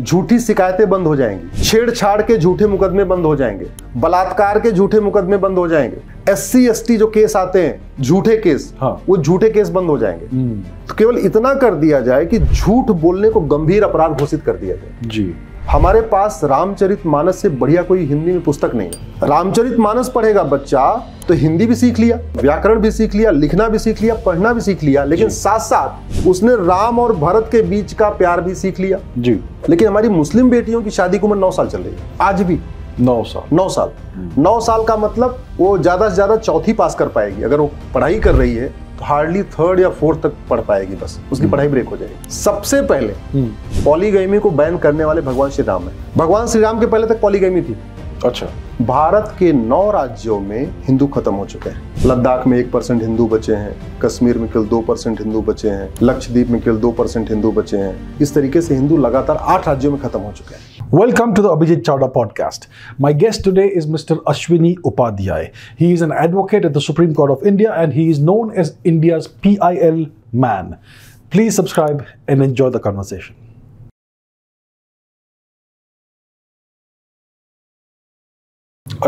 झूठी शिकायतें बंद हो जाएंगी छेड़छाड़ के झूठे मुकदमे बंद हो जाएंगे बलात्कार के झूठे मुकदमे बंद हो जाएंगे एस सी एस टी जो केस आते हैं झूठे केस हाँ। वो झूठे केस बंद हो जाएंगे हम्म। तो केवल इतना कर दिया जाए कि झूठ बोलने को गंभीर अपराध घोषित कर दिया जाए जी हमारे पास रामचरित मानस से बढ़िया कोई हिंदी में पुस्तक नहीं है रामचरित मानस पढ़ेगा बच्चा तो हिंदी भी सीख लिया व्याकरण भी सीख लिया लिखना भी सीख लिया पढ़ना भी सीख लिया लेकिन साथ साथ उसने राम और भरत के बीच का प्यार भी सीख लिया जी लेकिन हमारी मुस्लिम बेटियों की शादी की उम्र नौ साल चल रही है आज भी नौ साल नौ साल हम्म। नौ साल का मतलब वो ज्यादा से ज्यादा चौथी पास कर पाएगी अगर वो पढ़ाई कर रही है हार्डली थर्ड या फोर्थ तक पढ़ पाएगी बस उसकी हम्म। पढ़ाई ब्रेक हो जाएगी सबसे पहले पॉलीगैमी हम्म। को बैन करने वाले भगवान श्री राम है भगवान श्री राम के पहले तक पॉलीगैमी थी अच्छा भारत के नौ राज्यों में हिंदू खत्म हो चुके हैं लद्दाख में एक परसेंट हिंदू बचे हैं कश्मीर में केवल दो परसेंट हिंदू बचे हैं लक्षद्वीप में केवल दो परसेंट हिंदू बचे हैं इस तरीके से हिंदू लगातार आठ राज्यों में खत्म हो चुके हैं Welcome to the Abhijit Chawda podcast. My guest today is Mr. Ashwini Upadhyay. He is an advocate at the Supreme Court of India and he is known as India's PIL man. Please subscribe and enjoy the conversation.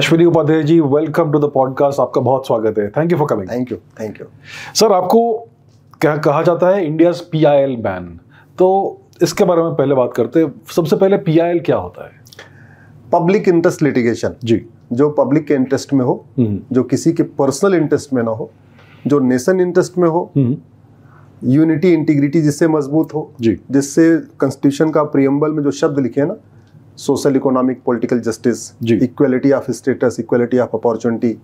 Ashwini Upadhyay welcome to the podcast. आपका बहुत स्वागत है Thank you for coming thank you thank you sir आपको क्या कहा जाता है India's PIL man. तो इसके बारे में पहले बात करते हैं सबसे पहले पीआईएल क्या होता है पब्लिक इंटरेस्ट लिटिगेशन जी जो पब्लिक के इंटरेस्ट में हो हम्म। जो किसी के पर्सनल इंटरेस्ट में ना हो जो नेशन इंटरेस्ट में हो यूनिटी हम्म। इंटीग्रिटी जिससे मजबूत हो जी जिससे कॉन्स्टिट्यूशन का प्रियम्बल में जो शब्द लिखे हैं ना social economic political justice equality of status equality of opportunity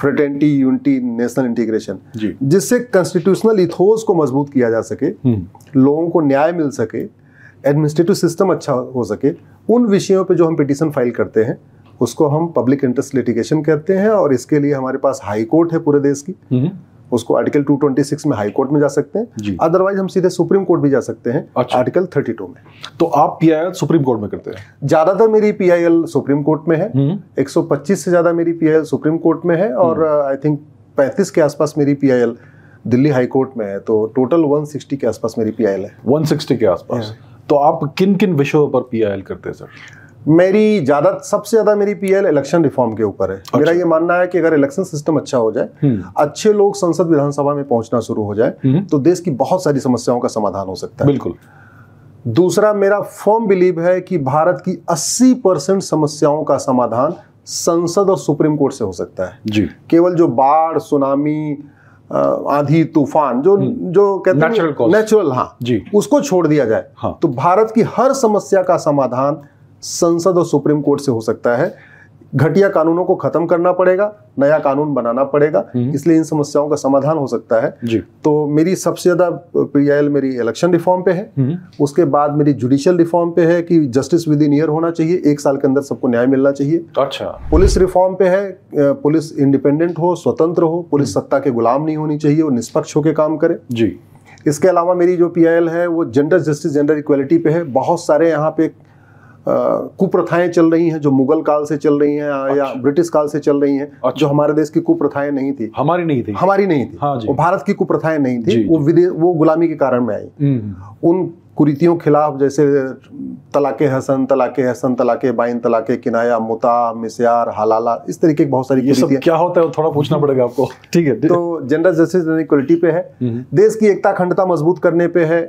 fraternity unity national integration जिससे कॉन्स्टिट्यूशनल इथोस को मजबूत किया जा सके हम्म। लोगों को न्याय मिल सके एडमिनिस्ट्रेटिव सिस्टम अच्छा हो सके उन विषयों पे जो हम पिटीशन फाइल करते हैं उसको हम पब्लिक इंटरेस्ट लिटिगेशन कहते हैं और इसके लिए हमारे पास हाई कोर्ट है पूरे देश की हम्म। उसको आर्टिकल 226 में हाई कोर्ट में जा सकते हैं अदरवाइज हम सीधे सुप्रीम कोर्ट भी जा सकते हैं अच्छा। आर्टिकल 32 में तो आप पीआईएल सुप्रीम कोर्ट में करते हैं ज्यादातर मेरी पीआईएल सुप्रीम कोर्ट में है 125 हम्म। से ज्यादा मेरी पीआईएल सुप्रीम कोर्ट में है और आई थिंक 35 के आसपास मेरी पीआईएल दिल्ली हाई कोर्ट में है तो टोटल 160 के आसपास मेरी पीआईएल है 160 के आसपास तो आप किन किन विषयों पर पीआईएल करते हैं सर मेरी ज्यादा सबसे ज्यादा मेरी पीएल इलेक्शन रिफॉर्म के ऊपर है अच्छा। मेरा ये मानना है कि अगर इलेक्शन सिस्टम अच्छा हो जाए हम्म। अच्छे लोग संसद विधानसभा में पहुंचना शुरू हो जाए हम्म। तो देश की बहुत सारी समस्याओं का समाधान हो सकता है बिल्कुल दूसरा मेरा फॉर्म बिलीव है कि भारत की 80 परसेंट समस्याओं का समाधान संसद और सुप्रीम कोर्ट से हो सकता है जी केवल जो बाढ़ सुनामी आधी तूफान जो हम्म। जो कहते हैं नेचुरल हाँ जी उसको छोड़ दिया जाए हाँ। तो भारत की हर समस्या का समाधान संसद और सुप्रीम कोर्ट से हो सकता है घटिया कानूनों को खत्म करना पड़ेगा नया कानून बनाना पड़ेगा हम्म। इसलिए इन समस्याओं का समाधान हो सकता है जी। तो मेरी सबसे ज्यादा पीआईएल मेरी इलेक्शन रिफॉर्म पे है हम्म। उसके बाद मेरी जुडिशियल रिफॉर्म पे है कि जस्टिस विद इन ईयर होना चाहिए एक साल के अंदर सबको न्याय मिलना चाहिए अच्छा पुलिस रिफॉर्म पे है पुलिस इंडिपेंडेंट हो स्वतंत्र हो पुलिस हम्म। सत्ता के गुलाम नहीं होनी चाहिए वो निष्पक्ष होकर काम करे जी इसके अलावा मेरी जो पीआईएल है वो जेंडर जस्टिस जेंडर इक्वलिटी पे है बहुत सारे यहाँ पे कुप्रथाएं चल रही हैं जो मुगल काल से चल रही हैं अच्छा। या ब्रिटिश काल से चल रही हैं अच्छा। जो हमारे देश की कुप्रथाएं नहीं थी हमारी नहीं थी हमारी नहीं थी हाँ जी। भारत की कुप्रथाएं नहीं थी वो विदेश वो गुलामी के कारण में आई हम्म। उन कुरीतियों के खिलाफ जैसे तलाक हसन तलाक हसन तलाक बाइन तलाक किनाया मुता मिसयार हलाला इस तरीके की बहुत सारी ये सब क्या होता है थोड़ा पूछना पड़ेगा आपको ठीक है तो, तो जेंडर जस्टिस इक्वलिटी पे है हम्म। देश की एकता अखंडता मजबूत करने पे है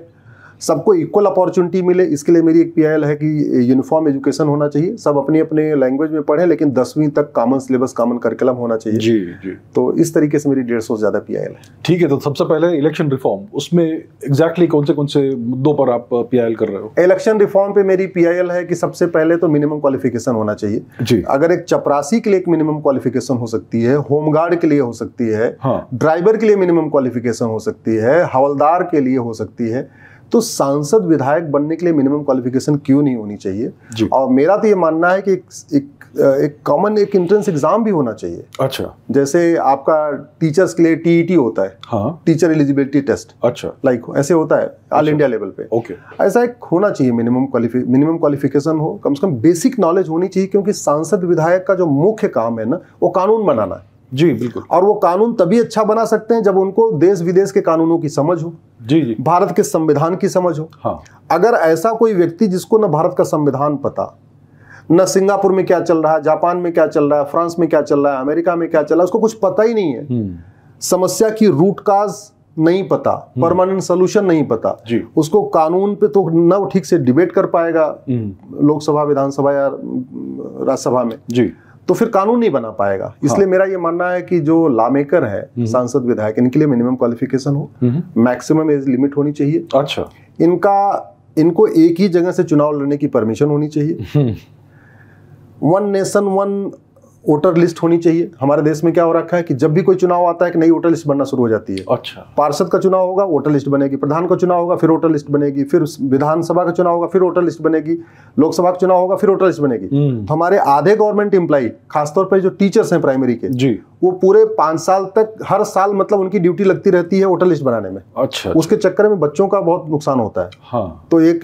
सबको इक्वल अपॉर्चुनिटी मिले इसके लिए मेरी एक पी है कि यूनिफॉर्म एजुकेशन होना चाहिए सब अपनी अपने लैंग्वेज में पढ़े लेकिन दसवीं तक कॉमन सिलेबस कॉमन करिकुलम होना चाहिए जी जी तो इस तरीके से मेरी डेढ़ सौ ज़्यादा पी है ठीक है तो सबसे पहले इलेक्शन रिफॉर्म उसमें एग्जैक्टली exactly कौन से कौन से मुद्दों पर आप पी कर रहे हो इलेक्शन रिफॉर्म पे मेरी पी है कि सबसे पहले तो मिनिमम क्वालिफिकेशन होना चाहिए जी अगर एक चपरासी के लिए एक मिनिमम क्वालिफिकेशन हो सकती है होमगार्ड के लिए हो सकती है ड्राइवर हाँ। के लिए मिनिमम क्वालिफिकेशन हो सकती है हवलदार के लिए हो सकती है तो सांसद विधायक बनने के लिए मिनिमम क्वालिफिकेशन क्यों नहीं होनी चाहिए और मेरा तो ये मानना है कि एक एक कॉमन एक एंट्रेंस एग्जाम भी होना चाहिए अच्छा जैसे आपका टीचर्स के लिए टीईटी e होता है हाँ? टीचर एलिजिबिलिटी टेस्ट अच्छा लाइक like, ऐसे होता है ऑल अच्छा। इंडिया लेवल पे ओके ऐसा एक होना चाहिए मिनिमम मिनिमम क्वालिफिकेशन हो कम से कम बेसिक नॉलेज होनी चाहिए क्योंकि सांसद विधायक का जो मुख्य काम है ना वो कानून बनाना है जी बिल्कुल और वो कानून तभी अच्छा बना सकते हैं जब उनको देश विदेश के कानूनों की समझ हो जी जी भारत के संविधान की समझ हो हाँ अगर ऐसा कोई व्यक्ति जिसको न भारत का संविधान पता न सिंगापुर में क्या चल रहा है जापान में क्या चल रहा है फ्रांस में क्या चल रहा है अमेरिका में क्या चल रहा है उसको कुछ पता ही नहीं है हम्म। समस्या की रूट काज नहीं पता परमानेंट हम्म। सोल्यूशन नहीं पता उसको कानून पे तो न ठीक से डिबेट कर पाएगा हम्म। लोकसभा विधानसभा या राज्यसभा में जी तो फिर कानून नहीं बना पाएगा हाँ। इसलिए हाँ। मेरा ये मानना है कि जो लामेकर है हम्म। सांसद विधायक इनके लिए मिनिमम क्वालिफिकेशन हो मैक्सिमम एज लिमिट होनी चाहिए अच्छा इनका इनको एक ही जगह से चुनाव लड़ने की परमिशन होनी चाहिए one nation one voter list होनी चाहिए हमारे देश में क्या हो रखा है कि जब भी कोई चुनाव आता है कि नई वोटर लिस्ट बनना शुरू हो जाती है अच्छा पार्षद का चुनाव होगा वोटर लिस्ट बनेगी प्रधान का चुनाव होगा फिर वोटर लिस्ट बनेगी फिर विधानसभा का चुनाव होगा फिर वोटर लिस्ट बनेगी लोकसभा का चुनाव होगा फिर वोटर लिस्ट बनेगी हम्म। तो हमारे आधे गवर्नमेंट एम्प्लाई खासतौर पर जो टीचर्स हैं प्राइमरी के जी वो पूरे पांच साल तक हर साल मतलब उनकी ड्यूटी लगती रहती है वोटर लिस्ट बनाने में अच्छा, अच्छा उसके चक्कर में बच्चों का बहुत नुकसान होता है हाँ। तो एक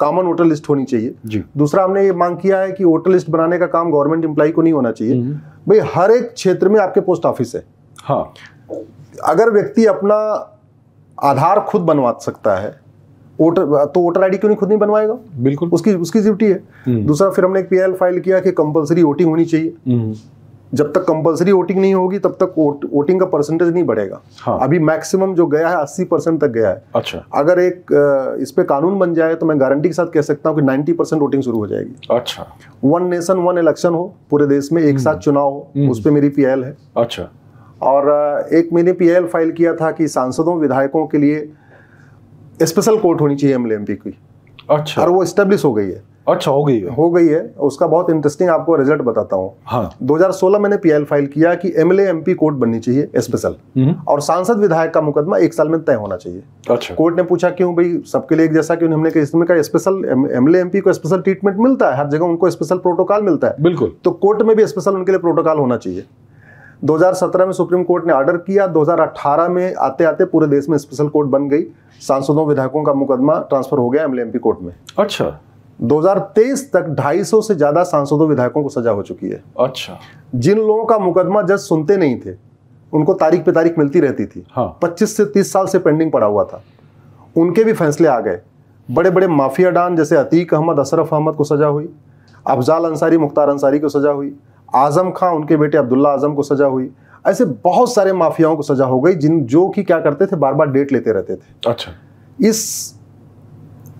कॉमन वोटर लिस्ट होनी चाहिए दूसरा हमने ये मांग किया है कि वोटर लिस्ट बनाने का काम गवर्नमेंट इंप्लाई को नहीं होना चाहिए चाहिए हम्म। भाई हर एक क्षेत्र में आपके पोस्ट ऑफिस है हाँ अगर व्यक्ति अपना आधार खुद बनवा सकता है वोटर तो वोटर आईडी क्यों नहीं खुद नहीं बनवाएगा बिल्कुल उसकी उसकी ड्यूटी है हम्म। दूसरा फिर हमने एक पीएल फाइल किया कि कंपलसरी वोटिंग होनी चाहिए हम्म। जब तक कंपलसरी वोटिंग नहीं होगी तब तक वोटिंग का परसेंटेज नहीं बढ़ेगा हाँ। अभी मैक्सिमम जो गया है अस्सी परसेंट तक गया है अच्छा अगर एक इस पे कानून बन जाए तो मैं गारंटी के साथ कह सकता हूँ कि नाइन्टी परसेंट वोटिंग शुरू हो जाएगी अच्छा वन नेशन वन इलेक्शन हो पूरे देश में एक हम्म। साथ चुनाव हो हम्म। उस पर मेरी पी है अच्छा और एक मैंने पी फाइल किया था कि सांसदों विधायकों के लिए स्पेशल कोर्ट होनी चाहिए एम की अच्छा और वो स्टेब्लिश हो गई है अच्छा हो गई है हो गई है उसका बहुत इंटरेस्टिंग आपको रिजल्ट बताता हूँ हाँ। 2016 मैंने पीएल फाइल किया कि एमएलए एमपी कोर्ट बननी चाहिए स्पेशल हम्म। और सांसद विधायक का मुकदमा एक साल में तय होना चाहिए अच्छा कोर्ट ने पूछा क्यों भाई सबके लिए एक जैसा क्यों हमने इसमें का स्पेशल एमएलए एमपी को स्पेशल ट्रीटमेंट मिलता है हर जगह उनको स्पेशल प्रोटोकॉल मिलता है बिल्कुल तो कोर्ट में भी स्पेशल उनके लिए प्रोटोकॉल होना चाहिए 2017 में सुप्रीम कोर्ट ने ऑर्डर किया 2018 में आते आते पूरे देश में स्पेशल कोर्ट बन गई सांसदों विधायकों का मुकदमा ट्रांसफर हो गया एमएलएमपी कोर्ट में अच्छा 2023 तक 250 से ज्यादा सांसदों विधायकों को सजा हो चुकी है अच्छा जिन लोगों का मुकदमा जज सुनते नहीं थे उनको तारीख पे तारीख मिलती रहती थी हाँ। 25 से 30 साल से पेंडिंग पड़ा हुआ था उनके भी फैसले आ गए बड़े बड़े माफिया डान जैसे अतीक अहमद अशरफ अहमद को सजा हुई अफजाल अंसारी मुख्तार अंसारी को सजा हुई आजम खां उनके बेटे अब्दुल्ला आजम को सजा हुई ऐसे बहुत सारे माफियाओं को सजा हो गई जिन जो कि क्या करते थे बार बार डेट लेते रहते थे अच्छा इस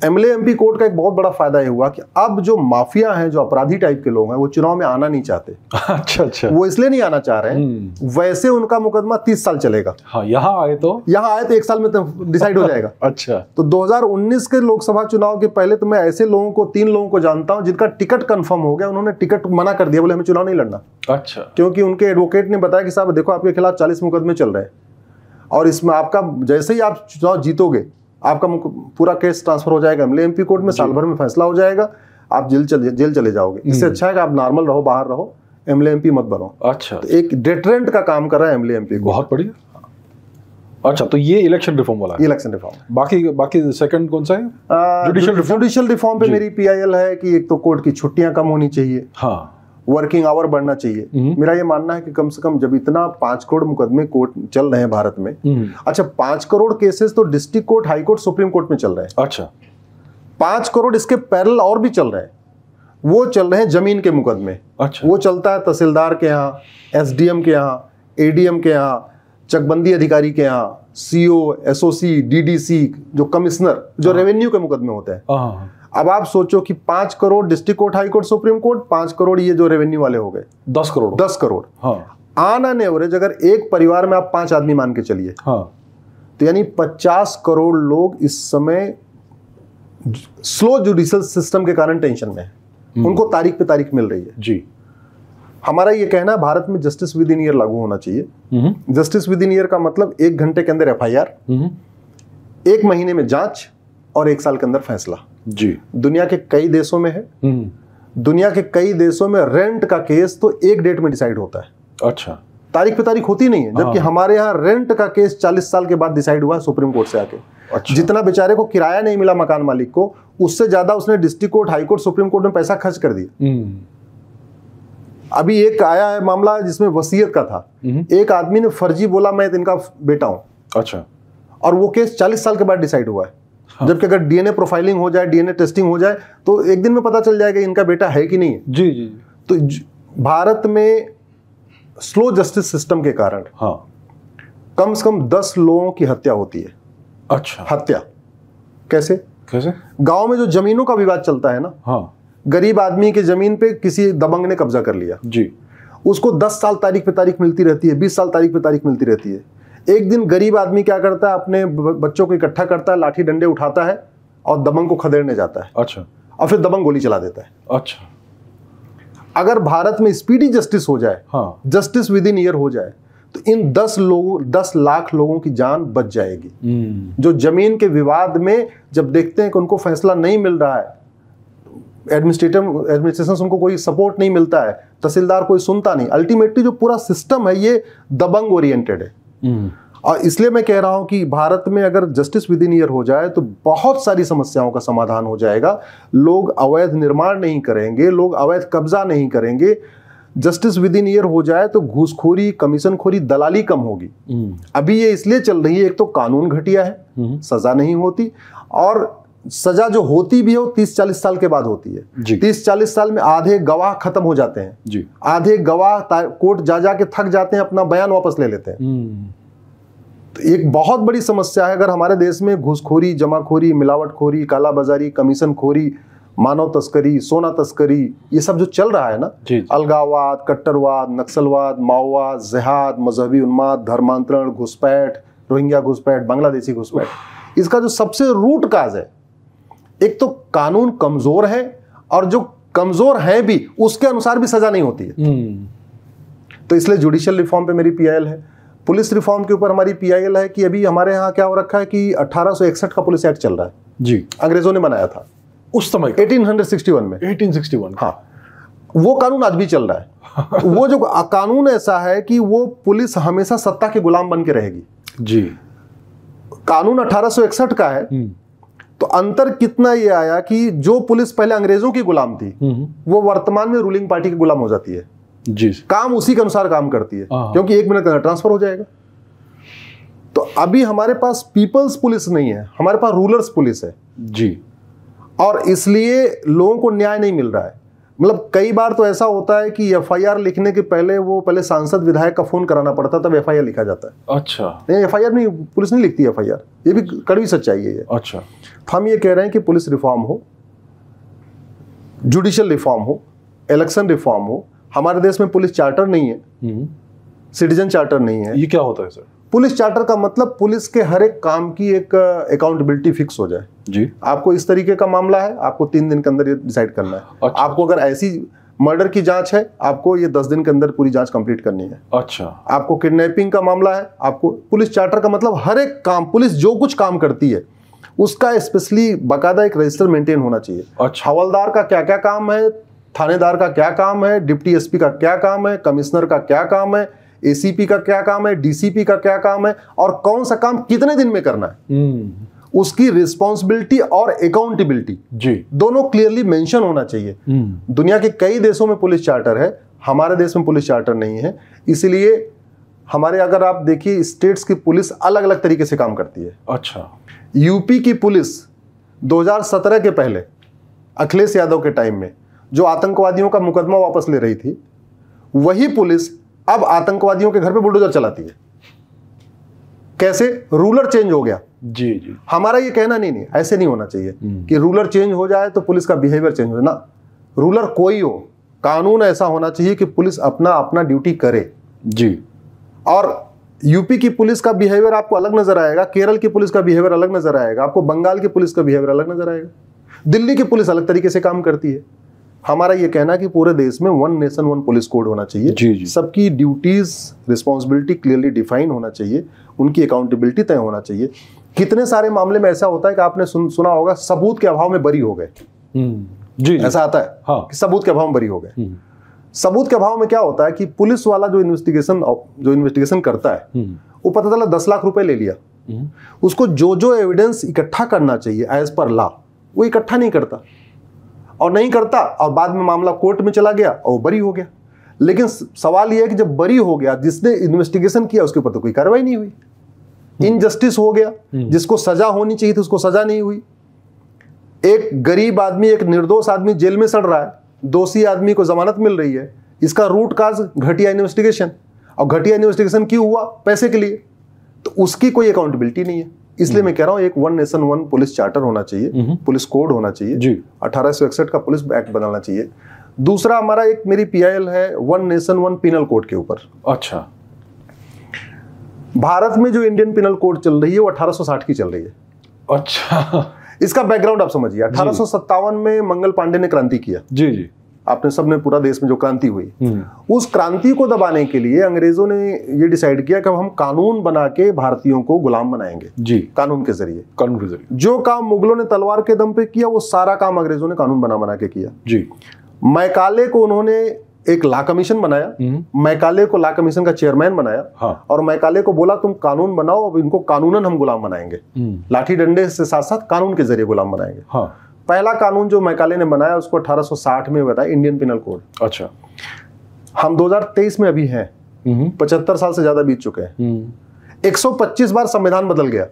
एम एल कोर्ट का एक बहुत बड़ा फायदा ये हुआ कि अब जो माफिया हैं जो अपराधी टाइप के लोग हैं वो चुनाव में आना नहीं चाहते अच्छा अच्छा वो इसलिए नहीं आना चाह रहे हैं हम्म। वैसे उनका मुकदमा तीस साल चलेगा हाँ, यहाँ आए तो यहाँ आए तो एक साल में डिसाइड तो हो जाएगा अच्छा तो 2019 के लोकसभा चुनाव के पहले तो मैं ऐसे लोगों को तीन लोगों को जानता हूँ जिनका टिकट कन्फर्म हो गया उन्होंने टिकट मना कर दिया बोले हमें चुनाव नहीं लड़ना अच्छा क्योंकि उनके एडवोकेट ने बताया कि साहब देखो आपके खिलाफ चालीस मुकदमे चल रहे हैं और इसमें आपका जैसे ही आप चुनाव जीतोगे आपका पूरा केस ट्रांसफर हो जाएगा एमले मतलब एमपी कोर्ट में साल भर में फैसला हो जाएगा आप जेल चले जेल चले जाओगे इससे हम्म। अच्छा है कि आप नॉर्मल रहो बाहर रहो एमले एमपी मत बनो अच्छा तो एक डेटरेंट का काम कर रहा है एमले एमपी बहुत बढ़िया अच्छा तो ये इलेक्शन रिफॉर्म वाला इलेक्शन रिफॉर्म बाकी बाकी सेकंड कौन सा है जुडिशियल रिफॉर्म पे मेरी पीआईएल है कि एक तो कोर्ट की छुट्टियां कम होनी चाहिए हाँ वर्किंग आवर बढ़ना चाहिए हम्म। मेरा ये मानना है कि कम से कम जब इतना पांच करोड़ मुकदमे कोर्ट चल रहे हैं भारत में हम्म। अच्छा पांच करोड़ केसेस तो district court high court supreme court में चल रहे हैं अच्छा पांच करोड़ इसके पैरल और भी चल रहे हैं वो चल रहे हैं जमीन के मुकदमे अच्छा वो चलता है तहसीलदार के यहाँ एस के यहाँ ए के यहाँ चकबंदी अधिकारी के यहाँ सीओ एसओसी डीडीसी जो कमिश्नर जो रेवेन्यू हाँ। के मुकदमे होते हैं हाँ, हाँ। अब आप सोचो कि पांच crore district court high court supreme court पांच करोड़ ये जो रेवेन्यू वाले हो गए दस करोड़ दस करोड़ हाँ ऑन एन एवरेज अगर एक परिवार में आप पांच आदमी मान के चलिए हाँ तो यानी पचास करोड़ लोग इस समय स्लो जुडिशल सिस्टम के कारण टेंशन में है हम्म। उनको तारीख पे तारीख मिल रही है जी हमारा ये कहना है भारत में जस्टिस विद इन ईयर लागू होना चाहिए जस्टिस विद इन ईयर का मतलब एक घंटे के अंदर एफ हम्म। एक महीने में जांच और एक साल के अंदर फैसला जी दुनिया के कई देशों में है हम्म। दुनिया के कई देशों में रेंट का केस तो एक डेट में डिसाइड होता है अच्छा तारीख पे तारीख होती नहीं है जबकि हाँ। हमारे यहाँ रेंट का केस 40 साल के बाद डिसाइड हुआ सुप्रीम कोर्ट से आके अच्छा। जितना बेचारे को किराया नहीं मिला मकान मालिक को उससे ज्यादा उसने district court high court supreme court में पैसा खर्च कर दिया हम्म। अभी एक आया है मामला जिसमें वसीयत का था हम्म। एक आदमी ने फर्जी बोला मैं इनका बेटा हूं अच्छा और वो केस चालीस साल के बाद डिसाइड हुआ है हाँ। जबकि अगर डीएनए प्रोफाइलिंग हो जाए डीएनए टेस्टिंग हो जाए तो एक दिन में पता चल जाएगा इनका बेटा है कि नहीं है जी जी तो भारत में स्लो जस्टिस सिस्टम के कारण हाँ कम से कम दस लोगों की हत्या होती है अच्छा हत्या कैसे कैसे गांव में जो जमीनों का विवाद चलता है ना हाँ गरीब आदमी के जमीन पे किसी दबंग ने कब्जा कर लिया जी उसको दस साल तारीख पे तारीख मिलती रहती है बीस साल तारीख पे तारीख मिलती रहती है एक दिन गरीब आदमी क्या करता है अपने बच्चों को इकट्ठा करता है लाठी डंडे उठाता है और दबंग को खदेड़ने जाता है अच्छा और फिर दबंग गोली चला देता है अच्छा अगर भारत में स्पीडी जस्टिस हो जाए हाँ जस्टिस विद इन ईयर हो जाए तो इन दस लोगों दस लाख लोगों की जान बच जाएगी हम्म। जो जमीन के विवाद में जब देखते हैं कि उनको फैसला नहीं मिल रहा है एडमिनिस्ट्रेटिव एडमिनिस्ट्रेशन उनको कोई सपोर्ट नहीं मिलता है तहसीलदार कोई सुनता नहीं अल्टीमेटली जो पूरा सिस्टम है ये दबंग ओरिएंटेड है हम्म। और इसलिए मैं कह रहा हूं कि भारत में अगर जस्टिस विद इन ईयर हो जाए तो बहुत सारी समस्याओं का समाधान हो जाएगा लोग अवैध निर्माण नहीं करेंगे लोग अवैध कब्जा नहीं करेंगे जस्टिस विद इन ईयर हो जाए तो घूसखोरी कमीशनखोरी दलाली कम होगी हम्म। अभी ये इसलिए चल रही है एक तो कानून घटिया है हम्म। सजा नहीं होती और सजा जो होती भी है वो तीस चालीस साल के बाद होती है तीस चालीस साल में आधे गवाह खत्म हो जाते हैं जी आधे गवाह कोर्ट जा जा के थक जाते हैं अपना बयान वापस ले लेते हैं हम्म। तो एक बहुत बड़ी समस्या है अगर हमारे देश में घुसखोरी जमाखोरी मिलावटखोरी कालाबाजारी कमीशनखोरी मानव तस्करी सोना तस्करी ये सब जो चल रहा है ना अलगाववाद कट्टरवाद नक्सलवाद माओवाद जहाद मजहबी उन्माद धर्मांतरण घुसपैठ रोहिंग्या घुसपैठ बांग्लादेशी घुसपैठ इसका जो सबसे रूट काज है एक तो कानून कमजोर है और जो कमजोर है भी उसके अनुसार भी सजा नहीं होती है हम्म। तो इसलिए जुडिशियल रिफॉर्म पे मेरी पीआईएल है पुलिस रिफॉर्म के ऊपर हमारी पीआईएल है कि अभी हमारे यहाँ क्या हो रखा है कि अठारह का पुलिस एक्ट चल रहा है जी अंग्रेजों ने बनाया था उस समय 1861 में 1861 हाँ वो कानून आज भी चल रहा है वो जो कानून ऐसा है कि वो पुलिस हमेशा सत्ता के गुलाम बन के रहेगी जी कानून 1861 का है हम्म। तो अंतर कितना ये आया कि जो पुलिस पहले अंग्रेजों की गुलाम थी हम्म। वो वर्तमान में रूलिंग पार्टी की गुलाम हो जाती है जी काम उसी के अनुसार काम करती है हाँ। क्योंकि एक मिनट ट्रांसफर हो जाएगा तो अभी हमारे पास पीपल्स पुलिस नहीं है हमारे पास रूलर्स पुलिस है जी और इसलिए लोगों को न्याय नहीं मिल रहा है मतलब कई बार तो ऐसा होता है कि एफआईआर लिखने के पहले वो पहले सांसद विधायक का फोन कराना पड़ता है तब एफआईआर लिखा जाता है अच्छा नहीं एफ नहीं पुलिस नहीं लिखती एफ ये भी कड़वी सच्चाई है ये अच्छा तो हम ये कह रहे हैं कि पुलिस रिफॉर्म हो जुडिशल रिफॉर्म हो इलेक्शन रिफॉर्म हो हमारे देश में पुलिस चार्टर नहीं है हम्म। सिटीजन चार्टर नहीं है ये क्या होता है सर पुलिस चार्टर का मतलब पुलिस के हर एक काम की एक अकाउंटेबिलिटी फिक्स हो जाए जी आपको इस तरीके का मामला है आपको तीन दिन के अंदर ये डिसाइड करना है अच्छा। आपको अगर ऐसी मर्डर की जांच है आपको ये दस दिन के अंदर पूरी जांच कंप्लीट करनी है अच्छा आपको किडनैपिंग का मामला है आपको पुलिस चार्टर का मतलब हर एक काम पुलिस जो कुछ काम करती है उसका स्पेशली बाकायदा एक रजिस्टर मेंटेन होना चाहिए अच्छा हवलदार का क्या क्या काम है थानेदार का क्या काम है डिप्टी एसपी का क्या काम है कमिश्नर का क्या काम है एसीपी का क्या काम है डीसीपी का क्या काम है और कौन सा काम कितने दिन में करना है हम्म। उसकी रिस्पॉन्सिबिलिटी और अकाउंटेबिलिटी जी दोनों क्लियरली मेंशन होना चाहिए हम्म। दुनिया के कई देशों में पुलिस चार्टर है हमारे देश में पुलिस चार्टर नहीं है इसलिए हमारे अगर आप देखिए स्टेट्स की पुलिस अलग अलग तरीके से काम करती है अच्छा यूपी की पुलिस 2017 के पहले अखिलेश यादव के टाइम में जो आतंकवादियों का मुकदमा वापस ले रही थी वही पुलिस अब आतंकवादियों के घर पे बुलडोजर चलाती है कैसे रूलर चेंज हो गया जी जी हमारा ये कहना नहीं नहीं ऐसे नहीं होना चाहिए हम्म। कि रूलर चेंज हो जाए तो पुलिस का बिहेवियर चेंज हो जाए ना रूलर कोई हो कानून ऐसा होना चाहिए कि पुलिस अपना अपना ड्यूटी करे जी और यूपी की पुलिस का बिहेवियर आपको अलग नजर आएगा केरल की पुलिस का बिहेवियर अलग नजर आएगा आपको बंगाल की पुलिस का बिहेवियर अलग नजर आएगा दिल्ली की पुलिस अलग तरीके से काम करती है हमारा ये कहना कि पूरे देश में one nation one police code होना चाहिए जी जी सबकी ड्यूटीज रिस्पॉन्सिबिलिटी क्लियरली डिफाइन होना चाहिए उनकी अकाउंटेबिलिटी तय होना चाहिए कितने सारे मामले में ऐसा होता है कि आपने सुन, सुना होगा सबूत के अभाव में बरी हो गए हम्म, जी ऐसा आता है हाँ। कि सबूत के अभाव में बरी हो गए हम्म। सबूत के अभाव में क्या होता है कि पुलिस वाला जो इन्वेस्टिगेशन जो इन्वेस्टिगेशन करता है हम्म। वो पता चला दस लाख रुपए ले लिया उसको जो जो एविडेंस इकट्ठा करना चाहिए एज पर लॉ वो इकट्ठा नहीं करता और नहीं करता और बाद में मामला कोर्ट में चला गया और वो बरी हो गया लेकिन सवाल यह है कि जब बरी हो गया जिसने इन्वेस्टिगेशन किया उसके ऊपर तो कोई कार्रवाई नहीं हुई इनजस्टिस हम्म। हो गया हम्म। जिसको सजा होनी चाहिए थी उसको सजा नहीं हुई एक गरीब आदमी एक निर्दोष आदमी जेल में सड़ रहा है दोषी आदमी को जमानत मिल रही है इसका रूट काज घटिया इन्वेस्टिगेशन और घटिया इन्वेस्टिगेशन क्यों हुआ पैसे के लिए तो उसकी कोई अकाउंटेबिलिटी नहीं है इसलिए मैं हम्म। कह रहा हूँ एक one nation one police charter होना चाहिए पुलिस हम्म। कोड होना चाहिए अठारह का पुलिस एक्ट बनाना चाहिए दूसरा हमारा एक मेरी पीआईएल है one nation one penal code के ऊपर अच्छा भारत में जो इंडियन पिनल कोड चल रही है वो 1860 की चल रही है अच्छा इसका बैकग्राउंड आप समझिए अठारह में मंगल पांडे ने क्रांति किया जी जी आपने सबने पूरा देश में जो क्रांति हुई हम्म। उस क्रांति को दबाने के लिए अंग्रेजों ने ये डिसाइड किया कि हम कानून बना के भारतीयों को गुलाम बनाएंगे जी कानून के जरिए कानून के जरिए जो काम मुगलों ने तलवार के दम पे किया वो सारा काम अंग्रेजों ने कानून बना बना के किया जी मैकाले को उन्होंने एक ला कमीशन बनाया हम्म। मैकाले को ला कमीशन का चेयरमैन बनाया हाँ। और मैकाले को बोला तुम कानून बनाओ अब इनको कानूनन हम गुलाम बनाएंगे हम्म। लाठी डंडे से साथ साथ कानून के जरिए गुलाम बनाएंगे हाँ। पहला कानून जो मैकाले ने बनाया उसको 1860 में बताया इंडियन पिनल कोड अच्छा हम 2023 में अभी हैं हम्म। पचहत्तर साल से ज्यादा बीत चुके हैं 125 हम्म। बार संविधान बदल गया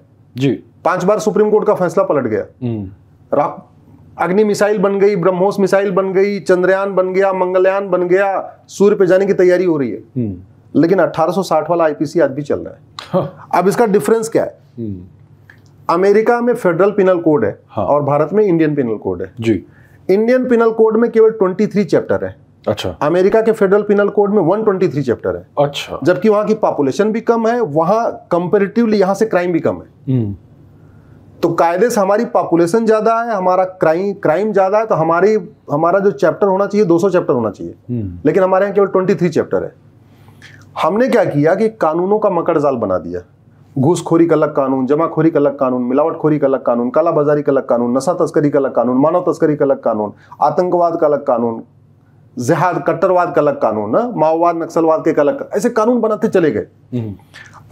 जी पांच बार सुप्रीम कोर्ट का फैसला पलट गया हम्म। अग्नि मिसाइल बन गई ब्रह्मोस मिसाइल बन गई चंद्रयान बन गया मंगलयान बन गया सूर्य पे जाने की तैयारी हो रही है लेकिन 1860 वाला आईपीसी आज भी चल रहा है हाँ। अब इसका डिफरेंस क्या है अमेरिका में फेडरल पिनल कोड है हाँ। और भारत में इंडियन पिनल कोड है जी इंडियन पिनल कोड में केवल 23 चैप्टर है अच्छा अमेरिका के फेडरल पिनल कोड में 123 चैप्टर है अच्छा जबकि वहां की पॉपुलेशन भी कम है वहां कंपेरेटिवली यहां से क्राइम भी कम है हम्म। तो कायदे से हमारी पॉपुलेशन ज़्यादा है हमारा क्राइम क्राइम ज़्यादा है तो हमारी हमारा जो चैप्टर होना चाहिए 200 चैप्टर होना चाहिए हम्म। लेकिन हमारे यहाँ केवल 23 चैप्टर है हमने क्या किया कि कानूनों का मकड़जाल जाल बना दिया घूसखोरी का अलग कानून जमाखोरी का अलग कानून मिलावटखोरी का अलग कानून कालाबाजारी का अलग कानून नशा तस्करी का अलग कानून मानव तस्करी का अलग कानून आतंकवाद का अलग कानून जहाद कट्टरवाद का अलग कानून माओवाद नक्सलवाद के अलग ऐसे कानून बनाते चले गए हम्म।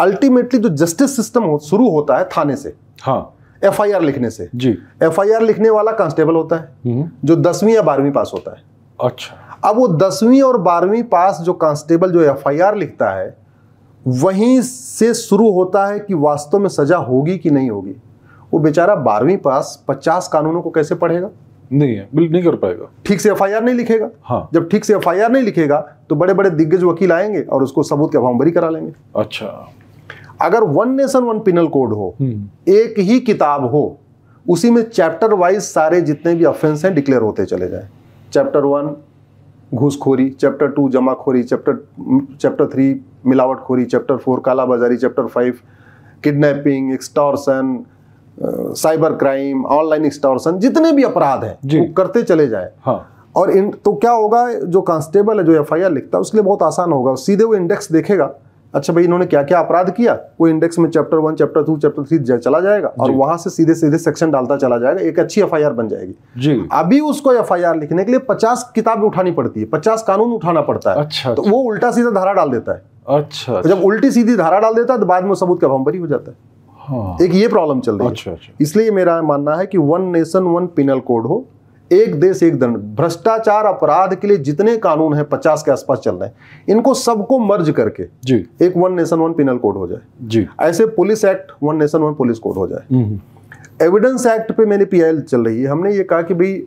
अल्टीमेटली जो जस्टिस सिस्टम हो, शुरू होता है थाने से हाँ एफ लिखने से जी एफ लिखने वाला कांस्टेबल होता है हम्म। जो दसवीं या बारहवीं पास होता है अच्छा अब वो दसवीं और बारहवीं पास जो कांस्टेबल जो एफ लिखता है वहीं से शुरू होता है कि वास्तव में सज़ा होगी कि नहीं होगी वो बेचारा बारहवीं पास पचास कानूनों को कैसे पढ़ेगा नहीं है नहीं कर पाएगा ठीक से एफआईआर नहीं लिखेगा हाँ जब ठीक से एफआईआर नहीं लिखेगा तो बड़े बड़े दिग्गज वकील आएंगे और उसको सबूत के अभावबरी करा लेंगे अच्छा अगर one nation one penal code हो हम्म। एक ही किताब हो उसी में चैप्टर वाइज सारे जितने भी ऑफेंस हैं डिक्लेयर होते चले जाए चैप्टर वन घूसखोरी चैप्टर टू जमाखोरी चैप्टर चैप्टर थ्री मिलावटखोरी चैप्टर फोर कालाबाजारी chapter five kidnapping extortion cyber crime online extortion जितने भी अपराध हैं वो करते चले जाए हाँ। और इन तो क्या होगा जो कांस्टेबल है जो एफ लिखता है उसके लिए बहुत आसान होगा सीधे वो इंडेक्स देखेगा अच्छा भाई इन्होंने क्या क्या अपराध किया वो इंडेक्स में chapter one chapter two chapter three चला जाएगा और वहां से सीधे सीधे सेक्शन डालता चला जाएगा एक अच्छी एफ बन जाएगी जी अभी उसको एफ लिखने के लिए पचास किताबें उठानी पड़ती है पचास कानून उठाना पड़ता है अच्छा तो अच्छा। वो उल्टा सीधा धारा डाल देता है अच्छा, अच्छा जब उल्टी सीधी धारा डाल देता है तो बाद में सबूत का भंबरी हो जाता है हाँ। एक ये प्रॉब्लम चल रही है अच्छा, अच्छा। इसलिए मेरा मानना है कि one nation one penal code हो एक देश एक दंड भ्रष्टाचार अपराध के लिए जितने कानून हैं पचास के आसपास चल रहे हैं इनको सबको मर्ज करके जी एक one nation one penal code हो जाए जी ऐसे police act one nation one police code हो जाए हम्म, हम्म। एविडेंस एक्ट पे मैंने पी चल रही है हमने ये कहा कि भाई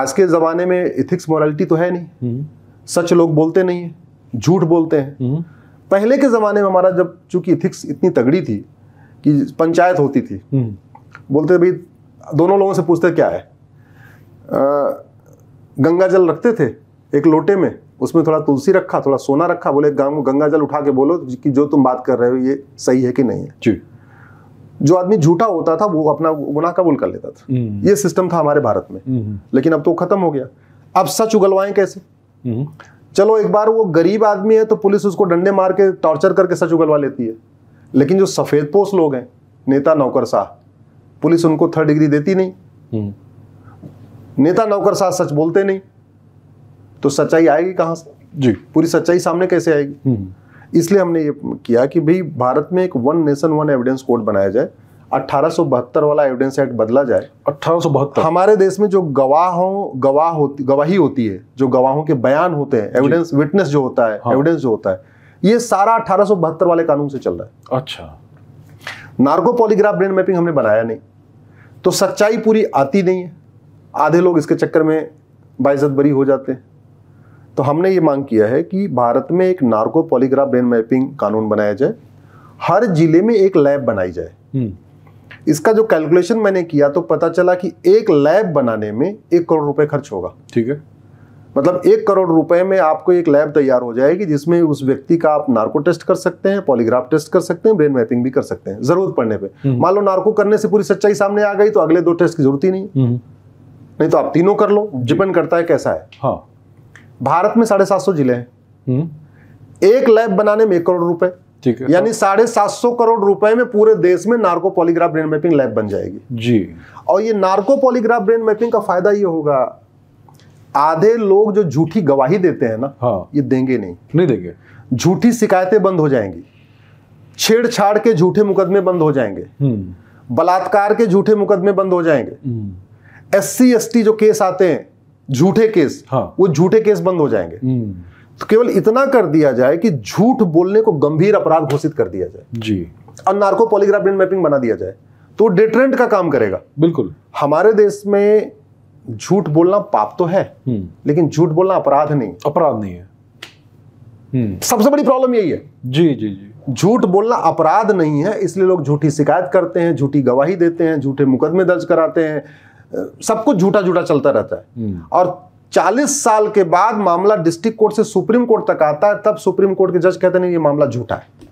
आज के ज़माने में इथिक्स मॉरलिटी तो है नहीं हम्म, सच लोग बोलते नहीं है झूठ बोलते हैं पहले के ज़माने में हमारा जब चूंकि इथिक्स इतनी तगड़ी थी कि पंचायत होती थी बोलते भाई दोनों लोगों से पूछते क्या है गंगा जल रखते थे एक लोटे में उसमें थोड़ा तुलसी रखा थोड़ा सोना रखा बोले गांव को गंगा जल उठा के बोलो कि जो तुम बात कर रहे हो ये सही है कि नहीं है जी जो आदमी झूठा होता था वो अपना गुनाह कबूल कर लेता था हम्म। ये सिस्टम था हमारे भारत में हम्म। लेकिन अब तो खत्म हो गया अब सच उगलवाएं कैसे हम्म। चलो एक बार वो गरीब आदमी है तो पुलिस उसको डंडे मार के टॉर्चर करके सच उगलवा लेती है लेकिन जो सफेद पोस्ट लोग हैं नेता नौकर शाह पुलिस उनको थर्ड डिग्री देती नहीं नेता नौकर साथ सच बोलते नहीं तो सच्चाई आएगी कहां से जी पूरी सच्चाई सामने कैसे आएगी हम्म। इसलिए हमने ये किया कि भाई भारत में एक one nation one evidence code बनाया जाए अठारह वाला एविडेंस एक्ट बदला जाए अठारह हमारे देश में जो गवाह हो गवाह होती गवाही होती है जो गवाहों के बयान होते हैं एविडेंस विटनेस जो होता है हाँ। एविडेंस जो होता है ये सारा अठारह वाले कानून से चल रहा है अच्छा नार्को पॉलीग्राफ ब्रेन मैपिंग हमने बनाया नहीं तो सच्चाई पूरी आती नहीं है आधे लोग इसके चक्कर में बाइज्जत बरी हो जाते हैं तो हमने ये मांग किया है कि भारत में एक नार्को पॉलीग्राफ ब्रेन मैपिंग कानून बनाया जाए हर जिले में एक लैब बनाई जाए हम्म। इसका जो कैलकुलेशन मैंने किया तो पता चला कि एक लैब बनाने में एक करोड़ रुपए खर्च होगा ठीक है मतलब एक करोड़ रुपए में आपको एक लैब तैयार हो जाएगी जिसमें उस व्यक्ति का आप नार्को टेस्ट कर सकते हैं पॉलीग्राफ टेस्ट कर सकते हैं ब्रेन मैपिंग भी कर सकते हैं जरूरत पड़ने पर हम्म। मान लो नार्को करने से पूरी सच्चाई सामने आ गई तो अगले दो टेस्ट की जरूरत ही नहीं हम्म। नहीं तो आप तीनों कर लो डिपेंड करता है कैसा है हाँ भारत में साढ़े सात सौ जिले हैं हम्म। एक लैब बनाने में एक करोड़ रुपए ठीक है यानी साढ़े सात सौ करोड़ रुपए में पूरे देश में narco polygraph brain mapping lab बन जाएगी जी और ये नार्को पॉलीग्राफ ब्रेन मैपिंग का फायदा ये होगा आधे लोग जो झूठी गवाही देते हैं ना हाँ ये देंगे नहीं नहीं देंगे झूठी शिकायतें बंद हो जाएंगी छेड़छाड़ के झूठे मुकदमे बंद हो जाएंगे हम्म। बलात्कार के झूठे मुकदमे बंद हो जाएंगे हम्म। एससी टी जो केस आते हैं झूठे केस हाँ। वो झूठे केस बंद हो जाएंगे हम्म। तो केवल इतना कर दिया जाए कि झूठ बोलने को गंभीर अपराध घोषित कर दिया जाए जी और नार्को पॉलीग्राफ ब्रेन मैपिंग बना दिया जाए तो डिटरेंट का काम करेगा बिल्कुल हमारे देश में झूठ बोलना पाप तो है हम्म। लेकिन झूठ बोलना अपराध नहीं अपराध नहीं है हम्म। सबसे बड़ी प्रॉब्लम यही है जी जी जी झूठ बोलना अपराध नहीं है इसलिए लोग झूठी शिकायत करते हैं झूठी गवाही देते हैं झूठे मुकदमे दर्ज कराते हैं सब कुछ झूठा झूठा चलता रहता है हम्म। और 40 साल के बाद मामला डिस्ट्रिक्ट कोर्ट से सुप्रीम कोर्ट तक आता है तब सुप्रीम कोर्ट के जज कहते हैं ये मामला झूठा है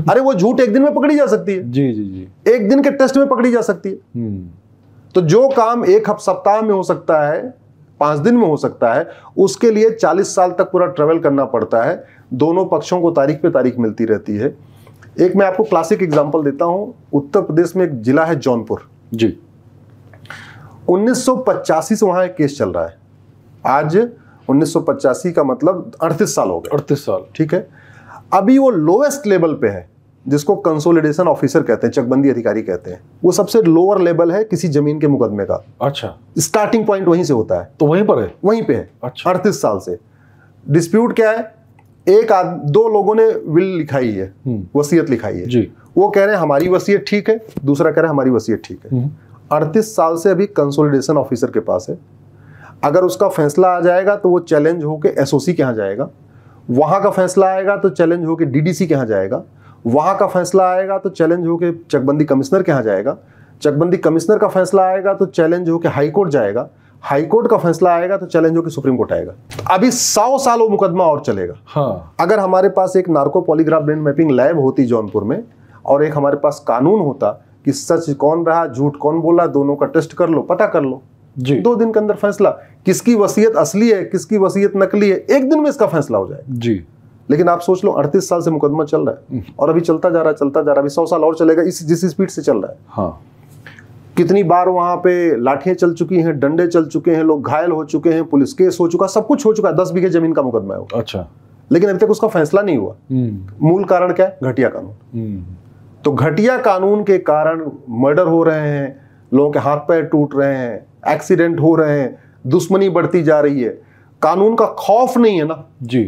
अरे वो झूठ एक दिन में पकड़ी जा सकती है जी जी जी एक दिन के टेस्ट में पकड़ी जा सकती है हम्म। तो जो काम एक सप्ताह में हो सकता है पांच दिन में हो सकता है उसके लिए चालीस साल तक पूरा ट्रेवल करना पड़ता है दोनों पक्षों को तारीख पे तारीख मिलती रहती है एक मैं आपको क्लासिक एग्जाम्पल देता हूं उत्तर प्रदेश में एक जिला है जौनपुर जी उन्नीस से वहां एक केस चल रहा है आज उन्नीस का मतलब अड़तीस साल हो गए अड़तीस साल ठीक है अभी वो लोएस्ट लेवल पे है जिसको कंसोलिडेशन ऑफिसर कहते हैं चकबंदी अधिकारी कहते हैं वो सबसे लोअर लेवल है किसी जमीन के मुकदमे का अच्छा स्टार्टिंग पॉइंट वहीं से होता है तो वहीं पर है वहीं पे है अच्छा अड़तीस साल से डिस्प्यूट क्या है एक आद, दो लोगों ने विल लिखाई है हम्म। वसीयत लिखाई है जी वो कह रहे हैं हमारी वसीयत ठीक है दूसरा कह रहे हैं हमारी वसीयत ठीक है हम्म। अड़तीस साल से अभी कंसोलिडेशन ऑफिसर के पास है अगर उसका फैसला आ जाएगा तो वो चैलेंज होकर एस ओ सी जाएगा वहाँ का फैसला आएगा तो चैलेंज होकर डी डी सी जाएगा वहाँ का फैसला आएगा तो चैलेंज होकर चकबंदी कमिश्नर के यहाँ जाएगा चकबंदी कमिश्नर का फैसला आएगा तो चैलेंज होकर हाईकोर्ट जाएगा हाईकोर्ट का फैसला आएगा तो चैलेंज होकर सुप्रीम कोर्ट आएगा अभी सौ साल वो मुकदमा और चलेगा हाँ। अगर हमारे पास एक narco polygraph brain mapping lab होती जौनपुर में और एक हमारे पास कानून होता कि सच कौन रहा झूठ कौन बोला दोनों का टेस्ट कर लो पता कर लो जी दो दिन के अंदर फैसला किसकी वसीयत असली है किसकी वसीयत नकली है एक दिन में इसका फैसला हो जाए जी लेकिन आप सोच लो अड़तीस साल से मुकदमा चल रहा है हम्म। और अभी चलता जा रहा है चलता जा रहा है अभी सौ साल और चलेगा इस जिस स्पीड से चल रहा है हाँ कितनी बार वहां पे लाठियां चल चुकी हैं डंडे चल चुके हैं लोग घायल हो चुके हैं पुलिस केस हो चुका सब कुछ हो चुका है दस बीघे जमीन का मुकदमा है अच्छा लेकिन अभी तक उसका फैसला नहीं हुआ हम्म। मूल कारण क्या है घटिया कानून हम्म। तो घटिया कानून के कारण मर्डर हो रहे हैं लोगों के हाथ पैर टूट रहे हैं एक्सीडेंट हो रहे हैं दुश्मनी बढ़ती जा रही है कानून का खौफ नहीं है ना जी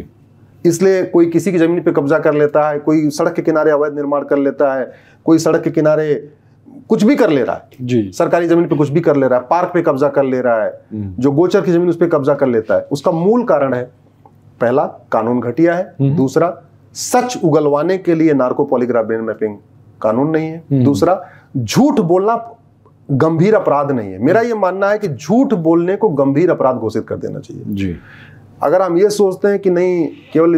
इसलिए कोई किसी की ज़मीन पे कब्जा कर लेता है कोई सड़क के किनारे अवैध निर्माण कर लेता है कोई सड़क के किनारे कुछ भी कर ले रहा है जी सरकारी जमीन पे कुछ भी कर ले रहा है पार्क पे कब्जा कर ले रहा है हम्म। जो गोचर की जमीन उस पर कब्जा कर लेता है उसका मूल कारण है पहला कानून घटिया है हम्म। दूसरा सच उगलवाने के लिए नार्को पॉलीग्राफ ब्रेन मैपिंग कानून नहीं है हम्म। दूसरा झूठ बोलना गंभीर अपराध नहीं है मेरा यह मानना है कि झूठ बोलने को गंभीर अपराध घोषित कर देना चाहिए जी अगर हम ये सोचते हैं कि नहीं केवल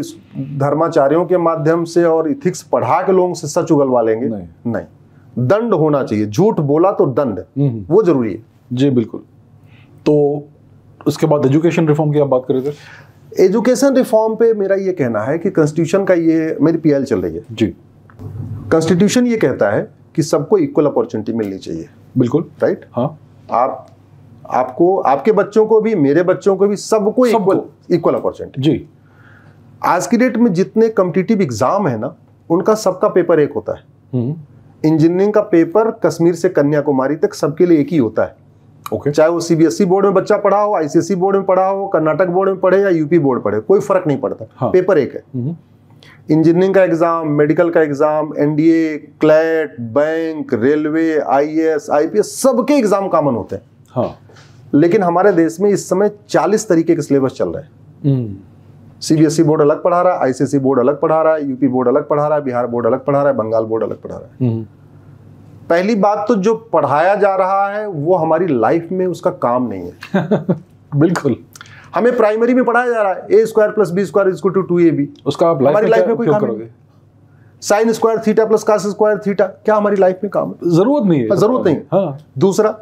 धर्माचार्यों के माध्यम से और इथिक्स पढ़ा के लोगों से सच उगलवा लेंगे नहीं, नहीं। दंड होना चाहिए झूठ बोला तो दंड हम्म। वो जरूरी है जी बिल्कुल तो उसके बाद एजुकेशन रिफॉर्म की आप बात करें सर एजुकेशन रिफॉर्म पे मेरा ये कहना है कि कॉन्स्टिट्यूशन का ये मेरी पीएल चल रही है जी कॉन्स्टिट्यूशन ये कहता है कि सबको इक्वल अपॉर्चुनिटी मिलनी चाहिए बिल्कुल राइट हाँ आप आपको आपके बच्चों को भी मेरे बच्चों को भी सबको इक्वल इक्वल अपॉर्चुनिटी जी आज की डेट में जितने कम्पिटिटिव एग्जाम है ना उनका सबका पेपर एक होता है इंजीनियरिंग हम्म। का पेपर कश्मीर से कन्याकुमारी तक सबके लिए एक ही होता है ओके okay. चाहे वो सीबीएसई बोर्ड e में बच्चा पढ़ा हो आईसीएसई बोर्ड e में पढ़ा हो कर्नाटक बोर्ड में पढ़े या यूपी बोर्ड पढ़े कोई फर्क नहीं पड़ता हाँ. पेपर एक है हम्म। इंजीनियरिंग का एग्ज़ाम मेडिकल का exam NDA CLAT bank railway IAS IPS सबके एग्ज़ाम कॉमन होते हैं हाँ लेकिन हमारे देश में इस समय 40 तरीके के सिलेबस चल रहे हैं हम्म। सीबीएसई बोर्ड अलग पढ़ा रहा है आईसीएसई बोर्ड अलग पढ़ा रहा है यूपी बोर्ड अलग पढ़ा रहा है बिहार बोर्ड अलग पढ़ा रहा है बंगाल बोर्ड अलग पढ़ा रहा है हम्म। पहली बात तो जो पढ़ाया जा रहा है वो हमारी लाइफ में उसका काम नहीं है बिल्कुल हमें प्राइमरी में पढ़ाया जा रहा है A square plus B square equal to two A B उसका आप हमारी लाइफ में कोई काम करोगे sine square theta plus cos square theta क्या हमारी लाइफ में काम है जरूरत नहीं है हाँ, जरूरत नहीं हाँ। दूसरा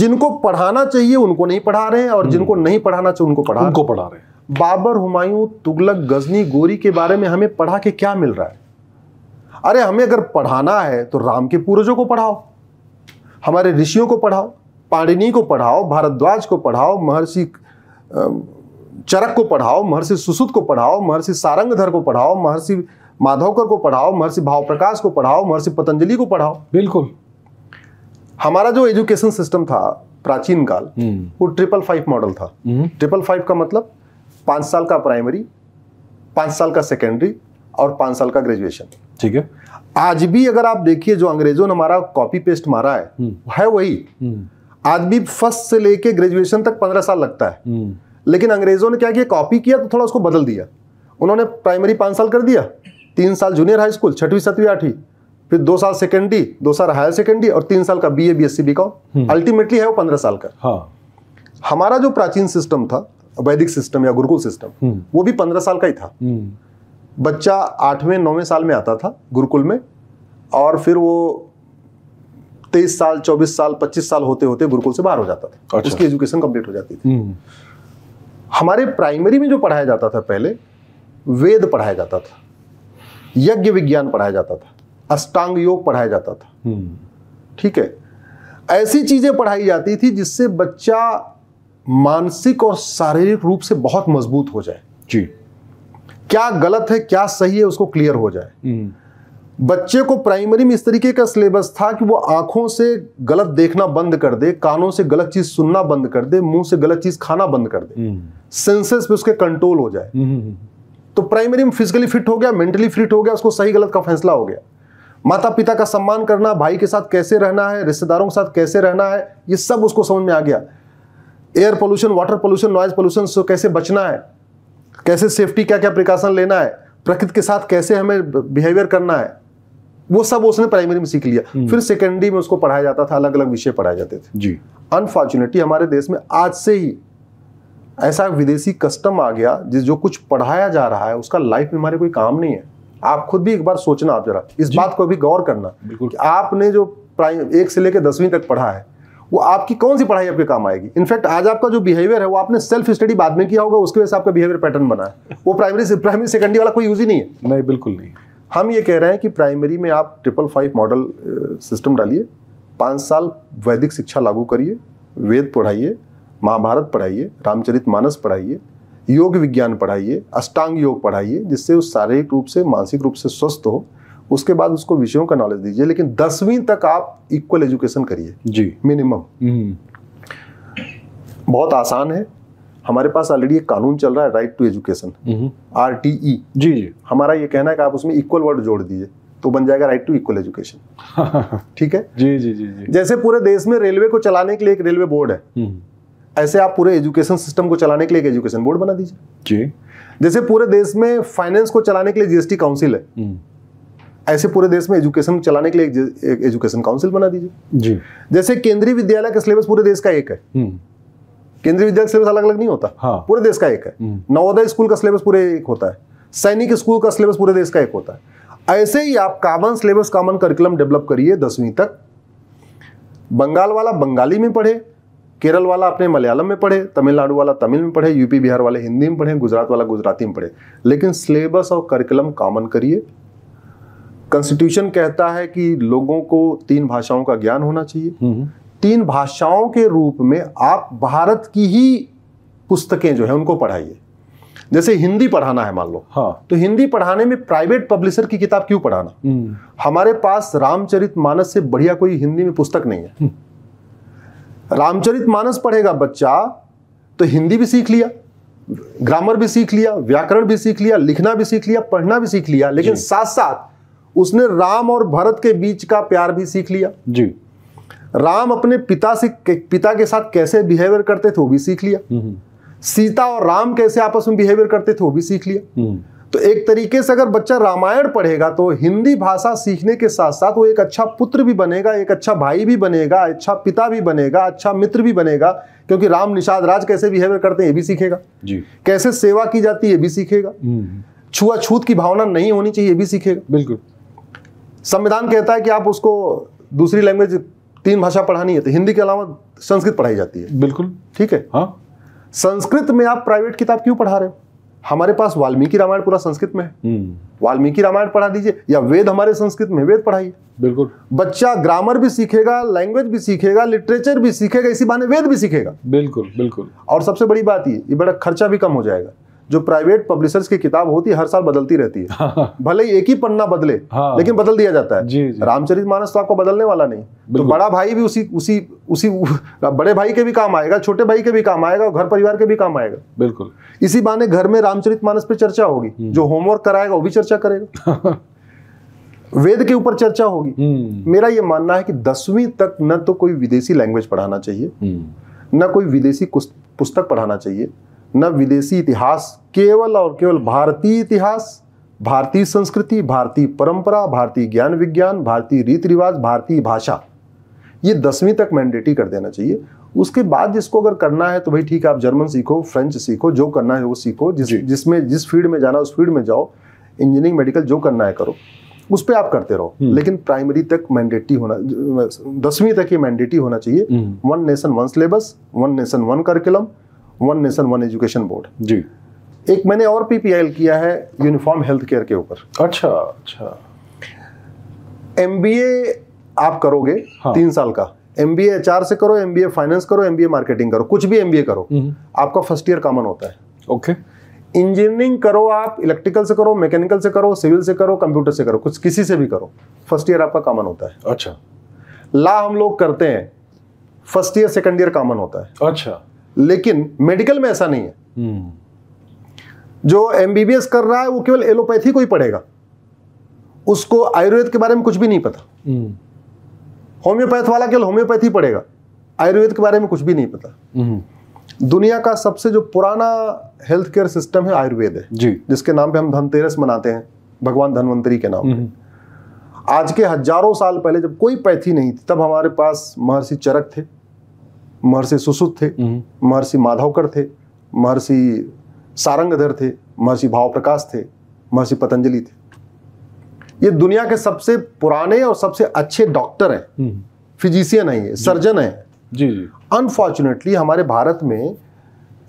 जिनको पढ़ाना चाहिए उनको नहीं पढ़ा रहे हैं और हम्म। जिनको नहीं पढ़ाना चाहिए उनको पढ़ा उनको पढ़ा रहे हैं बाबर हुमायूं तुगलक गजनी गोरी के बारे में हमें पढ़ा के क्या मिल रहा है अरे हमें अगर पढ़ाना है तो राम के पूर्वजों को पढ़ाओ हमारे ऋषियों को पढ़ाओ पाणिनी को पढ़ाओ भारद्वाज को पढ़ाओ महर्षि चरक को पढ़ाओ महर्षि सुसुद को पढ़ाओ महर्षि सारंगधर को पढ़ाओ महर्षि माधवकर को पढ़ाओ महर्षि भाव प्रकाश को पढ़ाओ महर्षि पतंजलि को पढ़ाओ बिल्कुल हमारा जो एजुकेशन सिस्टम था प्राचीन काल हम्म। वो ट्रिपल फाइव मॉडल था हम्म। ट्रिपल फाइव का मतलब पांच साल का प्राइमरी पांच साल का सेकेंडरी और पांच साल का ग्रेजुएशन ठीक है आज भी अगर आप देखिए जो अंग्रेजों ने हमारा कॉपी पेस्ट मारा है हम्म। है वही आदमी फर्स्ट से लेके ग्रेजुएशन तक पंद्रह साल लगता है हम्म। लेकिन अंग्रेजों ने क्या किया कॉपी किया तो थोड़ा उसको बदल दिया उन्होंने प्राइमरी पाँच साल कर दिया तीन साल जूनियर हाई स्कूल छठवीं सातवीं आठवीं फिर दो साल सेकेंडरी दो साल हायर सेकेंडरी और तीन साल का B A B S C B का अल्टीमेटली है वो पंद्रह साल का हाँ। हमारा जो प्राचीन सिस्टम था वैदिक सिस्टम या गुरुकुल सिस्टम हम्म। वो भी पंद्रह साल का ही था हम्म। बच्चा आठवें नौवें साल में आता था गुरुकुल में और फिर वो तेईस साल चौबीस साल पच्चीस साल होते होते गुरुकुल से बाहर हो जाता था अच्छा। उसकी एजुकेशन कंप्लीट हो जाती थी हम्म। हमारे प्राइमरी में जो पढ़ाया जाता था पहले वेद पढ़ाया जाता था यज्ञ विज्ञान पढ़ाया जाता था अष्टांग योग पढ़ाया जाता था हम्म। ठीक है ऐसी चीजें पढ़ाई जाती थी जिससे बच्चा मानसिक और शारीरिक रूप से बहुत मजबूत हो जाए जी क्या गलत है क्या सही है उसको क्लियर हो जाए हम्म। बच्चे को प्राइमरी में इस तरीके का सिलेबस था कि वो आंखों से गलत देखना बंद कर दे कानों से गलत चीज सुनना बंद कर दे मुंह से गलत चीज खाना बंद कर दे सेंसेस हम्म। पे उसके कंट्रोल हो जाए हम्म, हम्म, तो प्राइमरी में फिजिकली फिट हो गया मेंटली फिट हो गया उसको सही गलत का फैसला हो गया माता पिता का सम्मान करना भाई के साथ कैसे रहना है रिश्तेदारों के साथ कैसे रहना है ये सब उसको समझ में आ गया air pollution water pollution noise pollution से कैसे बचना है कैसे सेफ्टी क्या क्या प्रिकॉशन लेना है प्रकृति के साथ कैसे हमें बिहेवियर करना है वो सब उसने प्राइमरी में सीख लिया हम्म। फिर सेकेंडरी में उसको पढ़ाया जाता था अलग अलग विषय पढ़ाए जाते थे जी अनफॉर्चुनेटली हमारे देश में आज से ही ऐसा विदेशी कस्टम आ गया जिस जो कुछ पढ़ाया जा रहा है उसका लाइफ में हमारे कोई काम नहीं है आप खुद भी एक बार सोचना आप जरा इस बात को भी गौर करना कि आपने जो प्राइम एक से लेकर दसवीं तक पढ़ा है वो आपकी कौन सी पढ़ाई आपके काम आएगी इनफैक्ट आज आपका जो बिहेवियर है वो आपने सेल्फ स्टडी बाद में किया होगा उसकी वजह से आपका बिहेवियर पैटर्न बना है वो प्राइमरी प्राइमरी सेकेंडरी वाला कोई यूज ही नहीं है नहीं बिल्कुल नहीं हम ये कह रहे हैं कि प्राइमरी में आप ट्रिपल फाइव मॉडल सिस्टम डालिए पाँच साल वैदिक शिक्षा लागू करिए वेद पढ़ाइए महाभारत पढ़ाइए रामचरित मानस पढ़ाइए योग विज्ञान पढ़ाइए अष्टांग योग पढ़ाइए जिससे उस शारीरिक रूप से मानसिक रूप से स्वस्थ हो उसके बाद उसको विषयों का नॉलेज दीजिए लेकिन दसवीं तक आप इक्वल एजुकेशन करिए जी मिनिमम हम्म। बहुत आसान है हमारे पास ऑलरेडी एक कानून चल रहा है right to education R T E जी जी हमारा ये कहना है कि आप उसमें इक्वल वर्ड जोड़ दीजिए तो बन जाएगा राइट टू इक्वल एजुकेशन ठीक है जी जी जी जी जैसे पूरे देश में रेलवे को चलाने के लिए एक रेलवे बोर्ड है हम्म। ऐसे आप पूरे एजुकेशन सिस्टम को चलाने के लिए एक एजुकेशन बोर्ड बना दीजिए जी जैसे पूरे देश में फाइनेंस को चलाने के लिए जीएसटी काउंसिल है हम्म। ऐसे पूरे देश में एजुकेशन चलाने के लिए एक एजुकेशन काउंसिल बना दीजिए जी जैसे केंद्रीय विद्यालय का सिलेबस पूरे देश का एक है हम्म। केंद्रीय विद्यालय सिलेबस अलग अलग नहीं होता हाँ। पूरे देश का एक है हम्म। नवोदय स्कूल का सिलेबस पूरे एक होता है सैनिक स्कूल का सिलेबस पूरे देश का एक होता है ऐसे ही आप common syllabus common curriculum develop करिए दसवीं तक बंगाल वाला बंगाली में पढ़े केरल वाला अपने मलयालम में पढ़े तमिलनाडु वाला तमिल में पढ़े यूपी बिहार वाले हिंदी में पढ़े गुजरात वाला गुजराती में पढ़े लेकिन सिलेबस और करिकुलम कॉमन करिए कॉन्स्टिट्यूशन कहता है कि लोगों को तीन भाषाओं का ज्ञान होना चाहिए हम्म। तीन भाषाओं के रूप में आप भारत की ही पुस्तकें जो है उनको पढ़ाइए जैसे हिंदी पढ़ाना है मान लो हाँ तो हिंदी पढ़ाने में प्राइवेट पब्लिशर की किताब क्यों पढ़ाना हम्म। हमारे पास रामचरित मानस से बढ़िया कोई हिंदी में पुस्तक नहीं है हम्म। रामचरित मानस पढ़ेगा बच्चा तो हिंदी भी सीख लिया ग्रामर भी सीख लिया व्याकरण भी सीख लिया लिखना भी सीख लिया पढ़ना भी सीख लिया लेकिन साथ साथ उसने राम और भरत के बीच का प्यार भी सीख लिया जी राम अपने पिता से पिता के साथ कैसे बिहेवियर करते थे वो भी सीख लिया हम्म, हम्म। सीता और राम कैसे आपस में बिहेवियर करते थे वो भी सीख लिया हम्म। तो एक तरीके से अगर बच्चा रामायण पढ़ेगा तो हिंदी भाषा सीखने के साथ साथ वो एक अच्छा पुत्र भी बनेगा एक अच्छा भाई भी बनेगा अच्छा पिता भी बनेगा अच्छा मित्र भी बनेगा क्योंकि राम निषाद राज कैसे बिहेवियर करते हैं ये भी सीखेगा जी कैसे सेवा की जाती है ये भी सीखेगा छुआछूत की भावना नहीं होनी चाहिए ये भी सीखेगा बिल्कुल संविधान कहता है कि आप उसको दूसरी लैंग्वेज तीन भाषा पढ़ानी है तो हिंदी के अलावा संस्कृत पढ़ाई जाती है बिल्कुल ठीक है हाँ संस्कृत में आप प्राइवेट किताब क्यों पढ़ा रहे हो हमारे पास वाल्मीकि रामायण पूरा संस्कृत में है हम्म। वाल्मीकि रामायण पढ़ा दीजिए या वेद हमारे संस्कृत में वेद पढ़ाइए बिल्कुल बच्चा ग्रामर भी सीखेगा लैंग्वेज भी सीखेगा लिटरेचर भी सीखेगा इसी बहाने वेद भी सीखेगा बिल्कुल बिल्कुल और सबसे बड़ी बात ये ये बड़ा खर्चा भी कम हो जाएगा जो प्राइवेट पब्लिशर्स की किताब होती है हर साल बदलती रहती है हाँ, हाँ। भले ही एक ही पन्ना बदले हाँ। लेकिन बदल दिया जाता है रामचरित मानस तो आपको बदलने वाला नहीं तो बड़ा भाई भी उसी उसी उसी बड़े भाई के भी काम आएगा छोटे भाई के भी काम आएगा घर परिवार के भी काम आएगा बिल्कुल इसी बहाने घर में रामचरित मानस पे चर्चा होगी हम्म। जो होमवर्क कराएगा वो भी चर्चा करेगा वेद के ऊपर चर्चा होगी हम्म। मेरा यह मानना है कि दसवीं तक न तो कोई विदेशी लैंग्वेज पढ़ाना चाहिए हम्म। न कोई विदेशी पुस्तक पढ़ाना चाहिए न विदेशी इतिहास केवल और केवल भारतीय इतिहास भारतीय संस्कृति भारतीय परंपरा भारतीय ज्ञान विज्ञान भारतीय रीति रिवाज भारतीय भाषा ये दसवीं तक मैंडेटरी कर देना चाहिए उसके बाद जिसको अगर करना है तो भाई ठीक है आप जर्मन सीखो फ्रेंच सीखो जो करना है वो सीखो जिस जिसमें जिस फील्ड में जाना उस फील्ड में जाओ इंजीनियरिंग मेडिकल जो करना है करो उस पर आप करते रहो हम्म। लेकिन प्राइमरी तक मैंडेटरी होना दसवीं तक ही मैंडेटरी होना चाहिए one nation one syllabus one nation one curriculum one nation one education board जी एक मैंने और पीपीआईएल किया है यूनिफॉर्म हेल्थ केयर के ऊपर अच्छा अच्छा एमबीए आप करोगे हाँ। तीन साल का एमबीए बी से करो एमबीए फाइनेंस करो एमबीए मार्केटिंग करो कुछ भी एमबीए करो हम्म। आपका फर्स्ट ईयर कॉमन होता है ओके इंजीनियरिंग करो आप इलेक्ट्रिकल से करो मैकेनिकल से करो सिविल से करो कंप्यूटर से करो कुछ किसी से भी करो फर्स्ट ईयर आपका कॉमन होता है अच्छा ला हम लोग करते हैं first year second year common होता है अच्छा लेकिन मेडिकल में ऐसा नहीं है हम्म। जो एमबीबीएस कर रहा है वो केवल एलोपैथी को ही पढ़ेगा उसको आयुर्वेद के बारे में कुछ भी नहीं पता हम्म। होम्योपैथ वाला केवल होम्योपैथी पढ़ेगा आयुर्वेद के बारे में कुछ भी नहीं पता हम्म। दुनिया का सबसे जो पुराना हेल्थ केयर सिस्टम है आयुर्वेद है जी जिसके नाम पे हम धनतेरस मनाते हैं भगवान धनवंतरी के नाम पे आज के हजारों साल पहले जब कोई पैथी नहीं थी तब हमारे पास महर्षि चरक थे महर्षि सुसुत थे हम्म। महर्षि माधवकर थे महर्षि सारंगधर थे महर्षि भाव प्रकाश थे महर्षि पतंजलि थे ये दुनिया के सबसे पुराने और सबसे अच्छे डॉक्टर हैं हम्म। फिजिशियन है ये सर्जन है जी जी अनफॉर्चुनेटली हमारे भारत में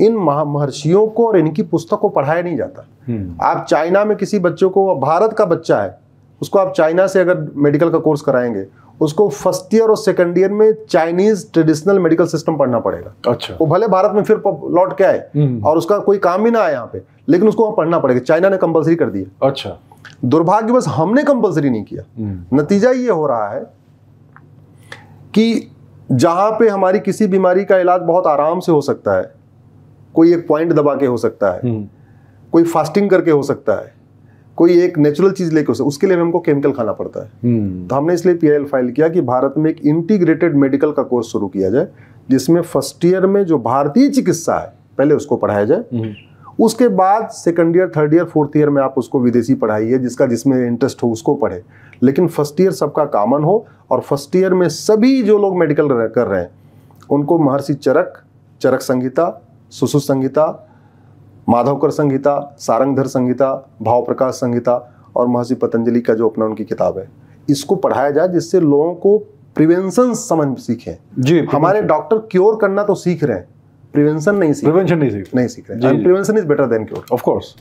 इन महर्षियों को और इनकी पुस्तक को पढ़ाया नहीं जाता हम्म। आप चाइना में किसी बच्चों को भारत का बच्चा है उसको आप चाइना से अगर मेडिकल का कोर्स कराएंगे उसको फर्स्ट ईयर और सेकंड ईयर में चाइनीज ट्रेडिशनल मेडिकल सिस्टम पढ़ना पड़ेगा अच्छा वो भले भारत में फिर लौट के आए हम्म। और उसका कोई काम ही ना आए यहाँ पे लेकिन उसको वहां पढ़ना पड़ेगा चाइना ने कंपलसरी कर दिया अच्छा दुर्भाग्यवश हमने कंपलसरी नहीं किया हम्म। नतीजा ये हो रहा है कि जहां पे हमारी किसी बीमारी का इलाज बहुत आराम से हो सकता है कोई एक पॉइंट दबा के हो सकता है हम्म। कोई फास्टिंग करके हो सकता है कोई एक नेचुरल चीज लेके उसके लिए हमको केमिकल खाना पड़ता है हम्म। तो हमने इसलिए पी फाइल किया कि भारत में एक इंटीग्रेटेड मेडिकल का कोर्स शुरू किया जाए जिसमें फर्स्ट ईयर में जो भारतीय चिकित्सा है पहले उसको पढ़ाया जाए हम्म। उसके बाद second year third year fourth year में आप उसको विदेशी पढ़ाई है जिसका जिसमें इंटरेस्ट हो उसको पढ़े लेकिन फर्स्ट ईयर सबका कॉमन हो और फर्स्ट ईयर में सभी जो लोग मेडिकल कर रहे हैं उनको महर्षि चरक चरक संहिता सुसु संहिता माधवकर संहिता सारंगधर संहिता भाव प्रकाश संहिता और महर्षि पतंजलि का जो अपना उनकी किताब है इसको पढ़ाया जाए जिससे लोगों को प्रिवेंशन समझ सीखे जी हमारे डॉक्टर क्योर करना तो सीख रहे हैं प्रिवेंशन नहीं सीख प्रिवेंशन नहीं सीख नहीं सीख रहे prevention is better than cure of course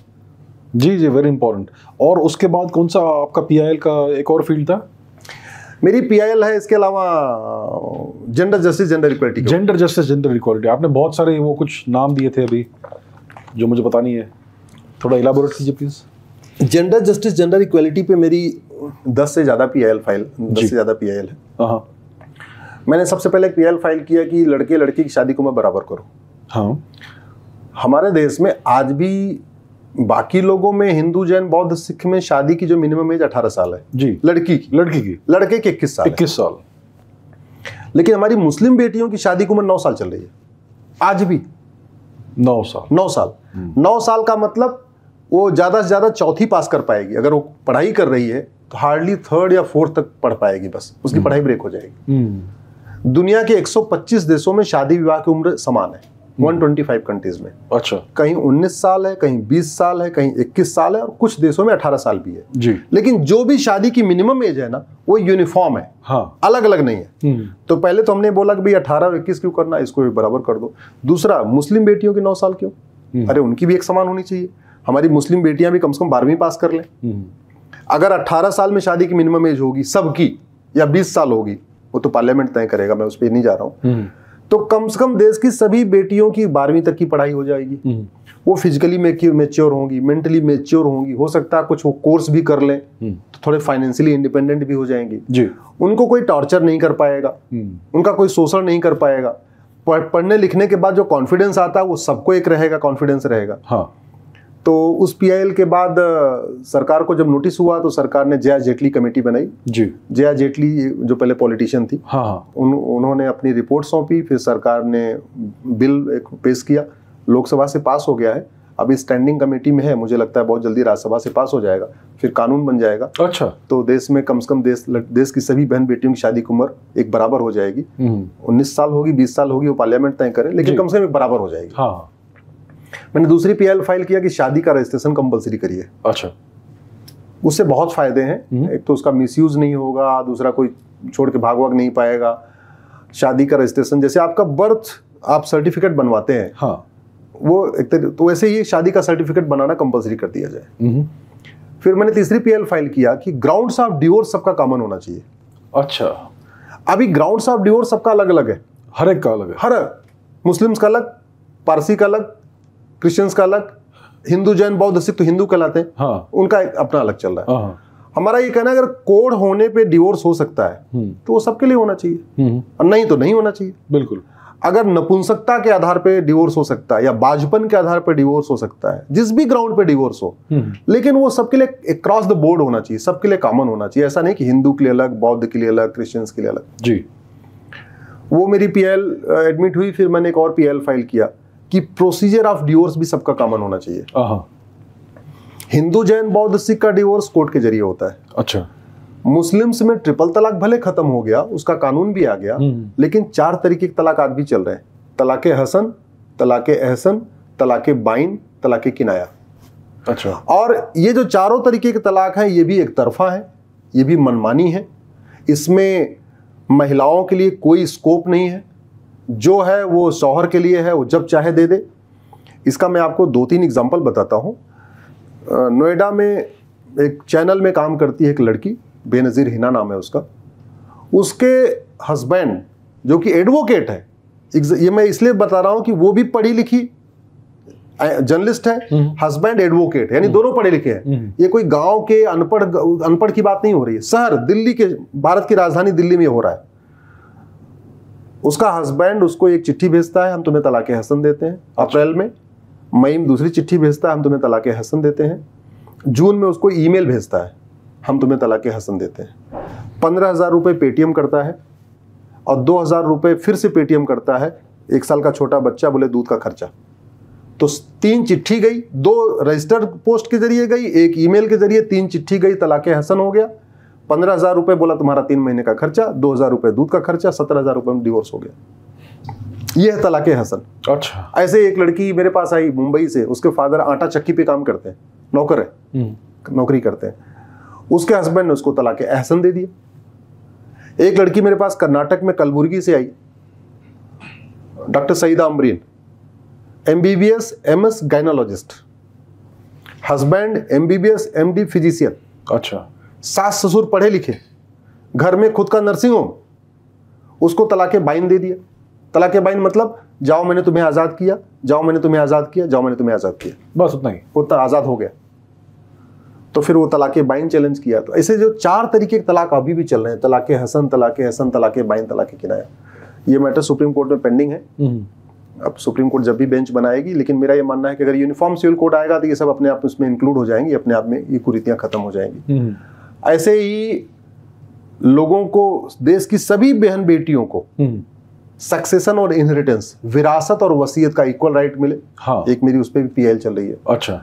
जी जी वेरी इंपॉर्टेंट और उसके बाद कौन सा आपका पीआईएल का एक और फील्ड था मेरी पीआईएल है इसके अलावा gender justice gender equality gender justice gender equality आपने बहुत सारे वो कुछ नाम दिए थे अभी जो मुझे पता नहीं है थोड़ा इलाबोरेट कीजिए please gender justice gender equality पे मेरी दस से ज़्यादा पी फाइल दस से ज़्यादा पी है हाँ, हाँ। मैंने सबसे पहले एक पी फाइल किया कि लड़के लड़की की शादी को मैं बराबर करूँ हाँ हमारे देश में आज भी बाकी लोगों में हिंदू जैन बौद्ध सिख में शादी की जो मिनिमम एज अठारह साल है जी लड़की की लड़की की लड़के के इक्कीस साल इक्कीस साल लेकिन हमारी मुस्लिम बेटियों की शादी की उम्र नौ साल चल रही है आज भी नौ साल नौ साल हम्म। नौ साल का मतलब वो ज़्यादा से ज़्यादा चौथी पास कर पाएगी अगर वो पढ़ाई कर रही है तो हार्डली थर्ड या फोर्थ तक पढ़ पाएगी बस उसकी हम्म। पढ़ाई ब्रेक हो जाएगी हम्म। दुनिया के 125 देशों में शादी विवाह की उम्र समान है 125 हम्म। कंट्रीज में अच्छा कहीं 19 साल है कहीं 20 साल है कहीं 21 साल है और कुछ देशों में 18 साल भी है जी लेकिन जो भी शादी की मिनिमम एज है ना वो यूनिफॉर्म है हाँ अलग अलग नहीं है हम्म। तो पहले तो हमने बोला कि भाई अठारह और इक्कीस क्यों करना इसको भी बराबर कर दो दूसरा मुस्लिम बेटियों की नौ साल क्यों हम्म। अरे उनकी भी एक समान होनी चाहिए हमारी मुस्लिम बेटियां भी कम से कम बारहवीं पास कर लें अगर 18 साल में शादी की मिनिमम एज होगी सबकी या 20 साल होगी वो तो पार्लियामेंट तय करेगा मैं उस पर नहीं जा रहा हूँ तो कम से कम देश की सभी बेटियों की बारहवीं तक की पढ़ाई हो जाएगी हम्म। वो फिजिकली मेच्योर होंगी मेंटली मेच्योर होंगी हो सकता है कुछ वो कोर्स भी कर लें हम्म। तो थोड़े फाइनेंशियली इंडिपेंडेंट भी हो जाएंगे जी उनको कोई टॉर्चर नहीं कर पाएगा हम्म। उनका कोई शोषण नहीं कर पाएगा पढ़ने लिखने के बाद जो कॉन्फिडेंस आता है वो सबको एक रहेगा कॉन्फिडेंस रहेगा हाँ तो उस पीआईएल के बाद सरकार को जब नोटिस हुआ तो सरकार ने जया जेटली कमेटी बनाई जी जया जेटली जो पहले पॉलिटिशियन थी हाँ हाँ उन, उन्होंने अपनी रिपोर्ट सौंपी फिर सरकार ने बिल एक पेश किया लोकसभा से पास हो गया है अभी स्टैंडिंग कमेटी में है मुझे लगता है बहुत जल्दी राज्यसभा से पास हो जाएगा फिर कानून बन जाएगा अच्छा तो देश में कम से कम देश देश की सभी बहन बेटियों की शादी की उम्र एक बराबर हो जाएगी हम्म। उन्नीस साल होगी बीस साल होगी वो पार्लियामेंट तय करे लेकिन कम से कम एक बराबर हो जाएगी हाँ, हाँ। मैंने दूसरी पीएल फाइल किया कि शादी का रजिस्ट्रेशन कंपलसरी करिए अच्छा उससे बहुत फायदे हैं हम्म। एक तो उसका मिसयूज नहीं होगा दूसरा कोई छोड़ के भाग वाग नहीं पाएगा शादी का रजिस्ट्रेशन जैसे आपका बर्थ आप सर्टिफिकेट बनवाते हैं हाँ वो एक तर, तो वैसे ही शादी का सर्टिफिकेट बनाना कंपलसरी कर दिया जाए हम्म। फिर मैंने तीसरी पीएल फाइल किया कि ग्राउंड्स ऑफ डिवोर्स सबका कॉमन होना चाहिए अच्छा अभी ग्राउंड्स ऑफ डिवोर्स सबका अलग अलग है हर एक का अलग है हर मुस्लिम्स का अलग पारसी का अलग क्रिश्चियंस का अलग हिंदू जैन बौद्ध सिख तो हिंदू कहलाते हैं हाँ। उनका अपना अलग चल रहा है हाँ, हाँ। हमारा ये कहना है अगर कोड होने पे डिवोर्स हो सकता है हम्म। तो वो सबके लिए होना चाहिए हम्म, हम्म। और नहीं तो नहीं होना चाहिए बिल्कुल अगर नपुंसकता के आधार पे डिवोर्स हो सकता है या बाजपन के आधार पे डिवोर्स हो सकता है जिस भी ग्राउंड पे डिवोर्स हो लेकिन वो सबके लिए क्रॉस द बोर्ड होना चाहिए सबके लिए कॉमन होना चाहिए ऐसा नहीं कि हिंदू के लिए अलग बौद्ध के लिए अलग क्रिश्चियंस के लिए अलग जी वो मेरी पीएल एडमिट uh, हुई फिर मैंने एक और पीएल फाइल किया कि प्रोसीजर ऑफ डिवोर्स भी सबका कॉमन होना चाहिए हिंदू जैन बौद्ध सिख का डिवोर्स कोर्ट के जरिए होता है अच्छा मुस्लिम्स में ट्रिपल तलाक भले खत्म हो गया उसका कानून भी आ गया हम्म। लेकिन चार तरीके के तलाक आज भी चल रहे हैं तलाके हसन तलाके एहसन तलाके बाइन तलाके किनाया अच्छा और ये जो चारों तरीके के तलाक हैं ये भी एक तरफा है ये भी मनमानी है इसमें महिलाओं के लिए कोई स्कोप नहीं है जो है वो शौहर के लिए है वो जब चाहे दे दे इसका मैं आपको दो तीन एग्जाम्पल बताता हूँ नोएडा में एक चैनल में काम करती है एक लड़की बेनज़ीर हिना नाम है उसका उसके हस्बैंड जो कि एडवोकेट है ये मैं इसलिए बता रहा हूँ कि वो भी पढ़ी लिखी जर्नलिस्ट है हस्बैंड हम्म। एडवोकेट यानी हम्म। दोनों पढ़े लिखे हैं हम्म। ये कोई गांव के अनपढ़ अनपढ़ की बात नहीं हो रही है शहर दिल्ली के भारत की राजधानी दिल्ली में हो रहा है उसका हस्बैंड उसको एक चिट्ठी भेजता है हम तुम्हें तलाक हसन देते हैं अप्रैल में मई में दूसरी चिट्ठी भेजता है हम तुम्हें तलाक हसन देते हैं जून में उसको ई भेजता है हम तुम्हें तलाक हसन देते हैं पंद्रह हज़ार रुपये पेटीएम करता है और दो हज़ार रुपये फिर से पेटीएम करता है एक साल का छोटा बच्चा बोले दूध का खर्चा तो तीन चिट्ठी गई दो रजिस्टर्ड पोस्ट के जरिए गई एक ईमेल के जरिए तीन चिट्ठी गई तलाक हसन हो गया पंद्रह हजार रुपए बोला तुम्हारा तीन महीने का खर्चा दो हजार रुपए दूध का खर्चा सत्रह हजार रुपए में डिवोर्स हो गया ये है तलाके हसन अच्छा ऐसे एक लड़की मेरे पास आई मुंबई से उसके फादर आटा चक्की पे काम करते हैं नौकर है हम्म। नौकरी करते हैं उसके हस्बैंड ने उसको तलाके अहसन दे दिया एक लड़की मेरे पास कर्नाटक में कलबुर्गी से आई doctor Saeeda Amreen M B B S M S gynaecologist husband M B B S M D physician अच्छा सास ससुर पढ़े लिखे घर में खुद का नर्सिंग होम उसको तलाक बाइन दे दिया तलाक बाइन मतलब जाओ मैंने तुम्हें आज़ाद किया जाओ मैंने तुम्हें आज़ाद किया जाओ मैंने तुम्हें आज़ाद किया बस उतना ही उतना तो आज़ाद हो गया तो फिर वो तलाक बाइन चैलेंज किया तो ऐसे जो चार तरीके के तलाक अभी भी चल रहे हैं तलाक हसन तलाक हसन तलाक बाइन तलाक किनाया ये मैटर सुप्रीम कोर्ट में पेंडिंग है हम्म। अब सुप्रीम कोर्ट जब भी बेंच बनाएगी लेकिन मेरा ये मानना है कि अगर यूनिफॉर्म सिविल कोड आएगा तो ये सब अपने आप उसमें इंक्लूड हो जाएंगी अपने आप में ये कुरीतियां खत्म हो जाएंगी हम्म। ऐसे ही लोगों को देश की सभी बहन बेटियों को सक्सेशन हम्म। और इनहेरिटेंस विरासत और वसीयत का इक्वल राइट मिले हाँ। एक मेरी उस पर भी पीएल चल रही है अच्छा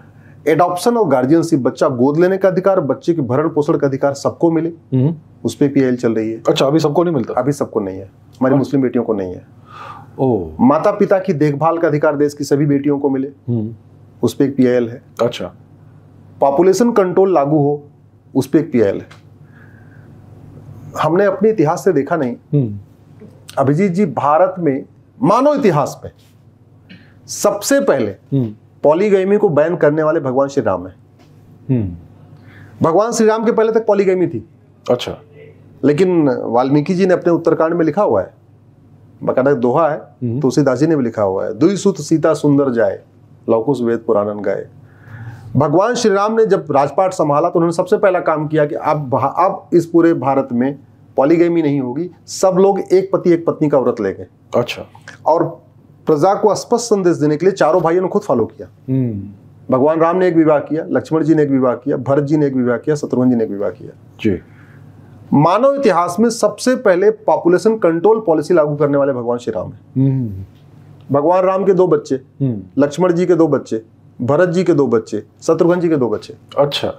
एडॉप्शन और गार्जियनशिप बच्चा गोद लेने का अधिकार बच्चे के भरण पोषण का अधिकार सबको मिले हम्म। उस पर पीएल चल रही है अच्छा अभी सबको नहीं मिलता अभी सबको नहीं है हमारी हाँ। मुस्लिम बेटियों को नहीं है ओ माता पिता की देखभाल का अधिकार देश की सभी बेटियों को मिले हम्म। उस पर एक पी है अच्छा पॉपुलेशन कंट्रोल लागू हो उस पर एक पी है हमने अपने इतिहास से देखा नहीं हम्म। अभिजीत जी भारत में मानव इतिहास में सबसे पहले हम्म। पॉलीगेमी को बैन करने वाले भगवान श्री राम है हम्म। भगवान श्री राम के पहले तक पॉलीगेमी थी अच्छा लेकिन वाल्मीकि जी ने अपने उत्तरकांड में लिखा हुआ है बकाना दोहा है तुलसीदास जी ने भी लिखा हुआ है दुई सुत सीता सुंदर जाए लौकुश वेद पुराणन गाए भगवान श्री राम ने जब राजपाट संभाला तो उन्होंने सबसे पहला काम किया कि अब अब इस पूरे भारत में पॉलीगेमी नहीं होगी सब लोग एक पति एक पत्नी का व्रत ले गए अच्छा और प्रजा को स्पष्ट संदेश देने के लिए चारों भाइयों ने खुद फॉलो किया हम्म। भगवान राम ने एक विवाह किया लक्ष्मण जी ने एक विवाह किया भरत जी ने एक विवाह किया शत्रुघ्न जी ने एक विवाह किया जी मानव इतिहास में सबसे पहले पॉपुलेशन कंट्रोल पॉलिसी लागू करने वाले भगवान श्री राम है हम्म। भगवान राम के दो बच्चे हम्म। लक्ष्मण जी के दो बच्चे भरत जी के दो बच्चे शत्रुघ्न जी के दो बच्चे अच्छा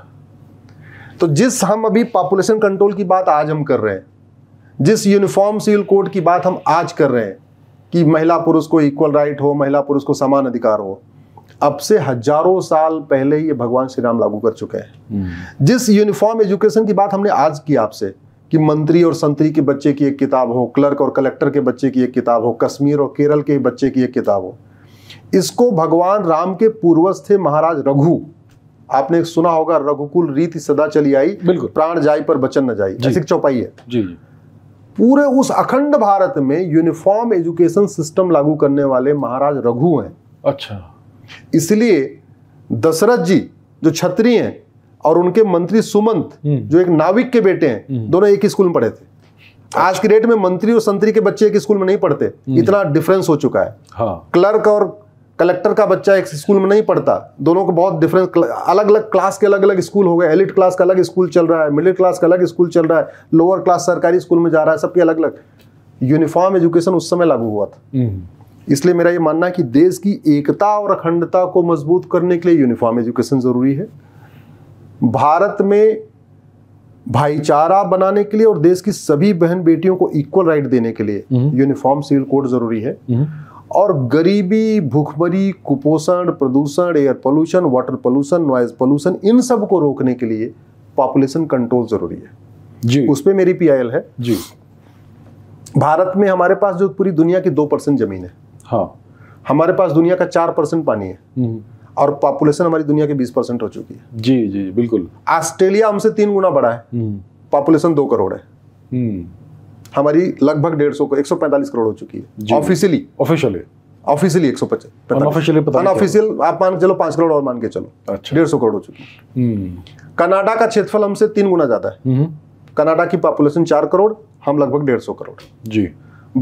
तो जिस हम अभी पॉपुलेशन कंट्रोल की बात आज हम कर रहे हैं जिस यूनिफॉर्म सिविल कोड की बात हम आज कर रहे हैं कि महिला पुरुष को इक्वल राइट हो महिला पुरुष को समान अधिकार हो अब से हजारों साल पहले ही ये भगवान श्री राम लागू कर चुके हैं हम्म। जिस यूनिफॉर्म एजुकेशन की बात हमने आज की आपसे कि मंत्री और संतरी के बच्चे की एक किताब हो क्लर्क और कलेक्टर के बच्चे की एक किताब हो कश्मीर और केरल के बच्चे की एक किताब हो इसको भगवान राम के पूर्वज थे महाराज रघु आपने सुना होगा रघुकुल रीति सदा चली आई बिल्कुल प्राण जाय पर बचन न जाय ऐसी चौपाई है जी पूरे उस अखंड भारत में यूनिफॉर्म एजुकेशन सिस्टम लागू करने वाले महाराज रघु हैं अच्छा इसलिए दशरथ जी जो छत्री हैं और उनके मंत्री सुमंत हम्म। जो एक नाविक के बेटे हैं हम्म। दोनों एक ही स्कूल में पढ़े थे अच्छा। आज के डेट में मंत्री और संतरी के बच्चे एक स्कूल में नहीं पढ़ते हम्म। इतना डिफरेंस हो चुका है हाँ। क्लर्क और कलेक्टर का बच्चा एक स्कूल में नहीं पढ़ता दोनों को बहुत डिफरेंस अलग अलग क्लास के अलग अलग स्कूल हो गए एलिट क्लास का अलग स्कूल चल रहा है मिडिल क्लास का अलग स्कूल चल रहा है लोअर क्लास सरकारी स्कूल में जा रहा है सबके अलग अलग यूनिफॉर्म एजुकेशन उस समय लागू हुआ था हम्म। इसलिए मेरा ये मानना है कि देश की एकता और अखंडता को मजबूत करने के लिए यूनिफॉर्म एजुकेशन ज़रूरी है भारत में भाईचारा बनाने के लिए और देश की सभी बहन बेटियों को इक्वल राइट देने के लिए यूनिफॉर्म सिविल कोड ज़रूरी है हम्म। और गरीबी भूखमरी कुपोषण प्रदूषण air pollution water pollution noise pollution इन सब को रोकने के लिए पॉपुलेशन कंट्रोल जरूरी है जी उस पर मेरी पीआईएल है जी भारत में हमारे पास जो पूरी दुनिया की दो परसेंट जमीन है हाँ हमारे पास दुनिया का चार परसेंट पानी है हम्म। और पॉपुलेशन हमारी दुनिया के बीस परसेंट हो चुकी है जी जी बिल्कुल ऑस्ट्रेलिया हमसे तीन गुना बड़ा है पॉपुलेशन हम्म। दो करोड़ है हम्म। हमारी लगभग डेढ़ सौ एक सौ पैंतालीस करोड़ हो चुकी है ऑफिशियली ऑफिशियली ऑफिशियली एक सौ पचास अनऑफिशियल आप मान चलो पांच करोड़ और मान के चलो अच्छा डेढ़ सौ करोड़ हो चुकी हम्म। कनाडा का क्षेत्रफल हमसे तीन गुना ज्यादा है हम्म। कनाडा की पॉपुलेशन चार करोड़ हम लगभग डेढ़ सौ करोड़ जी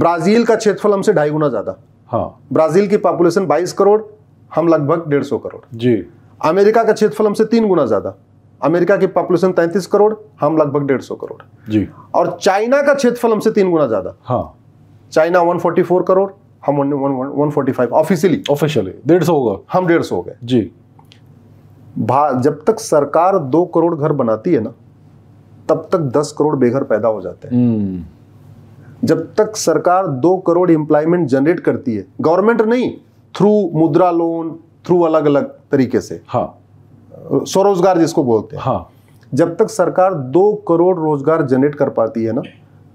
ब्राजील का क्षेत्रफल हमसे ढाई गुना ज्यादा हाँ ब्राजील की पॉपुलेशन बाईस करोड़ हम लगभग डेढ़ सौ करोड़ जी अमेरिका का क्षेत्रफल हमसे तीन गुना ज्यादा अमेरिका की पॉपुलेशन 33 करोड़ हम लगभग डेढ़ सौ करोड़ जी और चाइना का क्षेत्रफल हमसे तीन गुना ज्यादा हाँ चाइना 144 करोड़ हम 145 ऑफिशियली ऑफिशियली डेढ़ सौ होगा हम डेढ़ सौ हो गए जी जब तक सरकार दो करोड़ घर बनाती है ना तब तक दस करोड़ बेघर पैदा हो जाते हैं हम्म। जब तक सरकार दो करोड़ एम्प्लॉयमेंट जनरेट करती है गवर्नमेंट नहीं थ्रू मुद्रा लोन थ्रू अलग अलग तरीके से हाँ स्वरोजगार जिसको बोलते हैं हाँ जब तक सरकार दो करोड़ रोजगार जनरेट कर पाती है ना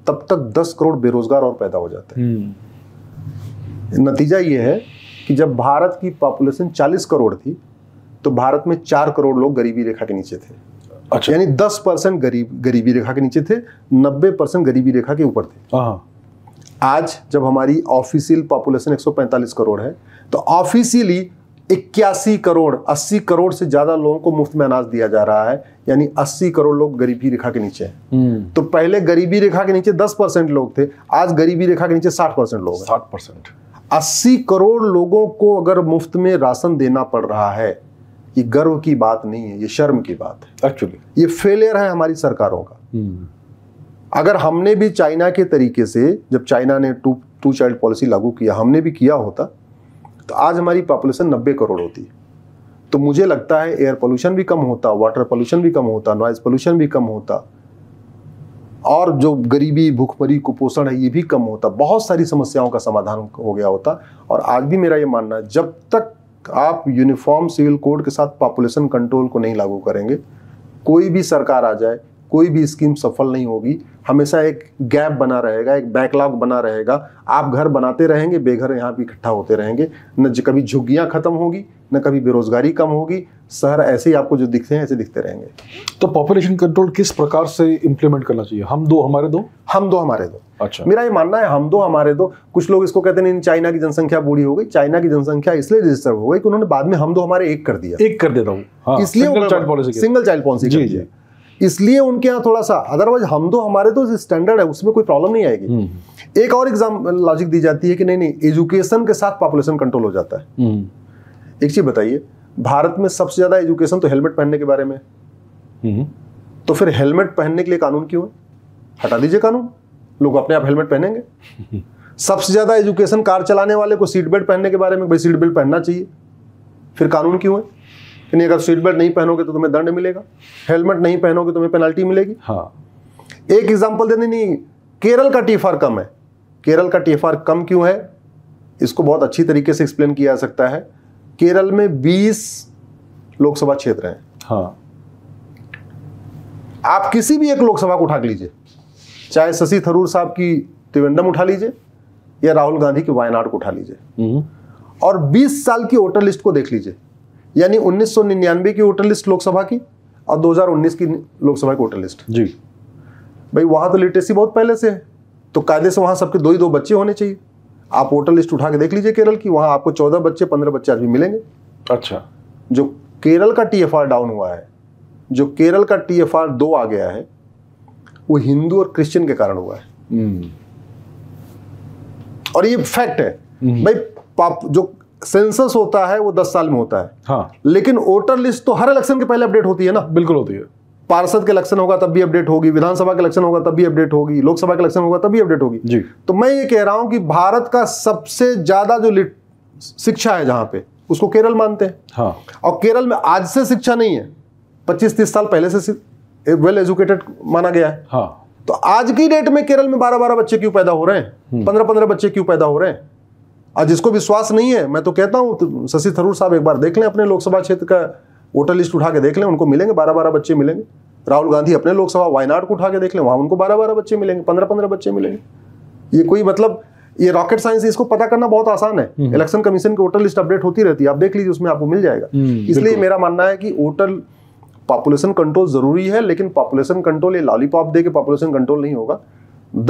तब तक दस करोड़ बेरोजगार और पैदा हो जाते हैं हम्म। नतीजा ये है कि जब भारत की पॉपुलेशन चालीस करोड़ थी तो भारत में चार करोड़ लोग गरीबी रेखा के नीचे थे अच्छा यानी दस परसेंट गरीब गरीबी रेखा के नीचे थे नब्बे परसेंट गरीबी रेखा के ऊपर थे हाँ, हाँ। आज जब हमारी ऑफिशियल पॉपुलेशन 145 करोड़ है तो ऑफिशियली इक्यासी करोड़ 80 करोड़ से ज्यादा लोगों को मुफ्त में अनाज दिया जा रहा है यानी 80 करोड़ लोग गरीबी रेखा के नीचे हैं हम्म। तो पहले गरीबी रेखा के नीचे 10 परसेंट लोग थे आज गरीबी रेखा के नीचे 60 परसेंट लोग साठ परसेंट अस्सी करोड़ लोगों को अगर मुफ्त में राशन देना पड़ रहा है ये गर्व की बात नहीं है ये शर्म की बात है एक्चुअली ये फेलियर है हमारी सरकारों का हम्म। अगर हमने भी चाइना के तरीके से जब चाइना ने टू टू चाइल्ड पॉलिसी लागू किया हमने भी किया होता तो आज हमारी पॉपुलेशन नब्बे करोड़ होती है तो मुझे लगता है एयर पोल्यूशन भी कम होता वाटर पोल्यूशन भी कम होता नॉइज़ पोल्यूशन भी कम होता और जो गरीबी भूखमरी कुपोषण है ये भी कम होता बहुत सारी समस्याओं का समाधान हो गया होता और आज भी मेरा ये मानना है जब तक आप यूनिफॉर्म सिविल कोड के साथ पॉपुलेशन कंट्रोल को नहीं लागू करेंगे कोई भी सरकार आ जाए कोई भी स्कीम सफल नहीं होगी हमेशा एक गैप बना रहेगा एक बैकलॉग बना रहेगा आप घर बनाते रहेंगे बेघर यहाँ भी इकट्ठा होते रहेंगे न कभी झुग्गियाँ ख़त्म होगी न कभी बेरोजगारी कम होगी शहर ऐसे ही आपको जो दिखते हैं ऐसे दिखते रहेंगे तो पॉपुलेशन कंट्रोल किस प्रकार से इम्प्लीमेंट करना चाहिए हम दो हमारे दो हम दो हमारे दो अच्छा मेरा ये मानना है हम दो हमारे दो कुछ लोग इसको कहते हैं चाइना की जनसंख्या बूढ़ी हो गई चाइना की जनसंख्या इसलिए रजिस्टर्व हो गई कि उन्होंने बाद में हम दो हमारे एक कर दिया एक कर देता हूँ हाँ, इसलिए सिंगल चाइल्ड पॉलिसी जी जी इसलिए उनके यहाँ थोड़ा सा अदरवाइज हम तो हमारे तो स्टैंडर्ड है उसमें कोई प्रॉब्लम नहीं आएगी हम्म। एक और एग्जाम लॉजिक दी जाती है कि नहीं नहीं एजुकेशन के साथ पॉपुलेशन कंट्रोल हो जाता है हम्म। एक चीज बताइए भारत में सबसे ज्यादा एजुकेशन तो हेलमेट पहनने के बारे में हम्म। तो फिर हेलमेट पहनने के लिए कानून क्यों है हटा दीजिए कानून लोग अपने आप हेलमेट पहनेंगे सबसे ज्यादा एजुकेशन कार चलाने वाले को सीट बेल्ट पहनने के बारे में भाई सीट बेल्ट पहनना चाहिए फिर कानून क्यों है यानी अगर सीट बेल्ट नहीं पहनोगे तो तुम्हें दंड मिलेगा हेलमेट नहीं पहनोगे तो तुम्हें पेनल्टी मिलेगी हाँ एक एग्जाम्पल देने नहीं केरल का टी कम है केरल का टी कम क्यों है इसको बहुत अच्छी तरीके से एक्सप्लेन किया जा सकता है केरल में 20 लोकसभा क्षेत्र हैं हाँ आप किसी भी एक लोकसभा को उठा लीजिए चाहे शशि थरूर साहब की त्रिवेंडम उठा लीजिए या राहुल गांधी की वायनाड को उठा लीजिए हम्म। और 20 साल की वोटर लिस्ट को देख लीजिए यानी 1999 की वोटर लिस्ट लोकसभा की और 2019 की लोकसभा की वोटर लिस्ट जी भाई वहाँ तो लिटरेसी बहुत पहले से है तो कायदे से वहाँ सबके दो ही दो बच्चे होने चाहिए आप वोटर लिस्ट उठा के देख लीजिए केरल की वहाँ आपको चौदह बच्चे पंद्रह बच्चे आज भी मिलेंगे अच्छा जो केरल का टी डाउन हुआ है जो केरल का टी एफ दो आ गया है वो हिंदू और क्रिश्चियन के कारण हुआ है हम्म। और ये फैक्ट है हम्म। भाई पाप जो सेंसस होता है वो दस साल में होता है हाँ लेकिन वोटर लिस्ट तो हर इलेक्शन के पहले अपडेट होती है ना बिल्कुल होती है पार्षद के इलेक्शन होगा तब भी अपडेट होगी विधानसभा के इलेक्शन होगा तब भी अपडेट होगी लोकसभा के इलेक्शन होगा तब भी अपडेट होगी जी तो मैं ये कह रहा हूं कि भारत का सबसे ज्यादा जो शिक्षा है जहां पे उसको केरल मानते हैं हाँ और केरल में आज से शिक्षा नहीं है पच्चीस तीस साल पहले से वेल एजुकेटेड माना गया है हाँ तो आज की डेट में केरल में बारह बारह बच्चे क्यों पैदा हो रहे हैं हम्म। पंद्रह पंद्रह बच्चे क्यों पैदा हो रहे हैं और जिसको विश्वास नहीं है मैं तो कहता हूँ तो शशि थरूर साहब एक बार देख लें अपने लोकसभा क्षेत्र का वोटर लिस्ट उठा के देख लें उनको मिलेंगे बारह बारह बच्चे मिलेंगे राहुल गांधी अपने लोकसभा वायनाड को उठा के देख लें वहाँ उनको बारह बारह बच्चे मिलेंगे पंद्रह पंद्रह बच्चे मिलेंगे ये कोई मतलब ये रॉकेट साइंस इसको पता करना बहुत आसान है हम्म। इलेक्शन कमीशन की वोटर लिस्ट अपडेट होती रहती है आप देख लीजिए उसमें आपको मिल जाएगा हम्म, इसलिए मेरा मानना है कि वोटर पॉपुलेशन कंट्रोल जरूरी है लेकिन पॉपुलेशन कंट्रोल ये लॉलीपॉप दे के पॉपुलेशन कंट्रोल नहीं होगा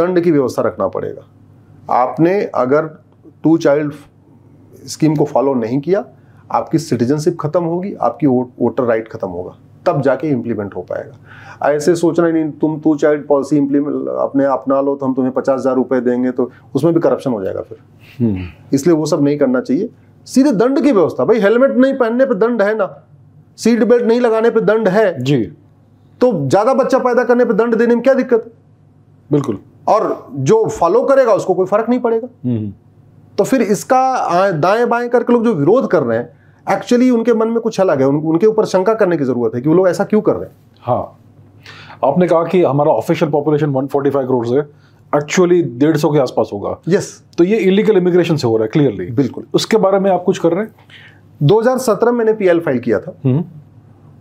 दंड की व्यवस्था रखना पड़ेगा आपने अगर टू चाइल्ड स्कीम को फॉलो नहीं किया आपकी सिटीजनशिप खत्म होगी आपकी वोटर राइट खत्म होगा तब जाके इम्प्लीमेंट हो पाएगा ऐसे सोचना नहीं तुम टू चाइल्ड पॉलिसी इम्प्लीमेंट अपने अपना लो तो हम तुम्हें पचास हज़ार रुपये देंगे तो उसमें भी करप्शन हो जाएगा फिर हम्म। इसलिए वो सब नहीं करना चाहिए सीधे दंड की व्यवस्था भाई हेलमेट नहीं पहनने पर दंड है ना सीट बेल्ट नहीं लगाने पर दंड है जी तो ज़्यादा बच्चा पैदा करने पर दंड देने में क्या दिक्कत बिल्कुल और जो फॉलो करेगा उसको कोई फर्क नहीं पड़ेगा हम्म। तो फिर इसका दाएं बाएं करके लोग जो विरोध कर रहे हैं एक्चुअली उनके मन में कुछ अलग है उन, उनके ऊपर शंका करने की जरूरत है कि वो लोग ऐसा क्यों कर रहे हैं हाँ आपने कहा कि हमारा ऑफिशियल पॉपुलेशन 145 करोड़ है एक्चुअली डेढ़ सौ के आसपास होगा यस yes. तो ये इलीगल इमिग्रेशन से हो रहा है क्लियरली बिल्कुल उसके बारे में आप कुछ कर रहे हैं 2017 में मैंने पीएल फाइल किया था हम्म।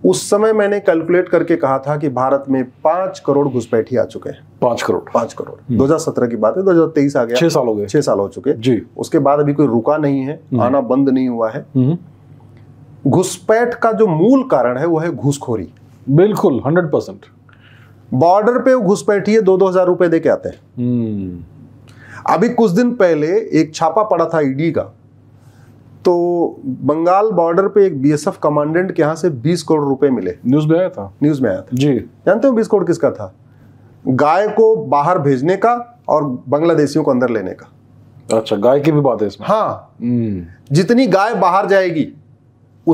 उस समय मैंने कैलकुलेट करके कहा था कि भारत में पांच करोड़ घुसपैठी आ चुके हैं पांच करोड़ पांच करोड़ हम्म। दो हजार सत्रह की बात है तेईस आ गया छह साल हो गए छह साल हो चुके जी उसके बाद अभी कोई रुका नहीं है हम्म। आना बंद नहीं हुआ है हम्म। घुसपैठ का जो मूल कारण है वो है घुसखोरी बिल्कुल हंड्रेड परसेंट बॉर्डर पे घुसपैठिए दो दो हजार रुपए दे के आते हैं अभी कुछ दिन पहले एक छापा पड़ा था ईडी का तो बंगाल बॉर्डर पे एक बीएसएफ कमांडेंट के यहाँ से 20 करोड़ रुपए मिले न्यूज में आया था न्यूज में आया था जी जानते हो 20 करोड़ किसका था गाय को बाहर भेजने का और बांग्लादेशियों को अंदर लेने का अच्छा गाय की भी बात है इसमें हाँ हम्म। जितनी गाय बाहर जाएगी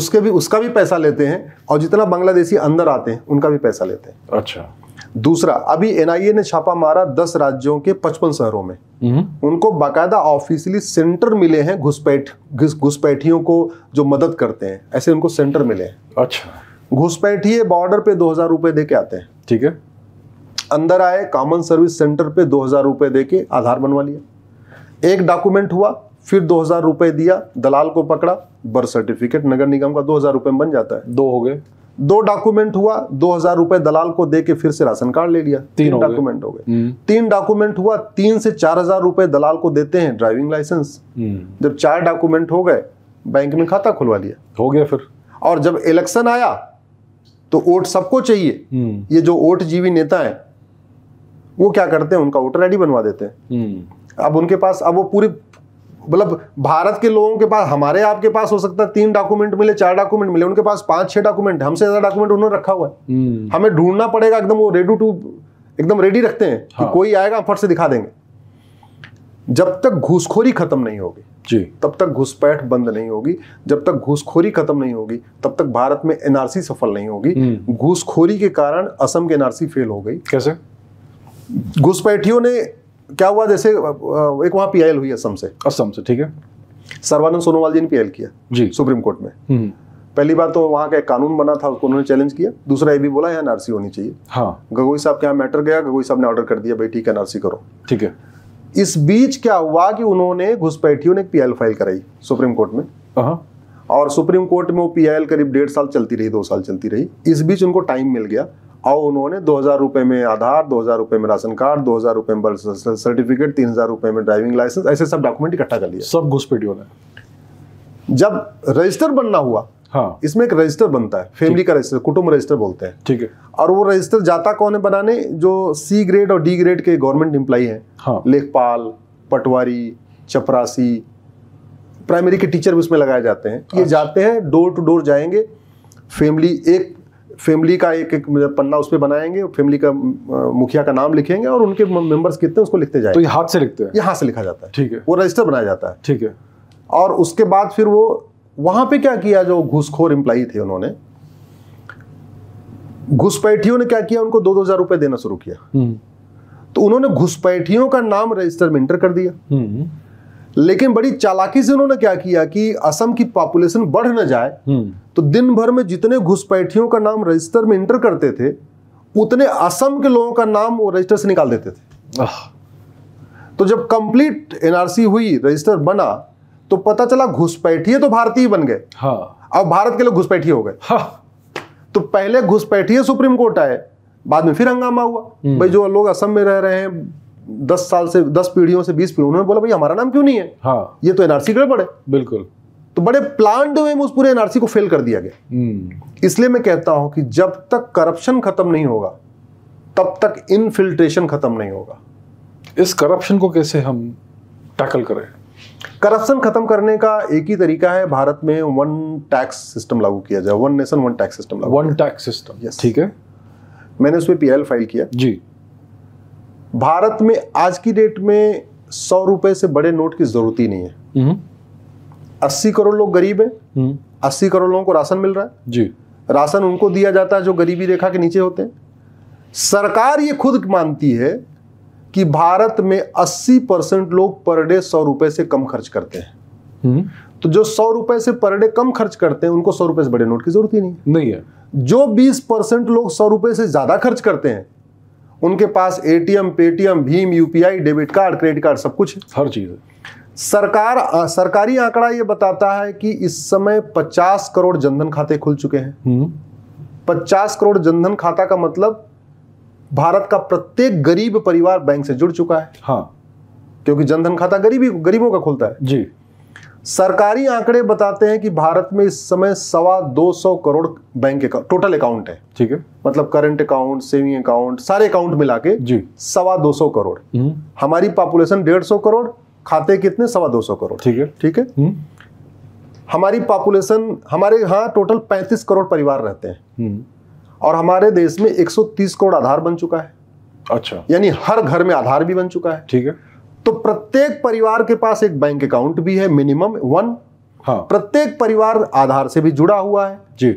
उसके भी उसका भी पैसा लेते हैं और जितना बांग्लादेशी अंदर आते हैं उनका भी पैसा लेते हैं अच्छा दूसरा अभी एनआईए ने छापा मारा दस राज्यों के पचपन शहरों में हम्म। उनको बाकायदा ऑफिशियली सेंटर मिले हैं घुसपैठ घुसपैठियों को जो मदद करते हैं ऐसे उनको सेंटर मिले हैं अच्छा घुसपैठिए बॉर्डर पे दो हजार रुपए दे के आते हैं ठीक है अंदर आए कॉमन सर्विस सेंटर पे दो हजार रुपए दे के आधार बनवा लिया एक डॉक्यूमेंट हुआ फिर दो हजार रुपए दिया दलाल को पकड़ा बर्थ सर्टिफिकेट नगर निगम का दो हजार रुपए में बन जाता है दो हो गए दो डॉक्यूमेंट हुआ दो हजार रुपए दलाल को दे के फिर से राशन कार्ड ले लिया तीन डॉक्यूमेंट हो गए हम्म। तीन डॉक्यूमेंट हुआ तीन से चार हजार रुपए दलाल को देते हैं ड्राइविंग हम्म। लाइसेंस जब चार डॉक्यूमेंट हो गए बैंक में खाता खुलवा लिया हो गया फिर और जब इलेक्शन आया तो वोट सबको चाहिए हम्म। ये जो वोट जीवी नेता है वो क्या करते हैं उनका वोटर आई बनवा देते हैं अब उनके पास अब वो पूरी मतलब भारत के लोगों के पास हमारे आपके पास हो सकता है तीन डॉक्यूमेंट मिले चार डॉक्यूमेंट मिले उनके पास पांच छह डॉक्यूमेंट हमसे ज्यादा डॉक्यूमेंट उन्होंने रखा हुआ है हम्म। हमें ढूंढना पड़ेगा एकदम वो रेडी टू एकदम रेडी रखते हैं हाँ। कि कोई आएगा फट से दिखा देंगे जब तक घुसखोरी खत्म नहीं होगी जी तब तक घुसपैठ बंद नहीं होगी जब तक घुसखोरी खत्म नहीं होगी तब तक भारत में एनआरसी सफल नहीं होगी हम्म। घुसखोरी के कारण असम के एनआरसी फेल हो गई कैसे घुसपैठियों ने क्या हुआ जैसे एक वहां पी हुई असम से असम से ठीक है सर्वानंद सोनोवाल जी ने पीएल किया जी सुप्रीम कोर्ट में हम्म। पहली बार तो वहां का एक कानून बना था उसको उन्होंने चैलेंज किया दूसरा ये भी बोला यहाँ एनआरसी होनी चाहिए हाँ गगोई साहब के यहाँ मैटर गया गगोई साहब ने ऑर्डर कर दिया भाई ठीक है एनआरसी करो ठीक है इस बीच क्या हुआ कि उन्होंने घुसपैठियों ने पीएल फाइल कराई सुप्रीम कोर्ट में और सुप्रीम कोर्ट में वो पीआईएल करीब डेढ़ साल चलती रही दो साल चलती रही इस बीच उनको टाइम मिल गया और उन्होंने दो हज़ार रुपये में आधार दो हज़ार रुपये में राशन कार्ड दो हज़ार रुपये में बर्थ सर्टिफिकेट तीन हज़ार रुपये में ड्राइविंग लाइसेंस ऐसे सब डॉक्यूमेंट इकट्ठा कर लिया सब घुसपेटियों ने जब रजिस्टर बनना हुआ हाँ इसमें एक रजिस्टर बनता है फैमिली का रजिस्टर कुटुंब रजिस्टर बोलते हैं ठीक है और वो रजिस्टर जाता कौन है बनाने जो सी ग्रेड और डी ग्रेड के गवर्नमेंट एम्प्लॉई हैं हाँ। लेखपाल पटवारी चपरासी प्राइमरी के टीचर भी उसमें लगाए जाते हैं ये अच्छा। जाते हैं डोर टू डोर जाएंगे फैमिली एक फैमिली का एक एक पन्ना उस पर बनाएंगे फैमिली का मुखिया का नाम लिखेंगे और उनके मेंबर्स कितने उसको लिखते जाएंगे तो ये हाथ से लिखते हैं ये हाथ से लिखा जाता है ठीक है वो रजिस्टर बनाया जाता है ठीक है और उसके बाद फिर वो वहां पे क्या किया जो घुसखोर एम्प्लाई थे उन्होंने घुसपैठियों ने क्या किया उनको दो दो हजार रुपए देना शुरू किया हम्म। तो उन्होंने घुसपैठियों का नाम रजिस्टर में इंटर कर दिया हम्म। लेकिन बड़ी चालाकी से उन्होंने क्या किया कि असम की पॉपुलेशन बढ़ न जाए हम्म। तो दिन भर में जितने घुसपैठियों का नाम रजिस्टर में इंटर करते थे उतने असम के लोगों का नाम वो रजिस्टर से निकाल देते थे तो जब कंप्लीट एनआरसी हुई रजिस्टर बना तो पता चला घुसपैठिए तो भारतीय बन गए हाँ अब भारत के लोग घुसपैठिए हो गए हाँ। तो पहले घुसपैठिए सुप्रीम कोर्ट आए बाद में फिर हंगामा हुआ हम्म। भाई जो लोग असम में रह रहे हैं दस साल से दस पीढ़ियों से बीस पीढ़ियों उन्होंने बोला भाई हमारा नाम क्यों नहीं है हाँ ये तो एनआरसी गड़बड़ है बिल्कुल तो बड़े प्लांट वे में उस पूरे एनआरसी को फेल कर दिया गया हम्म। इसलिए मैं कहता हूं कि जब तक करप्शन खत्म नहीं होगा तब तक इनफिल्ट्रेशन खत्म नहीं होगा इस करप्शन को कैसे हम टैकल करें करप्शन खत्म करने का एक ही तरीका है भारत में वन टैक्स सिस्टम लागू किया जाए one nation one tax system लागू वन टैक्स सिस्टम यस ठीक है मैंने उसमें पी एल फाइल किया जी भारत में आज की डेट में सौ रुपए से बड़े नोट की जरूरत ही नहीं है हम्म। अस्सी करोड़ लोग गरीब हैं हम्म। अस्सी करोड़ लोगों को राशन मिल रहा है जी राशन उनको दिया जाता है जो गरीबी रेखा के नीचे होते हैं सरकार ये खुद मानती है कि भारत में 80 परसेंट लोग पर डे सौ रुपए से कम खर्च करते हैं हम्म। तो जो सौ रुपए से पर डे कम खर्च करते हैं उनको सौ रुपए से बड़े नोट की जरूरत ही नहीं नहीं है जो 20 परसेंट लोग सौ रुपए से ज्यादा खर्च करते हैं उनके पास एटीएम पेटीएम भीम UPI debit card credit card सब कुछ है हर चीज है सरकार सरकारी आंकड़ा ये बताता है कि इस समय 50 करोड़ जनधन खाते खुल चुके हैं 50 हम्म। करोड़ जनधन खाता का मतलब भारत का प्रत्येक गरीब परिवार बैंक से जुड़ चुका है हाँ क्योंकि जनधन खाता गरीबी गरीबों का खुलता है जी सरकारी आंकड़े बताते हैं कि भारत में इस समय सवा दो सौ crore bank account total account है ठीक है मतलब करंट अकाउंट सेविंग अकाउंट सारे अकाउंट मिला के जी सवा दो सौ करोड़ हम्म। हमारी पॉपुलेशन डेढ़ सौ करोड़ खाते कितने सवा दो सौ करोड़ ठीक है ठीक है हम्म। हमारी पॉपुलेशन हमारे यहाँ टोटल पैंतीस करोड़ परिवार रहते हैं हम्म। और हमारे देश में तीस करोड़ आधार बन चुका है अच्छा यानी हर घर में आधार भी बन चुका है ठीक है तो प्रत्येक परिवार के पास एक बैंक अकाउंट भी है मिनिमम वन हाँ। प्रत्येक परिवार आधार से भी जुड़ा हुआ है जी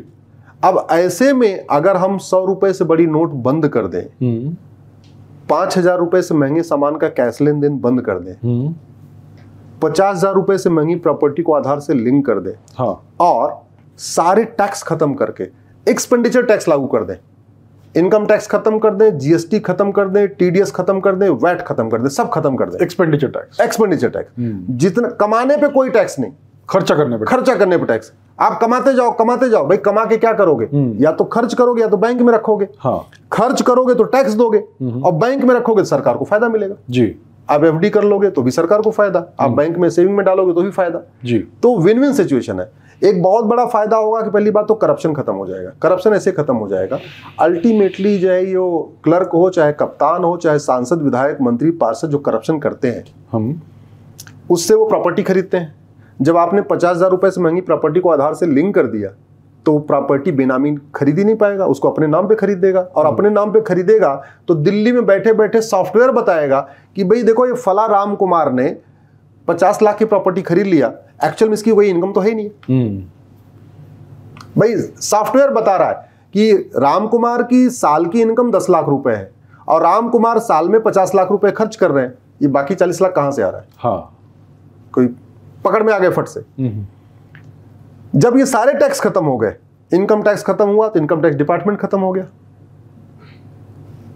अब ऐसे में अगर हम सौ रुपए से बड़ी नोट बंद कर दें हम्म। पांच हजार रुपए से महंगे सामान का कैश लेन देन बंद कर दें पचास हजार रुपए से महंगी प्रॉपर्टी को आधार से लिंक कर दे हाँ और सारे टैक्स खत्म करके एक्सपेंडिचर टैक्स लागू कर दे इनकम टैक्स खत्म कर दे जीएसटी खत्म कर दे टीडीएस खत्म कर दे वैट खत्म कर दे सब खत्म कर दे एक्सपेंडिचर टैक्स एक्सपेंडिचर टैक्स जितना कमाने पे कोई टैक्स नहीं खर्चा करने पे खर्चा करने पे टैक्स आप कमाते जाओ कमाते जाओ भाई कमा के क्या करोगे हम्म। या तो खर्च करोगे या तो बैंक में रखोगे हाँ खर्च करोगे तो टैक्स दोगे हम्म। और बैंक में रखोगे तो सरकार को फायदा मिलेगा जी आप एफ कर लोगे तो भी सरकार को फायदा आप बैंक हम्म। में सेविंग में डालोगे तो भी फायदा जी तो विन विन सिचुएशन है एक बहुत बड़ा फायदा होगा कि पहली बात तो करप्शन खत्म हो जाएगा करप्शन ऐसे खत्म हो जाएगा अल्टीमेटली जो है ये क्लर्क हो चाहे कप्तान हो चाहे सांसद विधायक मंत्री पार्षद जो करप्शन करते हैं हम उससे वो प्रॉपर्टी खरीदते हैं जब आपने पचास हजार रुपए से महंगी प्रॉपर्टी को आधार से लिंक कर दिया तो प्रॉपर्टी बेनामी खरीद ही नहीं पाएगा उसको अपने नाम पे खरीद देगा और अपने नाम पे खरीदेगा तो दिल्ली में बैठे बैठे सॉफ्टवेयर बताएगा कि भाई देखो ये फला राम कुमार ने पचास लाख की प्रॉपर्टी खरीद लिया एक्चुअल में इसकी कोई इनकम तो है ही नहीं हम्म। भाई सॉफ्टवेयर बता रहा है कि राम कुमार की साल की इनकम दस लाख रुपए है और राम कुमार साल में पचास लाख रुपए खर्च कर रहे हैं ये बाकी चालीस लाख कहां से आ रहा है हाँ कोई पकड़ में आ गए फट से हम्म। जब ये सारे टैक्स खत्म हो गए इनकम टैक्स खत्म हुआ तो इनकम टैक्स डिपार्टमेंट खत्म हो गया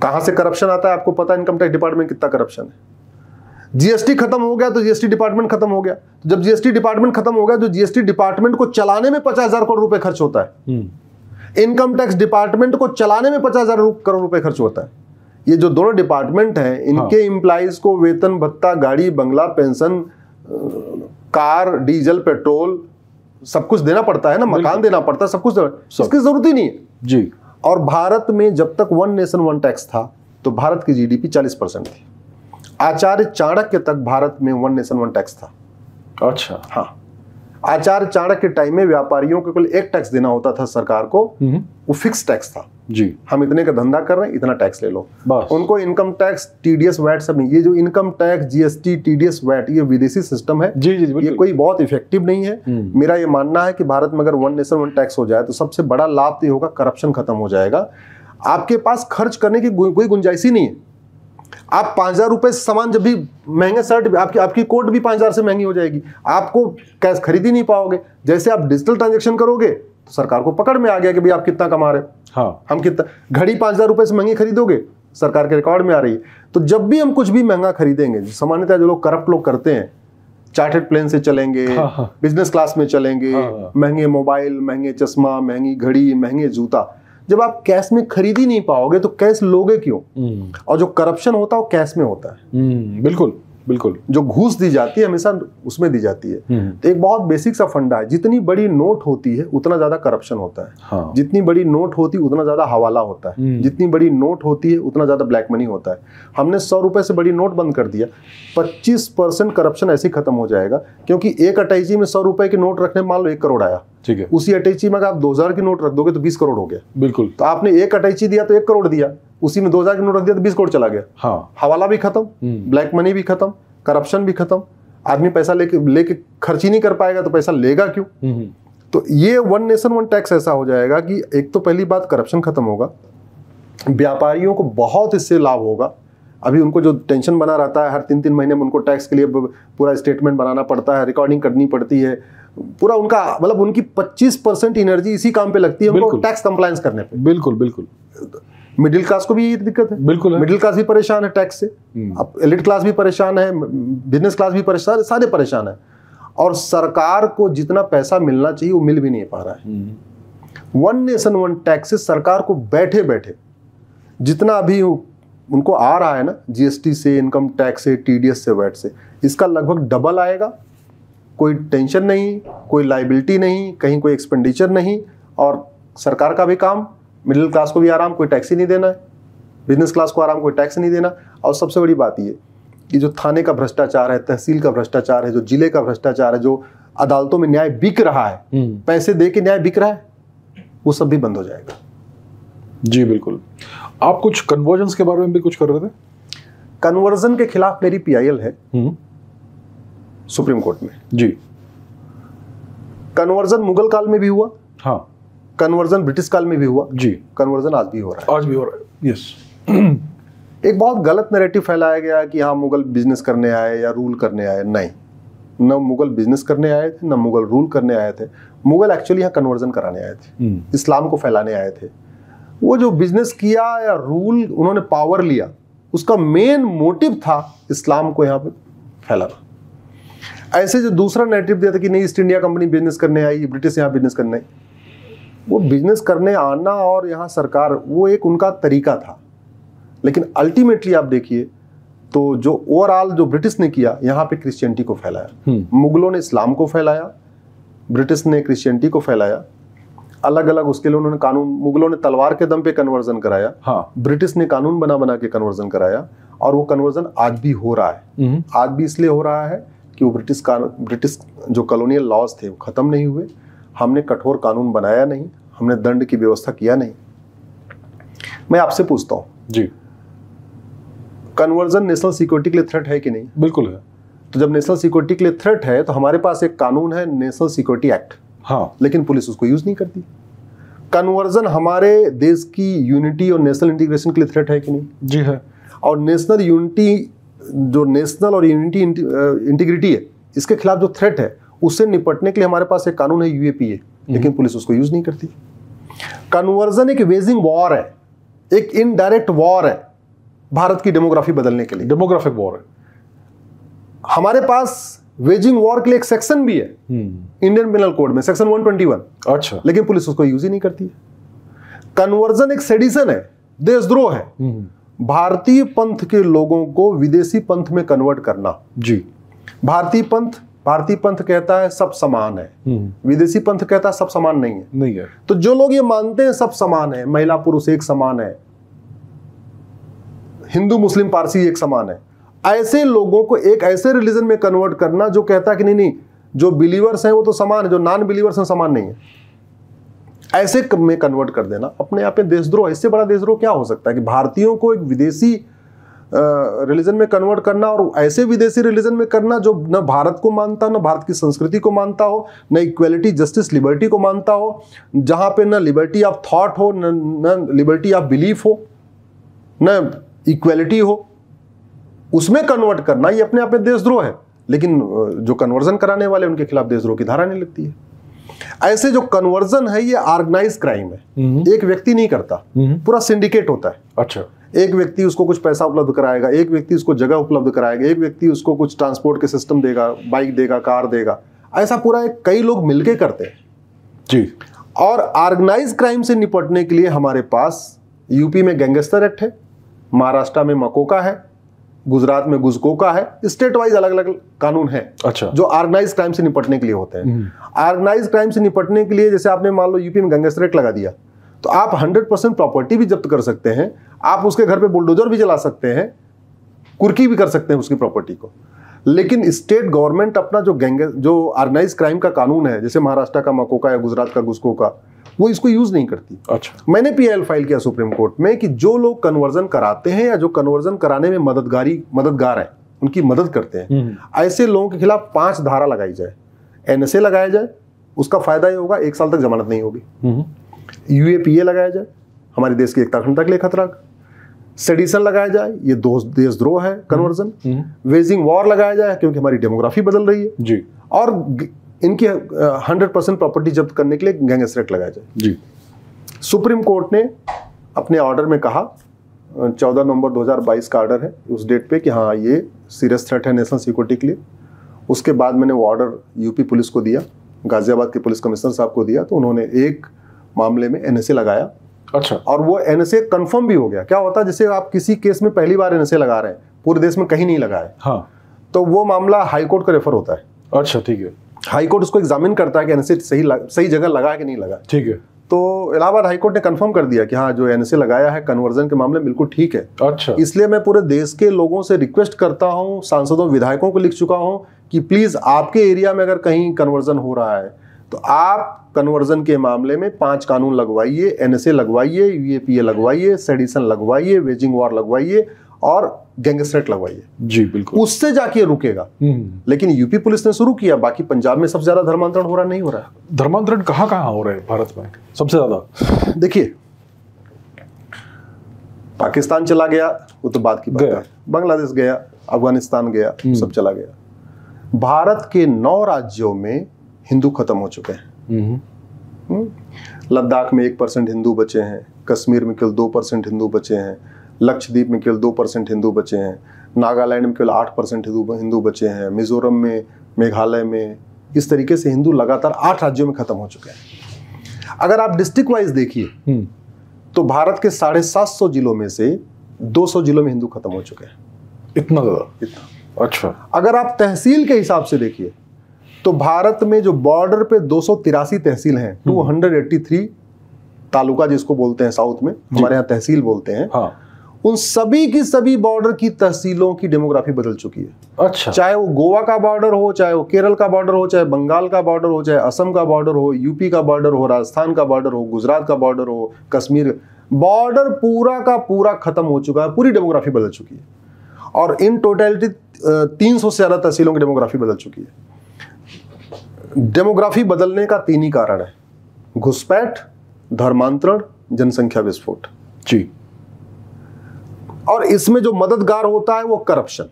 कहां से करप्शन आता है आपको पता है इनकम टैक्स डिपार्टमेंट कितना करप्शन है जीएसटी खत्म हो गया तो जीएसटी डिपार्टमेंट खत्म हो गया तो जब जीएसटी डिपार्टमेंट खत्म हो गया तो जीएसटी डिपार्टमेंट को चलाने में पचास हजार करोड़ रुपए खर्च होता है इनकम टैक्स डिपार्टमेंट को चलाने में पचास हजार करोड़ रुपए खर्च होता है ये जो दोनों डिपार्टमेंट हैं हाँ। इनके इंप्लाइज हाँ। को वेतन भत्ता गाड़ी बंगला पेंशन कार डीजल पेट्रोल सब कुछ देना पड़ता है ना मकान देना पड़ता है सब कुछ इसकी जरूरत ही नहीं है जी और भारत में जब तक वन नेशन वन टैक्स था तो भारत की जीडीपी 40 परसेंट थी आचार्य चाणक्य तक भारत में वन नेशन वन टैक्स था अच्छा हाँ आचार्य चाणक्य के टाइम में व्यापारियों को कुल एक टैक्स देना होता था सरकार को हम्म। वो फिक्स टैक्स था जी हम इतने का धंधा कर रहे हैं इतना टैक्स ले लो उनको इनकम टैक्स टीडीएस वैट सब नहीं ये जो income tax GST TDS VAT ये विदेशी सिस्टम है जी जी ये कोई बहुत इफेक्टिव नहीं है हम्म। मेरा ये मानना है कि भारत में अगर वन नेशन वन टैक्स हो जाए तो सबसे बड़ा लाभ तो होगा करप्शन खत्म हो जाएगा आपके पास खर्च करने की कोई गुंजाइश ही नहीं है आप पाँच हज़ार रुपये सामान जब भी महंगे शर्ट आपकी आपकी कोट भी पाँच हज़ार से महंगी हो जाएगी आपको कैश खरीद ही नहीं पाओगे जैसे आप डिजिटल ट्रांजेक्शन करोगे तो सरकार को पकड़ में आ गया कि भाई आप कितना कमा रहे हाँ हम कितना घड़ी पाँच हज़ार रुपये से महंगी खरीदोगे सरकार के रिकॉर्ड में आ रही है तो जब भी हम कुछ भी महंगा खरीदेंगे सामान्यतः जो लोग करप्ट लोग करते हैं चार्टेड प्लेन से चलेंगे हाँ हाँ। बिजनेस क्लास में चलेंगे हाँ, हाँ। महंगे मोबाइल महंगे चश्मा महंगी घड़ी महंगे जूता जब आप कैश में खरीद ही नहीं पाओगे तो कैश लोगे क्यों हम्म। और जो करप्शन होता है वो कैश में होता है हम्म, बिल्कुल बिल्कुल जो घूस दी जाती है हमेशा उसमें दी जाती है हम्म। तो एक बहुत बेसिक सा फंडा है जितनी बड़ी नोट होती है उतना ज्यादा करप्शन होता है हाँ। जितनी बड़ी नोट होती है उतना ज्यादा हवाला होता है जितनी बड़ी नोट होती है उतना ज्यादा ब्लैक मनी होता है हमने सौ रुपए से बड़ी नोट बंद कर दिया पच्चीस परसेंट करप्शन ऐसे खत्म हो जाएगा क्योंकि एक अटैची में सौ रुपए की नोट रखने मान लो एक करोड़ आया ठीक है उसी अटैची में आप दो हजार की नोट रख दोगे तो बीस करोड़ हो गया बिल्कुल तो आपने एक अटैची दिया तो एक करोड़ दिया उसी में दो हजार की नोट रख दिया तो बीस करोड़ चला गया हाँ हवाला भी खत्म हम्म। ब्लैक मनी भी खत्म करप्शन भी खत्म आदमी पैसा लेके लेके खर्च ही नहीं कर पाएगा तो पैसा लेगा क्यों हम्म, हम्म। तो ये वन नेशन वन टैक्स ऐसा हो जाएगा कि एक तो पहली बात करप्शन खत्म होगा व्यापारियों को बहुत इससे लाभ होगा अभी उनको जो टेंशन बना रहता है हर तीन तीन महीने में उनको टैक्स के लिए पूरा स्टेटमेंट बनाना पड़ता है रिकॉर्डिंग करनी पड़ती है पूरा उनका मतलब उनकी 25 परसेंट एनर्जी इसी काम पे लगती है उनको टैक्स कंप्लायंस करने पे बिल्कुल बिल्कुल मिडिल क्लास को भी यही दिक्कत है बिल्कुल मिडिल क्लास भी परेशान है टैक्स से हम्म। अब एलिट क्लास भी परेशान है बिजनेस क्लास भी परेशान सारे परेशान है और सरकार को जितना पैसा मिलना चाहिए वो मिल भी नहीं पा रहा है वन नेशन वन टैक्स सरकार को बैठे बैठे जितना अभी उनको आ रहा है ना जीएसटी से इनकम टैक्स से टीडीएस से वैट से इसका लगभग डबल आएगा कोई टेंशन नहीं कोई लाइबिलिटी नहीं कहीं कोई एक्सपेंडिचर नहीं और सरकार का भी काम मिडिल क्लास को भी आराम कोई टैक्स ही नहीं देना है बिजनेस क्लास को आराम कोई टैक्स नहीं देना और सबसे बड़ी बात ये कि जो थाने का भ्रष्टाचार है तहसील का भ्रष्टाचार है जो जिले का भ्रष्टाचार है जो अदालतों में न्याय बिक रहा है हम्म। पैसे दे के न्याय बिक रहा है वो सब भी बंद हो जाएगा जी बिल्कुल आप कुछ कन्वर्जन के बारे में भी कुछ कर रहे थे कन्वर्जन के खिलाफ मेरी पी है हम्म। सुप्रीम कोर्ट में जी कन्वर्जन मुगल काल में भी हुआ हाँ कन्वर्जन ब्रिटिश काल में भी हुआ जी कन्वर्जन आज भी हो रहा है आज भी हो रहा है यस एक बहुत गलत नैरेटिव फैलाया गया कि हाँ मुगल बिजनेस करने आए या रूल करने आए नहीं न मुगल बिजनेस करने आए थे न मुगल रूल करने आए थे मुगल एक्चुअली यहाँ कन्वर्जन कराने आए थे हम्म। इस्लाम को फैलाने आए थे वो जो बिजनेस किया या रूल उन्होंने पावर लिया उसका मेन मोटिव था इस्लाम को यहाँ पे फैलाना ऐसे जो दूसरा नेटिव दिया था कि नहीं ईस्ट इंडिया कंपनी बिजनेस करने आई ब्रिटिश यहाँ बिजनेस करने आई वो बिजनेस करने आना और यहाँ सरकार वो एक उनका तरीका था लेकिन अल्टीमेटली आप देखिए तो जो ओवरऑल जो ब्रिटिश ने किया यहाँ पे क्रिश्चियनिटी को फैलाया हम्म। मुगलों ने इस्लाम को फैलाया ब्रिटिश ने क्रिश्चियनिटी को फैलाया अलग अलग उसके लिए उन्होंने कानून मुगलों ने तलवार के दम पे कन्वर्जन कराया हाँ। ब्रिटिश ने कानून बना बना के कन्वर्जन कराया और वो कन्वर्जन आज भी हो रहा है हम्म। आज भी इसलिए हो रहा है कि वो ब्रिटिश का ब्रिटिश जो कॉलोनियल लॉज थे वो ख़त्म नहीं हुए हमने कठोर कानून बनाया नहीं हमने दंड की व्यवस्था किया नहीं मैं आपसे पूछता हूँ जी कन्वर्जन नेशनल सिक्योरिटी के लिए थ्रेट है कि नहीं बिल्कुल है तो जब नेशनल सिक्योरिटी के लिए थ्रेट है तो हमारे पास एक कानून है नेशनल सिक्योरिटी एक्ट हाँ लेकिन पुलिस उसको यूज नहीं करती कन्वर्जन हमारे देश की यूनिटी और नेशनल इंटीग्रेशन के लिए थ्रेट है कि नहीं जी है और नेशनल यूनिटी जो नेशनल और यूनिटी इंटीग्रिटी है इसके खिलाफ जो थ्रेट है उससे निपटने के लिए हमारे पास एक कानून है यूएपीए हम्म। लेकिन पुलिस उसको यूज नहीं करती कन्वर्जन एक वेजिंग वॉर है एक इनडायरेक्ट वॉर है भारत की डेमोग्राफी बदलने के लिए डेमोग्राफिक वॉर है हमारे पास वेजिंग वॉर के लिए एक सेक्शन भी है इंडियन पिनल कोड में सेक्शन 121 अच्छा लेकिन पुलिस उसको यूज ही नहीं करती है कन्वर्जन एक सेडिशन है देशद्रोह है हम्म। भारतीय पंथ के लोगों को विदेशी पंथ में कन्वर्ट करना जी भारतीय पंथ भारतीय पंथ कहता है सब समान है हम्म। विदेशी पंथ कहता है सब समान नहीं है नहीं है तो जो लोग ये मानते हैं सब समान है महिला पुरुष एक समान है हिंदू मुस्लिम पारसी एक समान है ऐसे लोगों को एक ऐसे रिलीजन में कन्वर्ट करना जो कहता है कि नहीं नहीं जो बिलीवर्स हैं वो तो समान है जो नॉन बिलीवर्स हैं समान नहीं है ऐसे में कन्वर्ट कर देना अपने आप में देशद्रोह इससे बड़ा देशद्रोह क्या हो सकता है कि भारतीयों को एक विदेशी रिलीजन में कन्वर्ट करना और ऐसे विदेशी रिलीजन में करना जो न भारत को मानता न भारत की संस्कृति को मानता हो न इक्वलिटी जस्टिस लिबर्टी को मानता हो जहाँ पे न लिबर्टी ऑफ थॉट हो न, न लिबर्टी ऑफ बिलीफ हो न इक्वलिटी हो उसमें कन्वर्ट करना ये अपने आप में देशद्रोह है लेकिन जो कन्वर्जन कराने वाले उनके खिलाफ देशद्रोह की धारा नहीं लगती है ऐसे जो कन्वर्जन है ये ऑर्गेनाइज क्राइम है हम्म। एक व्यक्ति नहीं करता हम्म। पूरा सिंडिकेट होता है अच्छा एक व्यक्ति उसको कुछ पैसा उपलब्ध कराएगा एक व्यक्ति उसको जगह उपलब्ध कराएगा एक व्यक्ति उसको कुछ ट्रांसपोर्ट के सिस्टम देगा बाइक देगा कार देगा ऐसा पूरा एक कई लोग मिलके करते हैं जी और ऑर्गेनाइज क्राइम से निपटने के लिए हमारे पास यूपी में गैंगस्टर एक्ट है महाराष्ट्र में मकोका है गुजरात में गुजको का है स्टेट वाइज अलग अलग कानून है अच्छा जो ऑर्गेनाइज क्राइम से निपटने के लिए होते हैं ऑर्गेनाइज क्राइम हम्म। से निपटने के लिए जैसे आपने मान लो यूपी में गंगेस रेट लगा दिया तो आप हंड्रेड परसेंट प्रॉपर्टी भी जब्त कर सकते हैं आप उसके घर पे बुलडोजर भी चला सकते हैं कुर्की भी कर सकते हैं उसकी प्रॉपर्टी को लेकिन स्टेट गवर्नमेंट अपना जो गैंग जो ऑर्गेनाइज क्राइम का कानून है जैसे महाराष्ट्र का मकोका या गुजरात का गुस्को का वो इसको यूज नहीं करती अच्छा मैंने पीएल फाइल किया सुप्रीम कोर्ट में कि जो लोग कन्वर्जन कराते हैं या जो कन्वर्जन कराने में मददगारी मददगार है उनकी मदद करते हैं हम्म। ऐसे लोगों के खिलाफ पांच धारा लगाई जाए एनएसए लगाया जाए उसका फायदा ये होगा एक साल तक जमानत नहीं होगी यूएपीए हम्म। लगाया जाए हमारे देश की एकता अखंडता के लिए खतरा सेडिशन लगाया जाए ये दो देशद्रोह है कन्वर्जन वेजिंग वॉर लगाया जाए क्योंकि हमारी डेमोग्राफी बदल रही है जी और इनकी हंड्रेड परसेंट प्रॉपर्टी जब्त करने के लिए गैंगस्टर एक्ट लगाया जाए जी सुप्रीम कोर्ट ने अपने ऑर्डर में कहा चौदह नवंबर 2022 का ऑर्डर है उस डेट पे कि हाँ ये सीरियस थ्रेट है नेशनल सिक्योरिटी के लिए उसके बाद मैंने वो ऑर्डर यूपी पुलिस को दिया गाजियाबाद के पुलिस कमिश्नर साहब को दिया तो उन्होंने एक मामले में एनएसए लगाया अच्छा और वो एनएसए कंफर्म भी हो गया क्या होता है जैसे आप किसी केस में पहली बार एनएसए लगा रहे हैं पूरे देश में कहीं नहीं लगाए हाँ तो वो मामला हाईकोर्ट का रेफर होता है अच्छा ठीक है हाई कोर्ट उसको एग्जामिन करता है कि एनएसए सही लग, सही जगह लगा है कि नहीं लगा ठीक है तो इलाहाबाद हाई कोर्ट ने कंफर्म कर दिया कि हाँ जो एनएसए लगाया है कन्वर्जन के मामले बिल्कुल ठीक है अच्छा इसलिए मैं पूरे देश के लोगों से रिक्वेस्ट करता हूँ सांसदों विधायकों को लिख चुका हूँ कि प्लीज़ आपके एरिया में अगर कहीं कन्वर्जन हो रहा है तो आप कन्वर्जन के मामले में पांच कानून लगवाइए एनएसए लगवाइए यूएपीए लगवाइए सेडिसन लगवाइए वेजिंग वार लगवाइए और गैंगस्टर लगवाइए जी बिल्कुल उससे जाके रुकेगा हम्म, हम्म। लेकिन यूपी पुलिस ने शुरू किया बाकी पंजाब में सबसे ज्यादा धर्मांतरण हो रहा नहीं हो रहा धर्मांतरण कहाँ कहाँ हो रहे हैं भारत में सबसे ज्यादा देखिए पाकिस्तान चला गया वो तो बात की बात गया बांग्लादेश गया अफगानिस्तान गया हम्म। सब चला गया भारत के नौ राज्यों में हिंदू खत्म हो चुके हैं लद्दाख में एक परसेंट हिंदू बचे हैं कश्मीर में केवल दो परसेंट हिंदू बचे हैं लक्षद्वीप में केवल दो परसेंट हिंदू बचे हैं नागालैंड में केवल आठ परसेंट हिंदू बचे हैं मिजोरम में मेघालय में इस तरीके से हिंदू लगातार आठ राज्यों में खत्म हो चुके हैं अगर आप डिस्ट्रिक्ट वाइज देखिए हम्म। तो भारत के साढ़े सात सौ जिलों में से दो सौ जिलों में हिंदू खत्म हो चुके हैं इतना ज़्यादा इतना अच्छा अगर आप तहसील के हिसाब से देखिए तो भारत में जो बॉर्डर पे दो तहसील हैं थ्री हम्म। तालुका जिसको बोलते हैं साउथ में हमारे यहाँ तहसील बोलते हैं हाँ। उन सभी की सभी बॉर्डर की तहसीलों की डेमोग्राफी बदल चुकी है अच्छा चाहे वो गोवा का बॉर्डर हो चाहे वो केरल का बॉर्डर हो चाहे बंगाल का बॉर्डर हो चाहे असम का बॉर्डर हो यूपी का बॉर्डर हो राजस्थान का बॉर्डर हो गुजरात का बॉर्डर हो कश्मीर बॉर्डर पूरा का पूरा खत्म हो चुका है पूरी डेमोग्राफी बदल चुकी है और इन टोटलिटी तीन सौ से ज़्यादा तहसीलों की डेमोग्राफी बदल चुकी है डेमोग्राफी बदलने का तीन ही कारण है घुसपैठ धर्मांतरण जनसंख्या विस्फोट जी और इसमें जो मददगार होता है वो करप्शन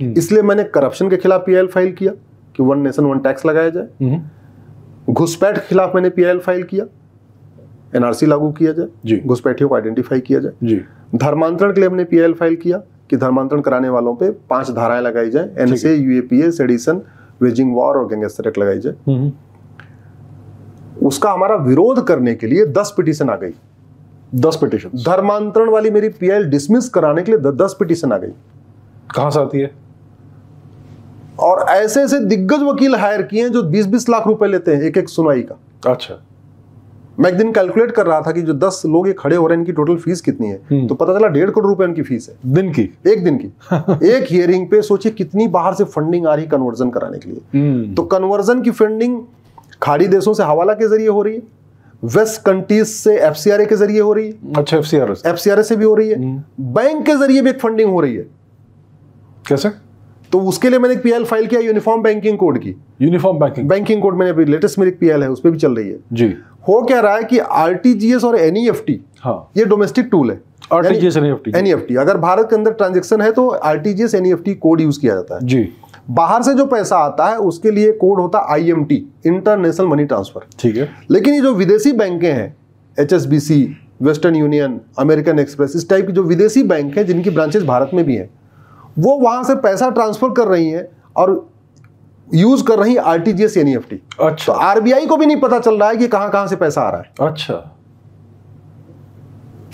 हम्म। इसलिए मैंने करप्शन के खिलाफ पीएल फाइल किया कि वन नेशन वन टैक्स लगाया जाए हम्म। घुसपैठ के खिलाफ मैंने पीएल फाइल किया एनआरसी लागू किया जाए जी घुसपैठियों को आइडेंटिफाई किया जाए जी धर्मांतरण के लिए हमने पीएल फाइल किया कि धर्मांतरण कराने वालों पे पांच धाराएं लगाई जाए NSA UAPA sedition waging war और गैंगस्टर एक्ट लगाई जाए हम्म। उसका हमारा विरोध करने के लिए दस पिटीशन आ गई दस पिटिशन धर्मांतरण वाली मेरी पीएल डिसमिस कराने के लिए द, दस पिटिशन आ गई कहां से आती है और ऐसे ऐसे दिग्गज वकील हायर किए हैं जो 20-20 लाख रुपए लेते हैं एक एक सुनवाई का अच्छा मैं एक दिन कैलकुलेट कर रहा था कि जो 10 लोग ये खड़े हो रहे हैं इनकी टोटल फीस कितनी है हम्म। तो पता चला डेढ़ करोड़ रुपए इनकी फीस है दिन की एक दिन की एक हियरिंग पे सोचिए कितनी बाहर से फंडिंग आ रही कन्वर्जन कराने के लिए हम्म। तो कन्वर्जन की फंडिंग खाड़ी देशों से हवाला के जरिए हो रही है वेस्ट कंट्रीज से एफसीआरए के जरिए हो रही है अच्छा एफसीआरए एफसीआरए से भी हो रही है हम्म। बैंक के जरिए भी एक फंडिंग हो रही है कैसे तो उसके लिए मैंने एक पीएल फाइल किया यूनिफॉर्म बैंकिंग कोड की यूनिफॉर्म बैंकिंग बैंकिंग कोड मैंने अभी लेटेस्ट मेरी पीएल है उस पर भी चल रही है जी हो क्या रहा है कि आरटीजीएस और एनईएफटी e हाँ ये डोमेस्टिक टूल है आरटीजीएस एनईएफटी एनईएफटी अगर भारत के अंदर ट्रांजेक्शन है तो आरटीजीएस एनईएफटी कोड यूज किया जाता है जी बाहर से जो पैसा आता है उसके लिए कोड होता है आई इंटरनेशनल मनी ट्रांसफर ठीक है लेकिन ये जो विदेशी बैंकें हैं H Western Union American Express इस टाइप की जो विदेशी बैंक हैं जिनकी ब्रांचेज भारत में भी हैं वो वहाँ से पैसा ट्रांसफर कर रही हैं और यूज कर रही R T G S N F T अच्छा बी तो आरबीआई को भी नहीं पता चल रहा है कि कहाँ कहाँ से पैसा आ रहा है अच्छा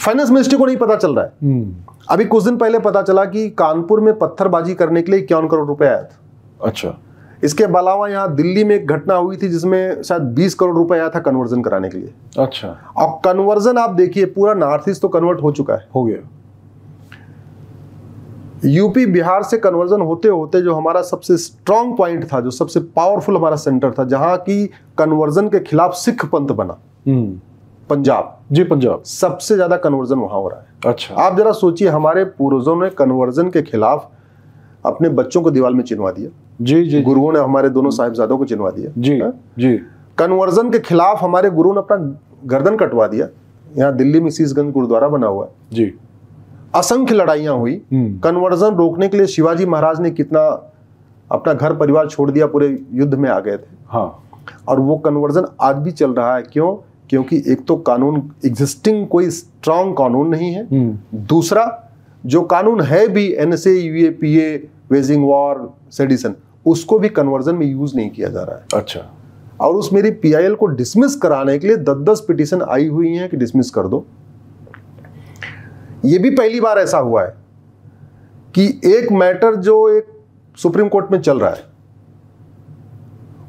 फाइनेंस मिनिस्ट्री को नहीं पता चल रहा है हम्म। अभी कुछ दिन पहले पता चला कि कानपुर में पत्थरबाजी करने के लिए इक्यावन करोड़ रुपए आया था अच्छा इसके अलावा यहाँ दिल्ली में एक घटना हुई थी जिसमें शायद 20 करोड़ रुपए आया था कन्वर्जन कराने के लिए अच्छा और कन्वर्जन आप देखिए पूरा नॉर्थ ईस्ट तो कन्वर्ट हो चुका है हो गया यूपी बिहार से कन्वर्जन होते होते जो हमारा सबसे स्ट्रांग पॉइंट था जो सबसे पावरफुल हमारा सेंटर था जहां की कन्वर्जन के खिलाफ सिख पंथ बना हम्म। पंजाब जी पंजाब सबसे ज्यादा कन्वर्जन वहां हो रहा है अच्छा आप जरा सोचिए हमारे पूर्वजों ने कन्वर्जन के खिलाफ अपने बच्चों को दीवार में चिनवा दिया जी जी गुरुओं ने हमारे दोनों साहिबजादों को चिनवा दिया जी हा? जी कन्वर्जन के खिलाफ हमारे गुरु ने अपना गर्दन कटवा दिया यहाँ दिल्ली में शीशगंज गुरुद्वारा बना हुआ है जी असंख्य लड़ाइयां हुई हम्म। कन्वर्जन रोकने के लिए शिवाजी महाराज ने कितना अपना घर परिवार छोड़ दिया पूरे युद्ध में आ गए थे हाँ और वो कन्वर्जन आज भी चल रहा है क्यों क्योंकि एक तो कानून एग्जिस्टिंग कोई स्ट्रांग कानून नहीं है हम्म। दूसरा जो कानून है भी N S A P waging war sedition उसको भी कन्वर्जन में यूज नहीं किया जा रहा है अच्छा और उस मेरी पी को डिसमिस कराने के लिए दस दस पिटिशन आई हुई हैं कि डिसमिस कर दो ये भी पहली बार ऐसा हुआ है कि एक मैटर जो एक सुप्रीम कोर्ट में चल रहा है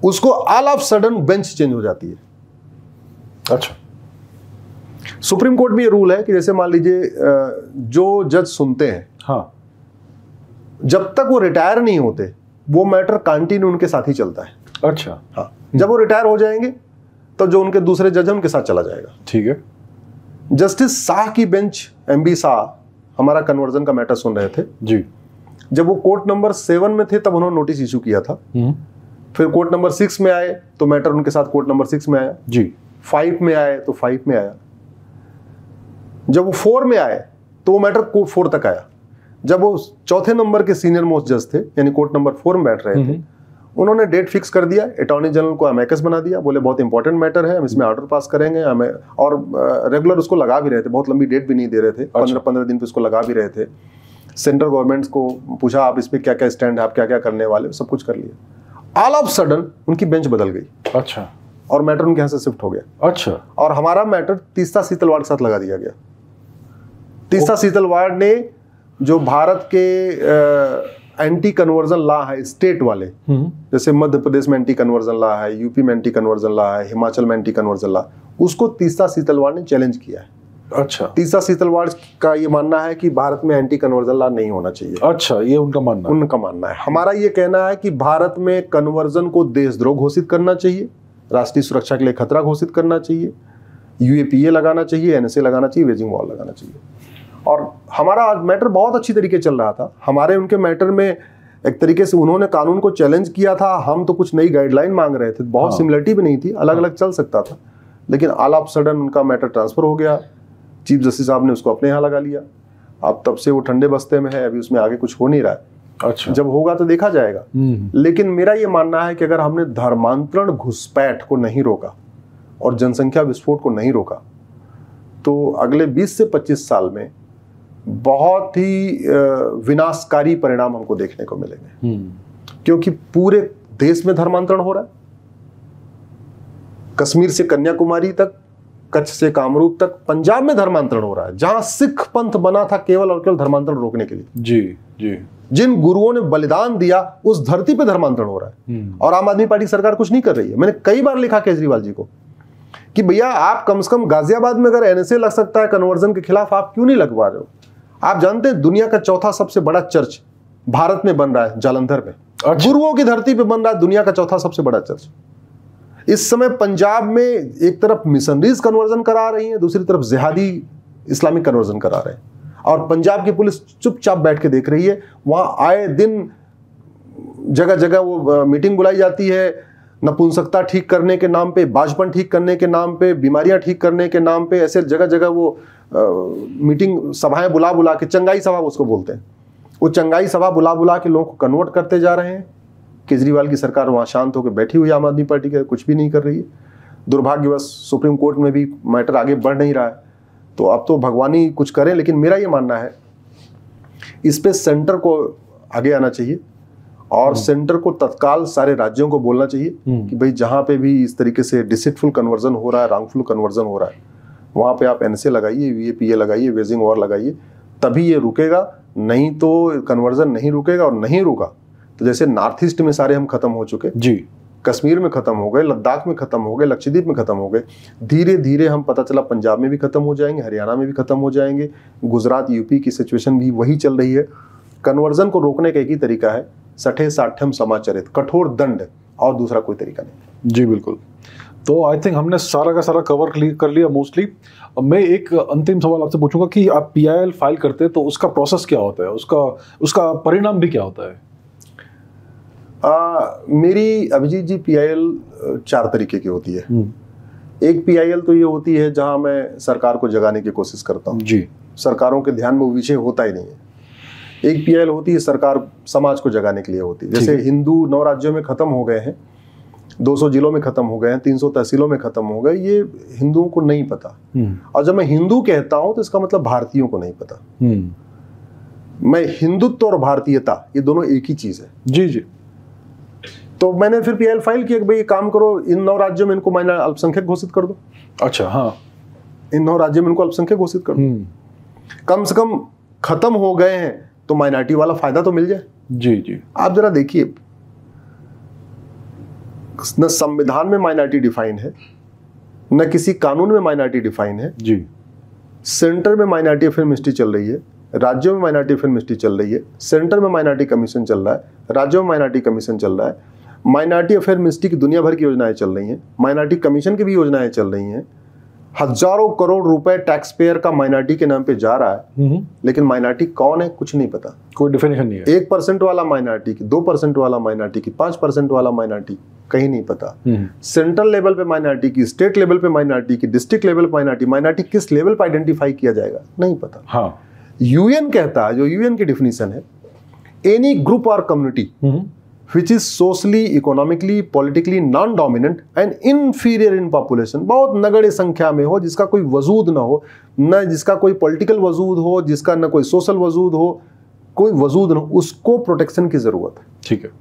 उसको all of sudden bench change हो जाती है अच्छा सुप्रीम कोर्ट में ये रूल है कि जैसे मान लीजिए जो जज सुनते हैं हाँ जब तक वो रिटायर नहीं होते वो मैटर कंटिन्यू उनके साथ ही चलता है अच्छा हाँ जब वो रिटायर हो जाएंगे तो जो उनके दूसरे जज हैं उनके साथ चला जाएगा ठीक है जस्टिस शाह की बेंच एम बी शाह हमारा कन्वर्जन का मैटर सुन रहे थे जी जब वो कोर्ट नंबर सेवन में थे तब उन्होंने नोटिस इशू किया था हम्म। फिर कोर्ट नंबर सिक्स में आए तो मैटर उनके साथ कोर्ट नंबर सिक्स में आया जी फाइव में आए तो फाइव में आया जब वो फोर में आए तो वो मैटर कोर्ट फोर तक आया जब वो चौथे नंबर के सीनियर मोस्ट जज थे यानी कोर्ट नंबर फोर में बैठ रहे थे उन्होंने डेट फिक्स कर दिया अटॉर्नी जनरल को अमेकस बना दिया बोले बहुत इंपॉर्टेंट मैटर है हम इसमें ऑर्डर पास करेंगे हमें और रेगुलर उसको लगा भी रहे थे बहुत लंबी डेट भी नहीं दे रहे थे अच्छा। पंद्रह पंद्रह दिन पे उसको लगा भी रहे थे सेंट्रल गवर्नमेंट्स को पूछा आप इस पर क्या क्या स्टैंड है आप क्या क्या करने वाले सब कुछ कर लिया ऑल ऑफ सडन उनकी बेंच बदल गई अच्छा और मैटर उनके यहाँ से शिफ्ट हो गया अच्छा और हमारा मैटर तीसरा सी के साथ लगा दिया गया तीसरा शीतल वार्ड ने जो भारत के आ, एंटी कन्वर्जन ला है स्टेट वाले हम्म। जैसे मध्य प्रदेश में एंटी कन्वर्जन ला है यूपी में एंटी कन्वर्जन ला है हिमाचल में एंटी कन्वर्जन ला उसको तीसरा वार्ड ने चैलेंज किया है अच्छा तीसरा शीतलवाड़ का ये मानना है कि भारत में एंटी कन्वर्जन ला नहीं होना चाहिए अच्छा ये उनका मानना उनका मानना है हमारा ये कहना है कि भारत में कन्वर्जन को देशद्रोह घोषित करना चाहिए राष्ट्रीय सुरक्षा के लिए खतरा घोषित करना चाहिए यूएपीए लगाना चाहिए एनएसए लगाना चाहिए वेजिंग वॉल लगाना चाहिए और हमारा आज मैटर बहुत अच्छी तरीके चल रहा था हमारे उनके मैटर में एक तरीके से उन्होंने कानून को चैलेंज किया था हम तो कुछ नई गाइडलाइन मांग रहे थे बहुत सिमिलरिटी हाँ। भी नहीं थी अलग हाँ। अलग चल सकता था लेकिन आल ऑफ सडन उनका मैटर ट्रांसफर हो गया चीफ जस्टिस साहब ने उसको अपने यहाँ लगा लिया अब तब से वो ठंडे बस्ते में है अभी उसमें आगे कुछ हो नहीं रहा है अच्छा जब होगा तो देखा जाएगा हम्म, हम्म। लेकिन मेरा ये मानना है कि अगर हमने धर्मांतरण घुसपैठ को नहीं रोका और जनसंख्या विस्फोट को नहीं रोका तो अगले 20 से 25 साल में बहुत ही विनाशकारी परिणाम हमको देखने को मिलेंगे हम्म। क्योंकि पूरे देश में धर्मांतरण हो रहा है कश्मीर से कन्याकुमारी तक कच्छ से कामरूप तक पंजाब में धर्मांतरण हो रहा है जहां सिख पंथ बना था केवल और केवल धर्मांतरण रोकने के लिए जी जी जिन गुरुओं ने बलिदान दिया उस धरती पे धर्मांतरण हो रहा है हम्म। और आम आदमी पार्टी सरकार कुछ नहीं कर रही है मैंने कई बार लिखा केजरीवाल जी को कि भैया आप कम से कम गाजियाबाद में अगर एनएसए लग सकता है कन्वर्जन के खिलाफ आप क्यों नहीं लगवा रहे हो आप जानते हैं दुनिया का चौथा सबसे बड़ा चर्च भारत में बन रहा है जालंधर में अच्छा। गुरुओं की धरती पे बन रहा है दुनिया का चौथा सबसे बड़ा चर्च इस समय पंजाब में एक तरफ मिशनरीज कन्वर्जन करा रही है दूसरी तरफ जिहादी इस्लामिक कन्वर्जन करा रहे हैं और पंजाब की पुलिस चुपचाप बैठ के देख रही है वहां आए दिन जगह जगह वो मीटिंग बुलाई जाती है नपुंसकता ठीक करने के नाम पे बाजपन ठीक करने के नाम पे बीमारियां ठीक करने के नाम पे ऐसे जगह जगह वो मीटिंग सभाएं बुला बुला के चंगाई सभा उसको बोलते हैं वो चंगाई सभा बुला बुला के लोगों को कन्वर्ट करते जा रहे हैं केजरीवाल की सरकार वहाँ शांत होकर बैठी हुई आम आदमी पार्टी के कुछ भी नहीं कर रही है दुर्भाग्यवश सुप्रीम कोर्ट में भी मैटर आगे बढ़ नहीं रहा है तो अब तो भगवान ही कुछ करें लेकिन मेरा ये मानना है इस पर सेंटर को आगे आना चाहिए और सेंटर हम्म। को तत्काल सारे राज्यों को बोलना चाहिए हम्म। कि भाई जहाँ पे भी इस तरीके से डिसिटफुल कन्वर्जन हो रहा है रॉन्गफुल कन्वर्जन हो रहा है वहाँ पे आप एन लगाइए वी ए पी ए लगाइए वेजिंग ओवर लगाइए तभी ये रुकेगा नहीं तो कन्वर्जन नहीं रुकेगा और नहीं रुका तो जैसे नॉर्थ ईस्ट में सारे हम खत्म हो चुके जी कश्मीर में खत्म हो गए लद्दाख में खत्म हो गए लक्षद्वीप में खत्म हो गए धीरे धीरे हम पता चला पंजाब में भी खत्म हो जाएंगे हरियाणा में भी खत्म हो जाएंगे गुजरात यूपी की सिचुएशन भी वही चल रही है कन्वर्जन को रोकने का एक ही तरीका है सठे साठम समाचरित कठोर दंड और दूसरा कोई तरीका नहीं जी बिल्कुल तो आई थिंक हमने सारा का सारा कवर कर लिया मोस्टली मैं एक अंतिम सवाल आपसे पूछूंगा कि आप पी फाइल करते हैं तो उसका प्रोसेस क्या होता है उसका उसका परिणाम भी क्या होता है आ, मेरी अभिजीत जी पी चार तरीके की होती है हम्म। एक पी तो ये होती है जहां मैं सरकार को जगाने की कोशिश करता हूँ जी सरकारों के ध्यान में वो विषय होता ही नहीं है एक पी होती है सरकार समाज को जगाने के लिए होती है जैसे हिंदू नौ राज्यों में खत्म हो गए हैं 200 जिलों में ख़त्म हो गए हैं 300 तहसीलों में ख़त्म हो गए ये हिंदुओं को नहीं पता हम्म। और जब मैं हिंदू कहता हूं तो इसका मतलब भारतीयों को नहीं पता हम्म। मैं हिंदुत्व और भारतीयता ये दोनों एक ही चीज़ है जी जी तो मैंने फिर पीएल फाइल किया कि भाई काम करो इन नौ राज्यों में इनको मैंने अल्पसंख्यक घोषित कर दो अच्छा हाँ इन नौ राज्यों में इनको अल्पसंख्यक घोषित कर दो हम्म। कम से कम खत्म हो गए हैं तो माइनॉरिटी वाला फायदा तो मिल जाए जी जी आप जरा देखिए न संविधान में माइनॉरिटी डिफाइन है न किसी कानून में माइनॉरिटी डिफाइन है जी सेंटर में माइनॉरिटी फिल्म हिस्ट्री चल रही है राज्यों में माइनॉरिटी फिल्म हिस्ट्री चल रही है सेंटर में माइनॉरिटी कमीशन चल रहा है राज्यों में माइनॉरिटी कमीशन चल रहा है माइनॉरिटी अफेयर मिनिस्ट्री की दुनिया भर की योजनाएं चल रही हैं माइनॉरिटी कमीशन की भी योजनाएं चल रही हैं हजारों करोड़ रुपए टैक्स पेयर का माइनॉरिटी के नाम पे जा रहा है हम्म। लेकिन माइनॉरिटी कौन है कुछ नहीं पता कोई डिफिनेशन नहीं है एक परसेंट वाला माइनॉरिटी की दो परसेंट वाला माइनॉरिटी की पांच परसेंट वाला माइनॉरिटी कहीं नहीं पता हम्म। सेंट्रल लेवल पे माइनॉरिटी की स्टेट लेवल पे माइनॉरिटी की डिस्ट्रिक्ट लेवल पे माइनॉरिटी माइनॉरिटी किस लेवल पर आइडेंटिफाई किया जाएगा नहीं पता हाँ यूएन कहता है जो यूएन की डिफिनीशन है एनी ग्रुप और community which is socially economically politically non dominant and inferior in population बहुत नगण्य संख्या में हो जिसका कोई वजूद ना हो न जिसका कोई पॉलिटिकल वजूद हो जिसका न कोई सोशल वजूद हो कोई वजूद ना हो उसको प्रोटेक्शन की ज़रूरत है ठीक है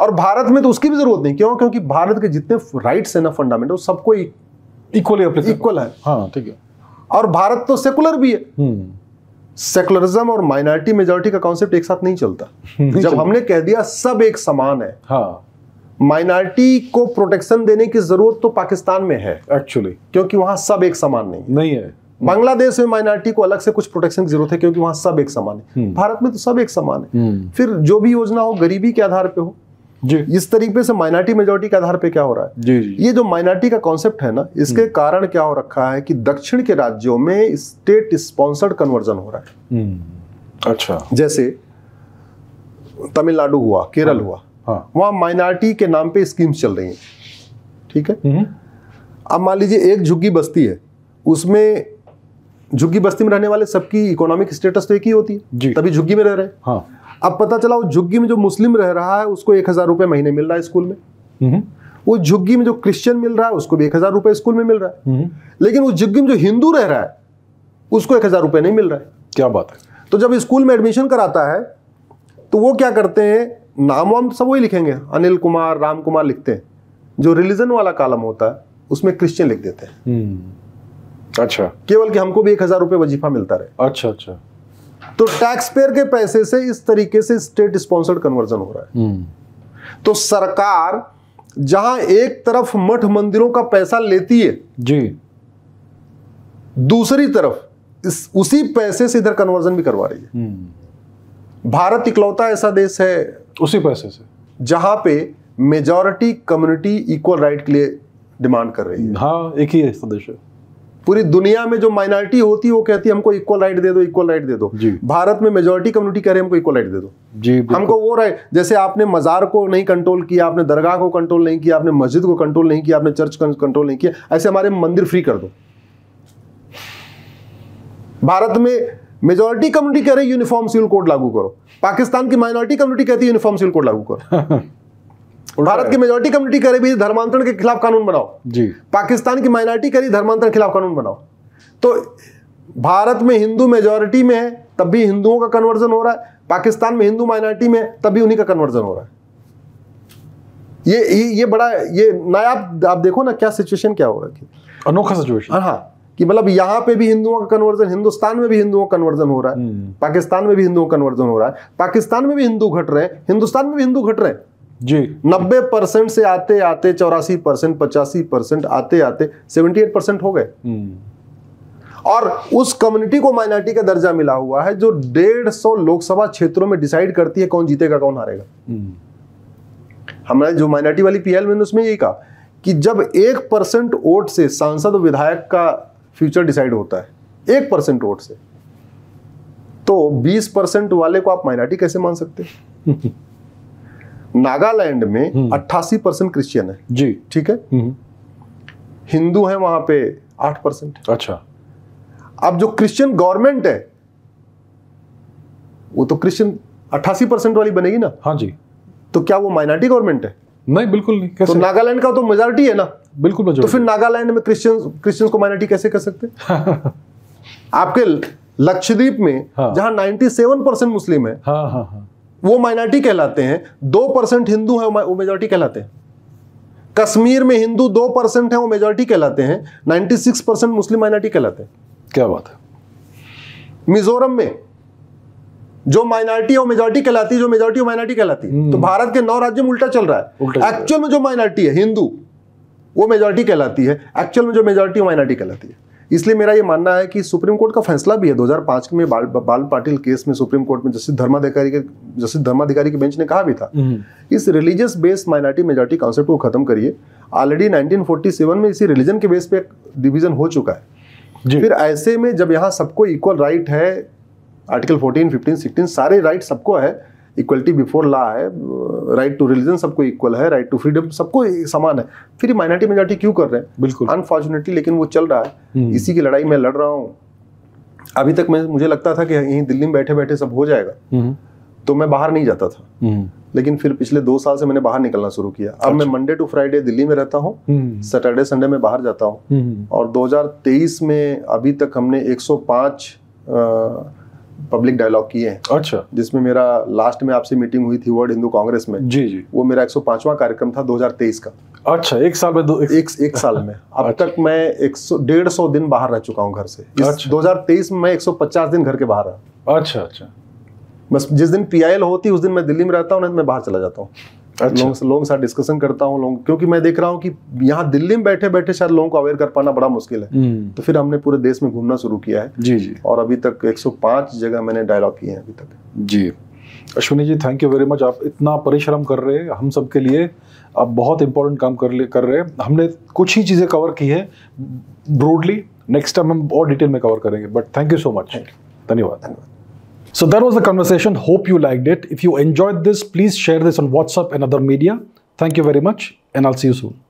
और भारत में तो उसकी भी जरूरत नहीं क्यों क्योंकि भारत के जितने राइट्स है ना फंडामेंटल सबको इक्वली इक्वल है हाँ ठीक है और भारत तो सेकुलर भी है सेकुलरिज्म हम्म। और माइनॉरिटी मेजोरिटी का कॉन्सेप्ट एक साथ नहीं चलता नहीं जब चलता। हमने कह दिया सब एक समान है हाँ माइनॉरिटी को प्रोटेक्शन देने की जरूरत तो पाकिस्तान में है एक्चुअली क्योंकि वहां सब एक समान नहीं नहीं है बांग्लादेश में माइनॉरिटी को अलग से कुछ प्रोटेक्शन की जरूरत है क्योंकि वहां सब एक समान है हम्म। भारत में तो सब एक समान है हम्म। फिर जो भी योजना हो गरीबी के आधार पर हो जी इस तरीके से माइनॉरिटी मेजोरिटी के आधार पे क्या हो रहा है जी जी ये जो माइनॉरिटी का कॉन्सेप्ट है ना इसके हम्म। कारण क्या हो रखा है कि दक्षिण के राज्यों में स्टेट स्पॉन्सर्ड कन्वर्जन हो रहा है हम्म। अच्छा जैसे तमिलनाडु हुआ केरल हाँ, हुआ हाँ. वहां माइनॉरिटी के नाम पे स्कीम्स चल रही हैं ठीक है हम्म। अब मान लीजिए एक झुग्गी बस्ती है उसमें झुग्गी बस्ती में रहने वाले सबकी इकोनॉमिक स्टेटस तो एक ही होती है तभी झुग्गी में रह रहे हैं हाँ। अब पता चला वो झुग्गी में जो मुस्लिम रह रहा है उसको एक हज़ार रुपये महीने मिल रहा है स्कूल में हम्म। वो झुग्गी में जो क्रिश्चियन मिल रहा है उसको भी एक हज़ार रुपये स्कूल में मिल रहा है हम्म। लेकिन वो झुग्गी में जो हिंदू रह रहा है उसको एक हज़ार रुपये नहीं मिल रहा है क्या बात है तो जब स्कूल में एडमिशन कराता है तो वो क्या करते हैं नाम वाम सब वही लिखेंगे अनिल कुमार राम कुमार लिखते हैं जो रिलीजन वाला कालम होता है उसमें क्रिश्चियन लिख देते हैं हम्म। अच्छा केवल कि हमको भी एक हज़ार रुपये वजीफा मिलता रहे अच्छा अच्छा तो टैक्स पेयर के पैसे से इस तरीके से स्टेट स्पॉन्सर्ड कन्वर्जन हो रहा है हम्म। तो सरकार जहां एक तरफ मठ मंदिरों का पैसा लेती है जी दूसरी तरफ इस उसी पैसे से इधर कन्वर्जन भी करवा रही है हम्म। भारत इकलौता ऐसा देश है उसी पैसे से जहां पे मेजॉरिटी कम्युनिटी इक्वल राइट के लिए डिमांड कर रही है हाँ एक ही ऐसा देश है पूरी दुनिया में जो माइनॉरिटी होती है वो कहती है हमको इक्वल राइट दे दो इक्वल राइट दे दो भारत में मेजोरिटी कम्युनिटी कह रहे हमको इक्वल राइट दे दो जी हमको वो राइट जैसे आपने मजार को नहीं कंट्रोल किया आपने दरगाह को कंट्रोल नहीं किया आपने मस्जिद को कंट्रोल नहीं किया आपने चर्च कंट्रोल नहीं किया ऐसे हमारे मंदिर फ्री कर दो भारत में मेजोरिटी कम्युनिटी कह रही यूनिफॉर्म सिविल कोड लागू करो पाकिस्तान की माइनॉरिटी कम्युनिटी कहती है यूनिफॉर्म सिविल कोड लागू करो भारत की मेजोरिटी कम्युनिटी करे भी धर्मांतरण के खिलाफ कानून बनाओ जी पाकिस्तान की माइनॉरिटी करे धर्मांतरण के खिलाफ कानून बनाओ तो भारत में हिंदू मेजोरिटी में है तब भी हिंदुओं का कन्वर्जन हो रहा है पाकिस्तान में हिंदू माइनॉरिटी में तब भी उन्हीं का कन्वर्जन हो रहा है ये ये, बड़ा ये नया आप, देखो ना क्या सिचुएशन क्या हो रहा है अनोखा सिचुएशन हाँ, हाँ कि मतलब यहाँ पे भी हिंदुओं का कन्वर्जन हिंदुस्तान में भी हिंदुओं का कन्वर्जन हो रहा है हम्म। पाकिस्तान में भी हिंदुओं का कन्वर्जन हो रहा है पाकिस्तान में भी हिंदू घट रहे हैं हिंदुस्तान में भी हिंदू घट रहे हैं जी नब्बे परसेंट से आते आते चौरासी परसेंट पचासी परसेंट आते आते सेवेंटी एट परसेंट हो गए हम्म। और उस कम्युनिटी को माइनॉरिटी का दर्जा मिला हुआ है जो डेढ़ सौ लोकसभा क्षेत्रों में डिसाइड करती है कौन जीतेगा कौन हारेगा हमारे हम्म। जो माइनॉरिटी वाली पीएल में उसमें यही कहा कि जब एक परसेंट वोट से सांसद विधायक का फ्यूचर डिसाइड होता है एक परसेंट वोट से तो बीस परसेंट वाले को आप माइनॉरिटी कैसे मान सकते हैं नागालैंड में हम्म। अट्ठासी परसेंट क्रिश्चियन है जी ठीक है हम्म। हिंदू है वहां पे आठ परसेंट अच्छा अब जो क्रिश्चियन गवर्नमेंट है वो तो क्रिश्चियन अट्ठासी परसेंट वाली बनेगी ना हाँ जी तो क्या वो माइनॉरिटी गवर्नमेंट है नहीं बिल्कुल नहीं कैसे तो नागालैंड का तो मेजोरिटी है ना बिल्कुल तो फिर नागालैंड में क्रिश्चियन क्रिश्चियन को माइनॉरिटी कैसे कर सकते आपके लक्षद्वीप में हाँ। जहां 97 परसेंट मुस्लिम है हाँ, हाँ, हाँ. वो माइनॉरिटी कहलाते हैं दो परसेंट हिंदू है वो मेजोरिटी कहलाते हैं कश्मीर में हिंदू दो परसेंट है वो मेजोरिटी कहलाते हैं ninety six percent Muslim minority कहलाते हैं क्या बात है मिजोरम में जो माइनॉरिटी और मेजोरिटी कहलाती है जो मेजोरिटी और माइनॉरिटी कहलाती है हम्म। तो भारत के नौ राज्य में उल्टा चल रहा है एक्चुअल में जो माइनॉरिटी है हिंदू वो मेजोरिटी कहलाती है एक्चुअल में जो मेजोरिटी माइनॉरिटी कहलाती है इसलिए मेरा ये मानना है कि सुप्रीम कोर्ट का फैसला भी है 2005 में बाल बाल पाटिल केस में सुप्रीम कोर्ट में जस्टिस धर्माधिकारी के जस्टिस धर्माधिकारी के बेंच ने कहा भी था हम्म। इस religious based minority majority concept को खत्म करिए ऑलरेडी 1947 में इसी रिलीजन के बेस पे एक डिवीजन हो चुका है फिर ऐसे में जब यहाँ सबको इक्वल राइट है आर्टिकल फोर्टीन फिफ्टीन सिक्सटीन सारे राइट सबको है इक्वलिटी बिफोर लॉ है राइट टू रिलीजन सबको इक्वल है राइट टू फ्रीडम सबको समान है फिर माइनॉरिटी मेजोरिटी क्यों कर रहे हैं बिल्कुल अनफॉर्चुनेटली लेकिन वो चल रहा है हम्म। इसी की लड़ाई मैं लड़ रहा हूँ अभी तक मैं मुझे लगता था कि यहीं दिल्ली में बैठे बैठे सब हो जाएगा हम्म। तो मैं बाहर नहीं जाता था हम्म। लेकिन फिर पिछले दो साल से मैंने बाहर निकलना शुरू किया अब मैं मंडे टू फ्राइडे दिल्ली में रहता हूँ सैटरडे संडे में बाहर जाता हूँ और 2023 में अभी तक हमने 105 पब्लिक डायलॉग किए हैं अच्छा जिसमें मेरा लास्ट में आपसे मीटिंग हुई थी वर्ल्ड हिंदू कांग्रेस में जी जी वो मेरा 105वां कार्यक्रम था 2023 का अच्छा एक साल में दो एक, एक, एक साल में अब अच्छा। तक मैं एक सौ डेढ़ सौ दिन बाहर रह चुका हूँ घर से अच्छा। दो हजार तेईस में मैं पचास दिन घर के बाहर रहा अच्छा अच्छा बस जिस दिन पीआईएल होती उस दिन मैं दिल्ली में रहता हूँ ना तो मैं बाहर चला जाता हूँ अच्छा। से लोगों के साथ डिस्कशन करता हूँ लोग क्योंकि मैं देख रहा हूँ कि यहाँ दिल्ली में बैठे बैठे शायद लोगों को अवेयर कर पाना बड़ा मुश्किल है हम्म। तो फिर हमने पूरे देश में घूमना शुरू किया है जी जी और अभी तक 105 जगह मैंने डायलॉग किए हैं अभी तक जी Ashwini ji thank you very much आप इतना परिश्रम कर रहे हैं हम सब के लिए आप बहुत इंपॉर्टेंट काम कर ले कर रहे हैं हमने कुछ ही चीज़ें कवर की है ब्रॉडली नेक्स्ट टाइम हम और डिटेल में कवर करेंगे but thank you so much धन्यवाद धन्यवाद So that was the conversation. Hope you liked it. If you enjoyed this, please share this on WhatsApp and other media. Thank you very much and I'll see you soon.